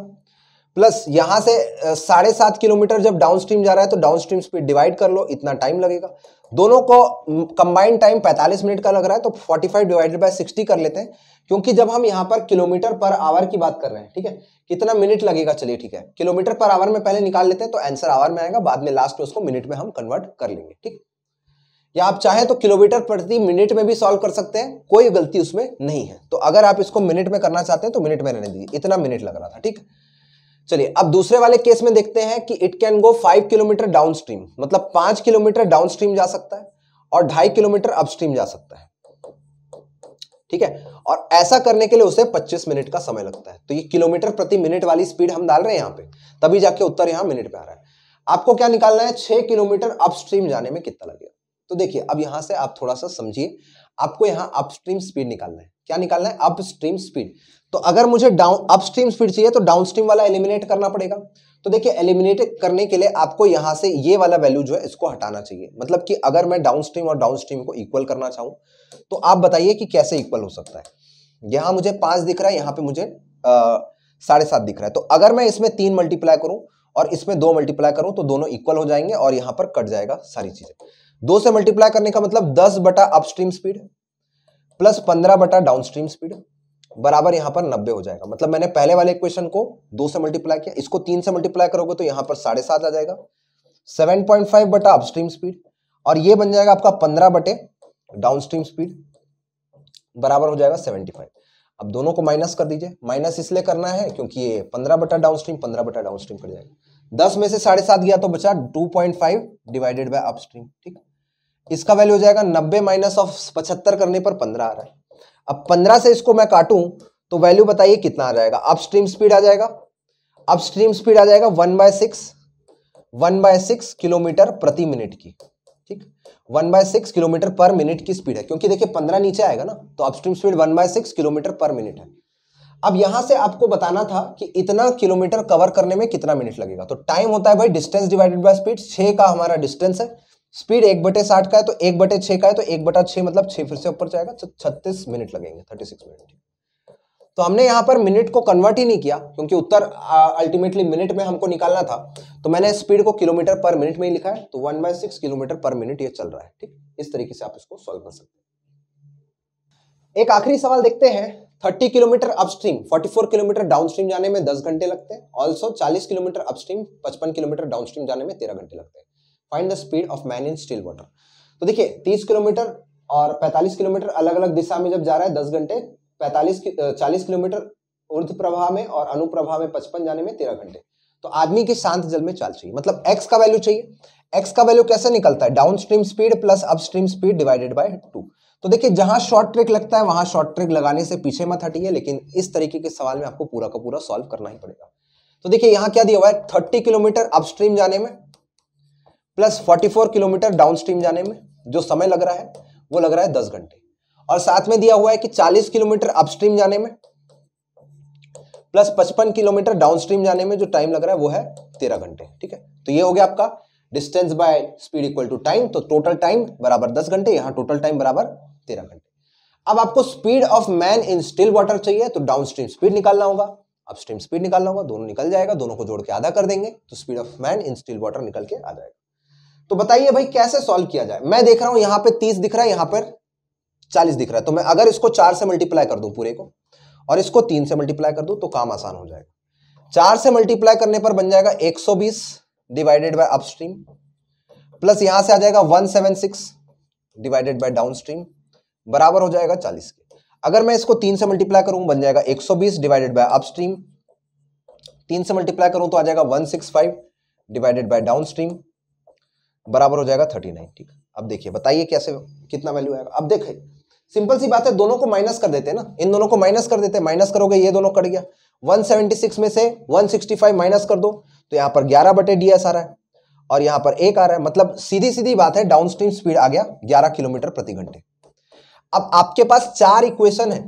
प्लस यहां से साढ़े सात किलोमीटर जब डाउन स्ट्रीम जा रहा है तो डाउन स्ट्रीम स्पीड डिवाइड कर लो इतना टाइम लगेगा दोनों को कंबाइंड टाइम 45 मिनट का लग रहा है तो 45 डिवाइडेड बाय 60 कर लेते हैं क्योंकि जब हम यहां पर किलोमीटर पर आवर की बात कर रहे हैं ठीक है कितना मिनट लगेगा चलिए ठीक है किलोमीटर पर आवर में पहले निकाल लेते हैं तो आंसर आवर में आएगा बाद में लास्ट में उसको मिनट में हम कन्वर्ट कर लेंगे ठीक या आप चाहें तो किलोमीटर प्रति मिनट में भी सॉल्व कर सकते हैं कोई गलती उसमें नहीं है तो अगर आप इसको मिनट में करना चाहते हैं तो मिनट में रहने दीजिए इतना मिनट लग रहा था ठीक है चलिए अब दूसरे वाले केस में देखते हैं कि it can go five kilometre downstream मतलब पांच किलोमीटर डाउन स्ट्रीम जा सकता है और ढाई किलोमीटर अपस्ट्रीम जा सकता है ठीक है और ऐसा करने के लिए उसे 25 मिनट का समय लगता है तो ये किलोमीटर प्रति मिनट वाली स्पीड हम डाल रहे हैं यहाँ पे तभी जाके उत्तर यहां मिनट पे आ रहा है आपको क्या निकालना है छह किलोमीटर अपस्ट्रीम जाने में कितना लगेगा तो देखिए अब यहां से आप थोड़ा सा समझिए आपको यहां अपस्ट्रीम स्पीड निकालना है क्या निकालना है अपस्ट्रीम स्पीड तो अगर मुझे डाउन अपस्ट्रीम स्पीड चाहिए तो डाउनस्ट्रीम वाला एलिमिनेट करना पड़ेगा तो देखिए एलिमिनेट करने के लिए आपको यहाँ से ये वाला वैल्यू जो है इसको हटाना चाहिए मतलब कि अगर मैं डाउनस्ट्रीम और डाउनस्ट्रीम को इक्वल करना चाहूं तो आप बताइए कि कैसे इक्वल हो सकता है यहां मुझे पांच दिख रहा है यहाँ पे मुझे साढ़े सात दिख रहा है तो अगर मैं इसमें तीन मल्टीप्लाई करूं और इसमें दो मल्टीप्लाई करूं तो दोनों इक्वल हो जाएंगे और यहां पर कट जाएगा सारी चीज़ें दो से मल्टीप्लाई करने का मतलब दस बटा अपस्ट्रीम स्पीड प्लस पंद्रह बटा डाउनस्ट्रीम स्पीड बराबर यहां पर नब्बे हो जाएगा मतलब मैंने पहले वाले इक्वेशन को दो से मल्टीप्लाई किया इसको तीन से मल्टीप्लाई करोगे तो यहां पर साढ़े सात आ जाएगा सेवन पॉइंट फाइव बटा अपस्ट्रीम स्पीड और ये बन जाएगा आपका पंद्रह बटे डाउनस्ट्रीम स्पीड बराबर हो जाएगा सेवेंटी फाइव अब दोनों को माइनस कर दीजिए माइनस इसलिए करना है क्योंकि ये पंद्रह बटा डाउन स्ट्रीम पंद्रह बटा डाउन स्ट्रीम कर जाएगा दस में से साढ़े सात गया तो बचा two point five divided by upstream ठीक इसका वैल्यू हो जाएगा नब्बे माइनस ऑफ पचहत्तर करने पर पंद्रह आ रहा है अब 15 से इसको मैं काटूं तो वैल्यू बताइए कितना आ जाएगा अप स्ट्रीम स्पीड आ जाएगा अप स्ट्रीम स्पीड आ जाएगा one by six one by six kilometre प्रति मिनट की ठीक one by six kilometre per minute की स्पीड है क्योंकि देखिए पंद्रह नीचे आएगा ना तो upstream speed one by six kilometre per minute है अब यहां से आपको बताना था कि इतना किलोमीटर कवर करने में कितना मिनट लगेगा तो टाइम होता है भाई डिस्टेंस डिवाइडेड बाय स्पीड छः का हमारा डिस्टेंस है स्पीड एक बटे साठ का है तो एक बटे छह का है तो एक बटा छह मतलब छह फिर से ऊपर जाएगा तो छत्तीस मिनट लगेंगे थर्टी सिक्स मिनट तो हमने यहाँ पर मिनट को कन्वर्ट ही नहीं किया क्योंकि उत्तर अल्टीमेटली मिनट में हमको निकालना था तो मैंने स्पीड को किलोमीटर पर मिनट में ही लिखा है तो one by six kilometre per minute ये चल रहा है ठीक इस तरीके से आप इसको सॉल्व कर सकते हैं एक आखिरी सवाल देखते हैं thirty kilometre upstream four kilometre downstream जाने में दस घंटे लगते हैं ऑल्सो चालीस किलोमीटर अपस्ट्रीम पचपन किलोमीटर डाउनस्ट्रीम जाने में तेरह घंटे लगते हैं find the speed of man in still water तो देखिए तीस किलोमीटर और पैंतालीस किलोमीटर अलग अलग दिशा में जब जा रहा है दस घंटे पैंतालीस चालीस किलोमीटर उर्ध प्रभाव में और अनुप्रभाव में पचपन जाने में तेरह घंटे तो आदमी के शांत जल में चाल चाहिए मतलब एक्स का वैल्यू चाहिए एक्स का वैल्यू कैसे निकलता है downstream speed plus up speed divided by two तो देखिए जहां शॉर्ट ट्रिक लगता है वहां शॉर्ट ट्रिक लगाने से पीछे मत हटिए लेकिन इस तरीके के सवाल में आपको पूरा का पूरा सॉल्व करना ही पड़ेगा तो देखिए यहाँ क्या दिया हुआ है थर्टी किलोमीटर अपस्ट्रीम जाने में प्लस 44 किलोमीटर डाउन स्ट्रीम जाने में जो समय लग रहा है वो लग रहा है दस घंटे और साथ में दिया हुआ है कि 40 किलोमीटर अपस्ट्रीम जाने में प्लस 55 किलोमीटर डाउनस्ट्रीम जाने में जो टाइम लग रहा है वो है 13 घंटे ठीक है तो ये हो गया आपका distance by speed equal to time तो टोटल टाइम बराबर दस घंटे यहाँ टोटल टाइम बराबर तेरह घंटे अब आपको speed of man in still water चाहिए तो डाउनस्ट्रीम स्पीड निकालना होगा अपस्ट्रीम स्पीड निकालना होगा दोनों निकल जाएगा दोनों को जोड़ के आधा कर देंगे तो speed of man in still water निकल के आ जाएगा तो बताइए भाई कैसे सॉल्व किया जाए मैं देख रहा हूं यहां पे तीस दिख रहा है यहां पर चालीस दिख रहा है तो मैं अगर इसको चार से मल्टीप्लाई कर दूं पूरे को और इसको तीन से मल्टीप्लाई कर दूं तो काम आसान हो जाएगा चार से मल्टीप्लाई करने पर बन जाएगा 120 डिवाइडेड बाय अपस्ट्रीम प्लस यहां से आ जाएगा 176 डिवाइडेड बाय डाउनस्ट्रीम बराबर हो जाएगा 40 के अगर मैं इसको तीन से मल्टीप्लाई करूं बन जाएगा 120 डिवाइडेड बाय अपस्ट्रीम तीन से मल्टीप्लाई करूं तो आ जाएगा 165 डिवाइडेड बाय डाउनस्ट्रीम बराबर हो जाएगा थर्टी नाइन ठीक अब देखिए बताइए कैसे कितना वैल्यू आएगा अब देखिए सिंपल सी बात है दोनों को माइनस कर देते हैं ना इन दोनों को माइनस कर देते हैं माइनस करोगे ये दोनों कट गया 176 में से 165 माइनस कर दो तो यहाँ पर 11 बटे डी आ रहा है और यहाँ पर एक आ रहा है मतलब सीधी सीधी बात है डाउन स्पीड आ गया ग्यारह किलोमीटर प्रति घंटे अब आपके पास चार इक्वेशन है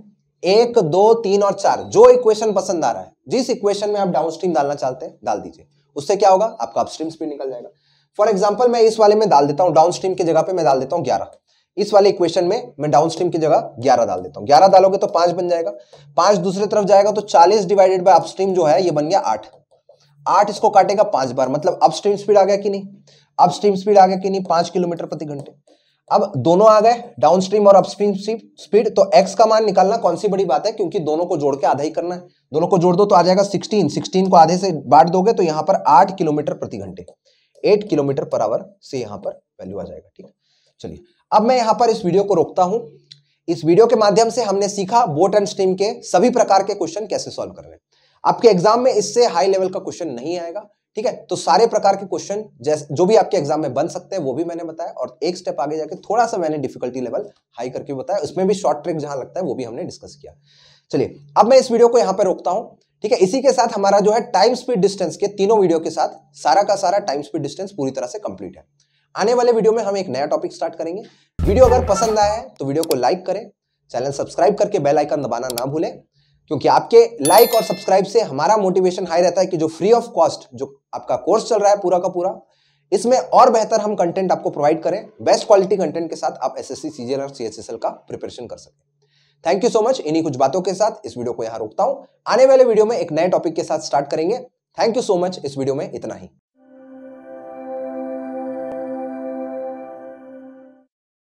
एक दो तीन और चार जो इक्वेशन पसंद आ रहा है जिस इक्वेशन में आप डाउन डालना चाहते हैं डाल दीजिए उससे क्या होगा आपका अपस्ट्रीम स्पीड निकल जाएगा फॉर एग्जाम्पल मैं इस वाले में डाल देता हूँ डाउन स्ट्रीम की जगह पे मैं डाल देता हूँ ग्यारह इस वाले इक्वेशन में मैं डाउन स्ट्रीम की जगह ग्यारह डाल देता हूँ ग्यारह डालोगे तो पांच बन जाएगा पांच दूसरे तरफ जाएगा तो चालीस डिवाइडेड बाई अपस्ट्रीम जो है ये बन गया आठ आठ इसको काटेगा पांच बार मतलब अपस्ट्रीम स्पीड आ गया कि नहीं अपस्ट्रीम स्पीड आ गया कि नहीं पांच किलोमीटर प्रति घंटे अब दोनों आ गए डाउनस्ट्रीम और अपस्ट्रीम स्पीड तो एक्स का मान निकालना कौन सी बड़ी बात है क्योंकि दोनों को जोड़ के आधा ही करना है दोनों को जोड़ दो तो आ जाएगा 16 16 को आधे से बांट दोगे तो यहां पर आठ किलोमीटर प्रति घंटे एट किलोमीटर पर आवर से यहाँ पर वैल्यू आ जाएगा ठीक है चलिए अब मैं यहाँ पर इस वीडियो को रोकता हूँ इस वीडियो के माध्यम से हमने सीखा बोट एंड स्ट्रीम के सभी प्रकार के क्वेश्चन कैसे सॉल्व करने आपके एग्जाम में इससे हाई लेवल का क्वेश्चन नहीं आएगा ठीक है तो सारे प्रकार के क्वेश्चन जैसे जो भी आपके एग्जाम में बन सकते हैं वो भी मैंने बताया और एक स्टेप आगे जाके थोड़ा सा मैंने डिफिकल्टी लेवल हाई करके बताया उसमें भी शॉर्ट ट्रिक जहां लगता है वो भी हमने डिस्कस किया चलिए अब मैं इस वीडियो को यहाँ पर रोकता हूँ ठीक है इसी के साथ हमारा जो है टाइम स्पीड डिस्टेंस के तीनों वीडियो के साथ सारा का सारा टाइम स्पीड डिस्टेंस पूरी तरह से कंप्लीट है आने वाले वीडियो में हम एक नया टॉपिक स्टार्ट करेंगे वीडियो अगर पसंद आया है तो वीडियो को लाइक करें चैनल सब्सक्राइब करके बेल आइकन दबाना ना भूलें क्योंकि आपके लाइक और सब्सक्राइब से हमारा मोटिवेशन हाई रहता है कि जो फ्री ऑफ कॉस्ट जो आपका कोर्स चल रहा है पूरा का पूरा इसमें और बेहतर हम कंटेंट आपको प्रोवाइड करें बेस्ट क्वालिटी कंटेंट के साथ आप एस एस सी सीजीएल और एल का प्रिपरेशन कर सकें थैंक यू सो मच इन्हीं कुछ बातों के साथ इस वीडियो को यहां रोकता हूं आने वाले वीडियो में एक नए टॉपिक के साथ स्टार्ट करेंगे थैंक यू सो मच इस वीडियो में इतना ही